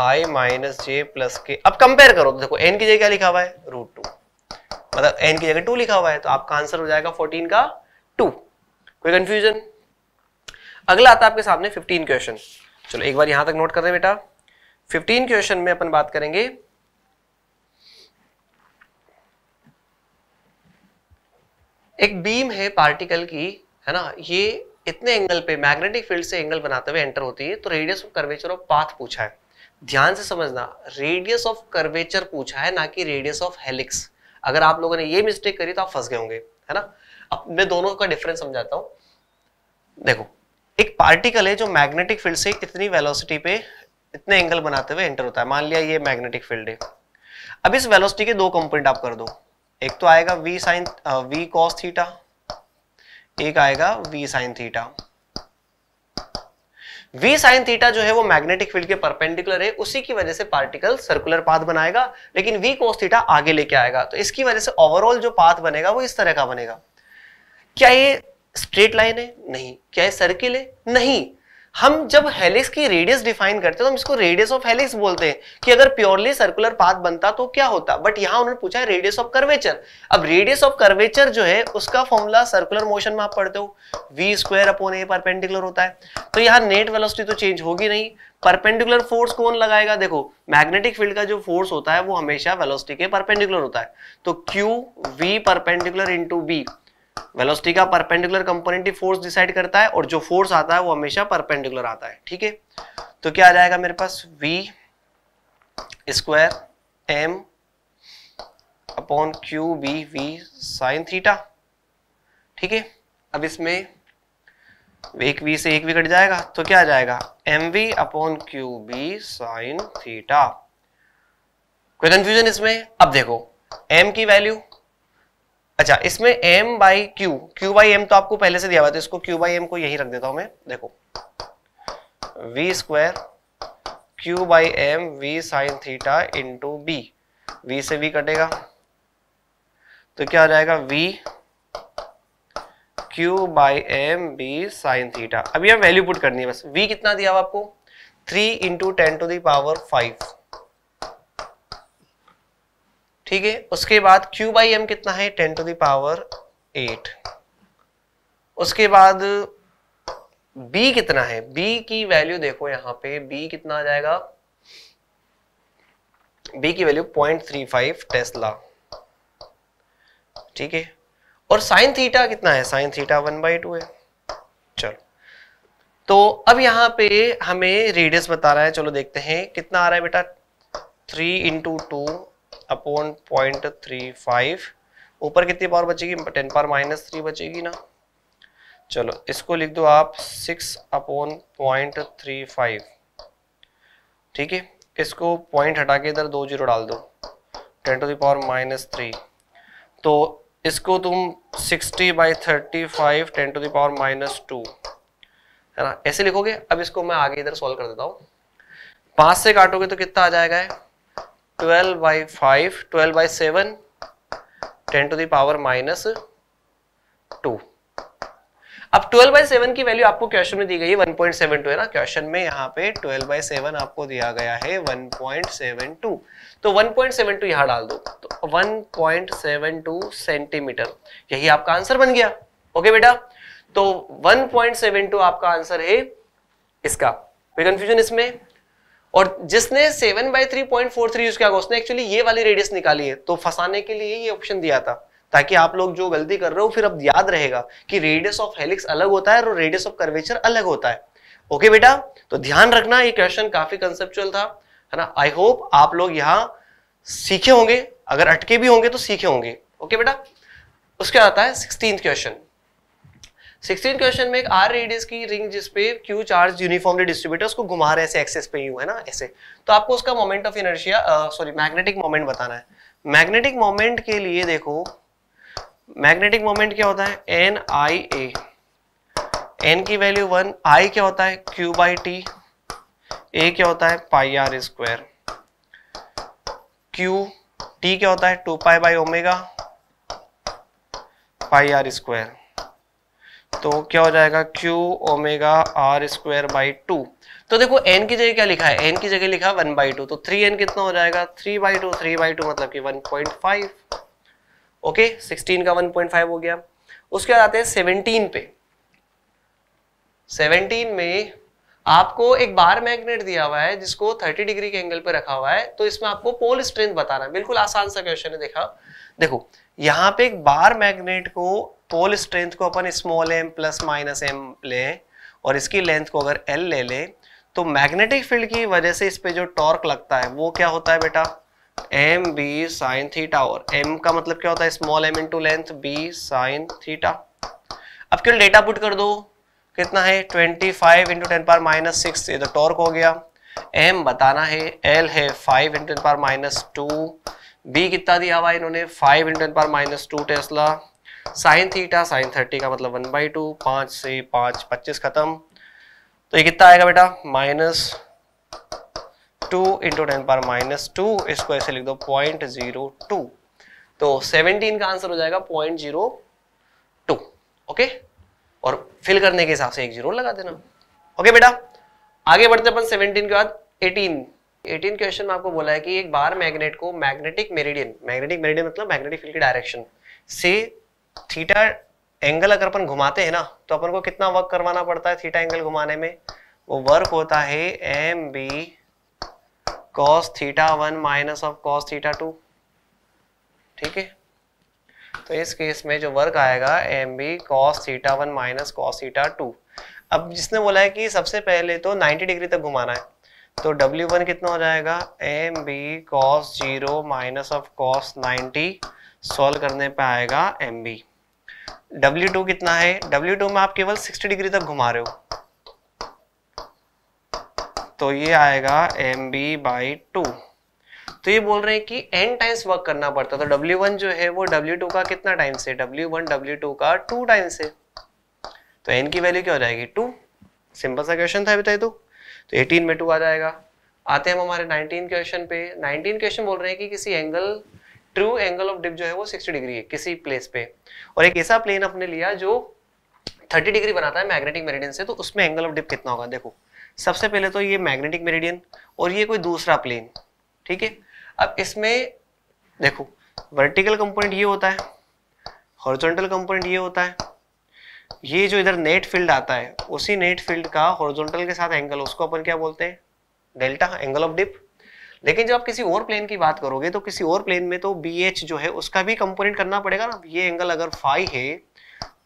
I minus J plus K अब कंपेयर करो तो देखो एन की जगह क्या लिखा हुआ है रूट टू मतलब एन की जगह टू लिखा हुआ है तो आपका आंसर हो जाएगा फोर्टीन का टू कोई कंफ्यूजन अगला आता आपके सामने 15 क्वेश्चन चलो एक बार यहां तक नोट कर रहे बेटा 15 क्वेश्चन में अपन बात करेंगे एक बीम है पार्टिकल की है ना ये इतने एंगल पे मैग्नेटिक फील्ड से एंगल बनाते हुए एंटर होती है तो radius of curvature of path पूछा है ध्यान से समझना रेडियस ऑफ कर्वेचर पूछा है ना कि रेडियस ऑफ हेलिक्स अगर आप लोगों ने ये मिस्टेक करी तो आप फंस गए होंगे है ना अब मैं दोनों का डिफरेंस समझाता हूँ देखो एक पार्टिकल है जो मैग्नेटिक फील्ड से इतनी वेलोसिटी पे इतने एंगल बनाते हुए एंटर होता है मान लिया ये मैग्नेटिक फील्ड है अब इस वेलोसिटी के दो कंपोनेंट आप कर दो एक तो आएगा v sine v cos theta एक आएगा v sine theta v sine theta जो है वो मैग्नेटिक फील्ड के परपेंडिकुलर है उसी की वजह से पार्टिकल सर्कुलर पाथ बनाएगा लेकिन v cos थीटा आगे लेके आएगा तो इसकी वजह से ओवरऑल जो पाथ बनेगा वो इस तरह का बनेगा क्या ये स्ट्रेट लाइन है नहीं क्या ये सर्किल है नहीं हम जब हेलिक्स की रेडियस डिफाइन करते हैं तो हम इसको रेडियस ऑफ हेलिक्स बोलते हैं कि अगर प्योरली सर्कुलर पाथ बनता तो क्या होता बट यहां उन्होंने पूछा है रेडियस ऑफ कर्वेचर अब रेडियस ऑफ कर्वेचर जो है उसका फॉर्मूला सर्कुलर मोशन में आप पढ़ते हो V square upon A perpendicular होता है तो यहाँ नेट वेलोसिटी तो चेंज होगी नहीं परपेंडिकुलर फोर्स कौन लगाएगा देखो मैग्नेटिक फील्ड का जो फोर्स होता है वो हमेशा वेलोसिटी के परपेंडिकुलर होता है तो Q V perpendicular into B velocity का परपेंडिकुलर कंपोनेंट ही फोर्स डिसाइड करता है और जो फोर्स आता है वो हमेशा परपेंडिकुलर आता है ठीक है तो क्या आ जाएगा मेरे पास v square m upon Q B V sine theta ठीक है अब इसमें एक वी से एक वी कट जाएगा तो क्या आ जाएगा M V upon Q B sine theta कोई कंफ्यूजन इसमें अब देखो m की वैल्यू अच्छा इसमें M by Q Q by M तो आपको पहले से दिया हुआ था इसको क्यू बाई एम को यही रख देता हूं मैं देखो V square Q by M we sine theta into B V से वी कटेगा तो क्या हो जाएगा V Q by M B sine theta अभी हम वैल्यू पुट करनी है बस वी कितना दिया हुआ आपको three into ten to the power five ठीक है उसके बाद Q बाई एम कितना है टेन टू दावर एट उसके बाद B कितना है B की वैल्यू देखो यहां पे B कितना आ जाएगा B की वैल्यू 0.35 टेस्ला ठीक है और साइन थीटा कितना है sine theta one by two है चलो तो अब यहां पे हमें रेडियस बता रहा है चलो देखते हैं कितना आ रहा है बेटा three into two upon point three five ऊपर कितनी पावर बचेगी टेन पावर माइनस थ्री बचेगी ना चलो इसको लिख दो आप six upon point three five ठीक है इसको पॉइंट हटा के इधर दो जीरो डाल दो ten to the power minus three तो इसको तुम sixty by thirty five ten to the power minus two है ना ऐसे लिखोगे अब इसको मैं आगे इधर सॉल्व कर देता हूँ पाँच से काटोगे तो कितना आ जाएगा है? Twelve by five twelve by seven ten to the power minus 2. अब 12 बाई 7 की वैल्यू आपको क्वेश्चन में दी गई है 1.72 है ना क्वेश्चन में यहाँ पे 12 बाई 7 आपको दिया गया है 1.72 तो 1.72 यहाँ डाल दो तो 1.72 सेंटीमीटर यही आपका आंसर बन गया ओके बेटा तो 1.72 आपका आंसर है इसका कोई कंफ्यूजन इसमें और जिसने seven by three point four three use किया उसने एक्चुअली ये वाली रेडियस निकाली है तो फंसाने के लिए ये ऑप्शन दिया था ताकि आप लोग जो गलती कर रहे हो फिर अब याद रहेगा कि रेडियस ऑफ हेलिक्स अलग होता है और रेडियस ऑफ कर्वेचर अलग होता है ओके बेटा तो ध्यान रखना ये क्वेश्चन काफी कंसेप्चुअल था है ना आई होप आप लोग यहाँ सीखे होंगे अगर अटके भी होंगे तो सीखे होंगे ओके बेटा उसके आता है सिक्सटीन क्वेश्चन सिक्सटीन क्वेश्चन में एक आर रेडियस की रिंग जिसपे क्यू चार्ज यूनिफॉर्मली डिस्ट्रीब्यूटर उसको घुमा रहे ऐसे एक्सेस पे यू है ना ऐसे तो आपको उसका moment of inertia sorry magnetic moment बताना है मैग्नेटिक मोमेंट के लिए देखो मैग्नेटिक मोमेंट क्या होता है एन आई ए एन की वैल्यू वन आई क्या होता है क्यू बाई टी ए क्या होता है pi are square Q T क्या होता है two pi by omega pi are square तो क्या हो जाएगा q omega R square by two तो देखो n की जगह क्या लिखा है n की जगह लिखा वन बाई टू तो थ्री एन कितना हो जाएगा three by two three by two मतलब कि one point five okay sixteen का वन पॉइंट फाइव हो गया उसके बाद आते हैं सेवनटीन पे सेवनटीन में आपको एक बार मैग्नेट दिया हुआ है जिसको 30 डिग्री के एंगल पर रखा हुआ है तो इसमें आपको पोल स्ट्रेंथ बताना है बिल्कुल आसान सा क्वेश्चन है देखा देखो यहाँ पे एक बार मैग्नेट को पोल स्ट्रेंथ को अपन small M plus minus M ले और इसकी लेंथ को अगर एल ले ले तो मैग्नेटिक फील्ड की वजह से इस पे जो टॉर्क लगता है वो क्या होता है बेटा एम बी साइन थीटा और एम का मतलब क्या होता है small M into length B sine theta अब केवल डेटा पुट कर दो कितना है 25 five into ten power minus six ये तो टॉर्क हो गया एम बताना है एल है 5 into ten power minus two B कितना दिया हुआ इन्होंने 5 into ten power minus two tesla sine theta sine thirty का मतलब वन बाई टू पाँच से पाँच पच्चीस खत्म तो ये कितना आएगा बेटा minus two into ten power minus two इसको ऐसे लिख दो पॉइंट जीरो टू तो सेवनटीन का आंसर हो जाएगा पॉइंट जीरो टू ओके और फिल करने के हिसाब से एक जीरो लगा देना ओके बेटा आगे बढ़ते अपन सेवनटीन के बाद एटीन 18 क्वेश्चन में आपको बोला है कि एक बार मैग्नेट को मैग्नेटिक मेरिडियन मैग्नेटिक मेरिडियन मतलब मैग्नेटिक फील्ड की डायरेक्शन से थीटा एंगल अगर अपन घुमाते हैं ना तो अपन को कितना वर्क करवाना पड़ता है थीटा एंगल घुमाने में वो वर्क होता है M B cos theta one minus of cos theta two ठीक है तो इस केस में जो वर्क आएगा M B cos theta one minus cos theta two अब जिसने बोला है कि सबसे पहले तो 90 डिग्री तक घुमाना है तो W1 कितना हो जाएगा M B cos zero minus of cos ninety solve करने पे आएगा एम बी डब्ल्यू टू कितना है डब्ल्यू टू में आप केवल 60 डिग्री तक घुमा रहे हो तो ये आएगा एम बी बाई टू तो ये बोल रहे हैं कि एन टाइम्स वर्क करना पड़ता तो डब्ल्यू वन जो है वो डब्ल्यू टू का कितना टाइम से डब्ल्यू वन डब्ल्यू टू का टू टाइम से तो एन की वैल्यू क्या हो जाएगी टू सिंपल सा क्वेश्चन था बताए तो तो 18 में टू आ जाएगा आते हैं हम हमारे 19 क्वेश्चन पे 19 क्वेश्चन बोल रहे हैं कि किसी angle true angle of dip जो है वो 60 डिग्री है किसी प्लेस पे और एक ऐसा प्लेन अपने लिया जो 30 डिग्री बनाता है मैग्नेटिक मेरिडियन से तो उसमें एंगल ऑफ डिप कितना होगा देखो सबसे पहले तो ये मैग्नेटिक मेरिडियन और ये कोई दूसरा प्लेन ठीक है अब इसमें देखो वर्टिकल कंपोनेंट ये होता है हॉरिजॉन्टल कंपोनेंट ये होता है ये जो इधर नेट फील्ड आता है उसी नेट फील्ड का हॉरिजॉन्टल के साथ एंगल उसको अपन क्या बोलते हैं डेल्टा एंगल ऑफ डिप लेकिन जब आप किसी और प्लेन की बात करोगे तो किसी और प्लेन में तो बी एच जो है उसका भी कंपोनेंट करना पड़ेगा ना ये एंगल अगर फाइव है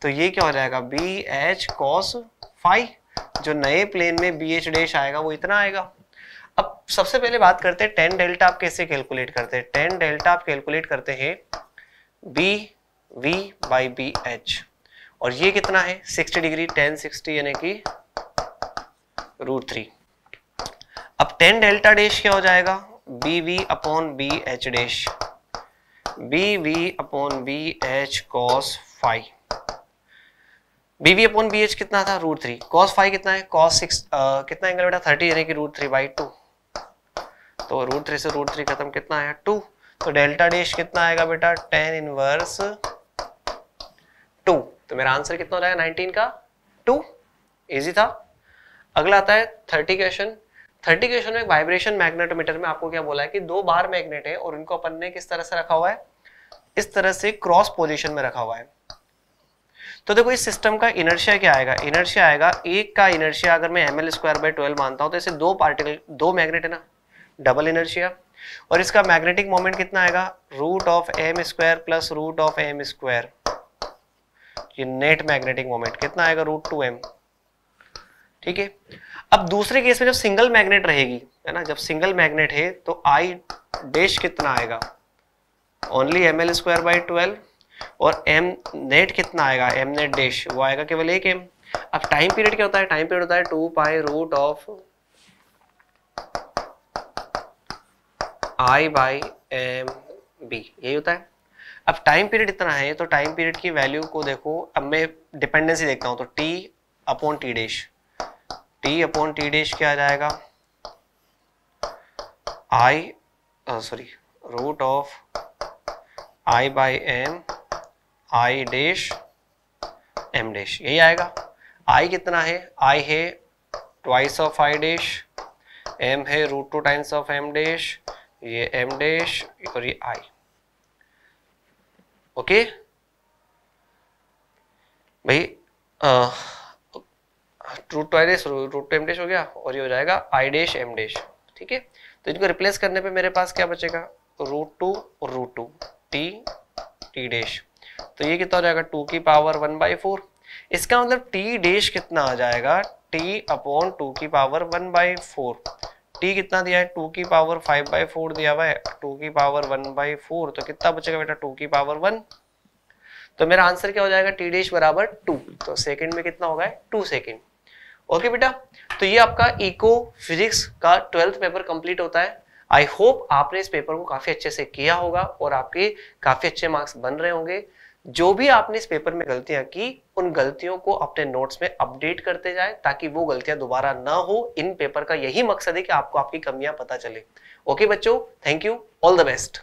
तो ये क्या हो जाएगा बी एच कॉस फाइव जो नए प्लेन में बी एच डैश आएगा वो इतना आएगा अब सबसे पहले बात करते हैं टेन डेल्टा आप कैसे कैलकुलेट करते हैं टेन डेल्टा आप कैलकुलेट करते हैं B V by B H और ये कितना है सिक्सटी डिग्री टेन सिक्सटी यानी कि रूट थ्री अब टेन डेल्टा डैश क्या हो जाएगा B V upon B H dash B V upon B H cos five B V upon B H कितना था रूट थ्री कॉस फाइव कितना है कॉस सिक्स कितना एंगल बेटा थर्टी यानी कि रूट थ्री बाई टू तो रूट थ्री से रूट थ्री खत्म कितना आया टू तो डेल्टा डैश कितना आएगा बेटा टेन इनवर्स टू तो मेरा आंसर कितना हो जाएगा नाइनटीन का टू इजी था अगला आता है थर्टी क्वेश्चन थर्टी क्वेश्चन में वाइब्रेशन मैग्नेटोमीटर में आपको क्या बोला है कि दो बार मैग्नेट है और उनको अपन ने किस तरह से रखा हुआ है इस तरह से क्रॉस पोजिशन में रखा हुआ है तो देखो इस सिस्टम का इनर्शिया क्या आएगा इनर्शिया आएगा एक का इनर्शिया अगर मैं M L square by twelve मानता हूं तो इसे दो पार्टिकल दो मैग्नेट है ना डबल इनर्शिया और इसका मैग्नेटिक मोमेंट कितना आएगा root of M square plus root of M square ये नेट मैग्नेटिक मोमेंट कितना आएगा रूट टू एम ठीक है अब दूसरे केस में जब सिंगल मैग्नेट रहेगी है ना जब सिंगल मैग्नेट है तो आई डेश कितना आएगा only M L square by twelve और एम नेट कितना आएगा एम नेट डेश वो आएगा केवल एक एम अब टाइम पीरियड क्या होता है टाइम पीरियड होता है two pi root of I by M B यही होता है अब टाइम पीरियड इतना है तो टाइम पीरियड की वैल्यू को देखो अब मैं डिपेंडेंसी देखता हूँ तो T upon T dash T upon T dash क्या आ जाएगा I sorry root of I by M I dash M dash यही आएगा आई कितना है आई है twice of I dash M है root two times of M dash ये एम डैश और ये आई ओके भाई uh, root two I dash root two M dash हो गया और ये हो जाएगा आई डेश एम डेश ठीक है तो इनको रिप्लेस करने पे मेरे पास क्या बचेगा रूट टू और root two T T dash तो ये कितना हो जाएगा टू की पावर वन बाई फोर इसका मतलब टी डेश कितना आ जाएगा टी अपॉन टू की power one by four T कितना दिया है टू की पावर फाइव बाई फोर दिया हुआ है टू की पावर वन बाई फोर तो कितना बचेगा बेटा टू की पावर वन तो मेरा आंसर क्या हो जाएगा टी डेश बराबर टू तो सेकंड में कितना होगा टू सेकंड ओके बेटा तो ये आपका इको फिजिक्स का ट्वेल्थ पेपर कंप्लीट होता है आई होप आपने इस पेपर को काफ़ी अच्छे से किया होगा और आपके काफ़ी अच्छे मार्क्स बन रहे होंगे जो भी आपने इस पेपर में गलतियां की उन गलतियों को अपने नोट्स में अपडेट करते जाए ताकि वो गलतियां दोबारा ना हो इन पेपर का यही मकसद है कि आपको आपकी कमियां पता चले ओके बच्चों thank you all the best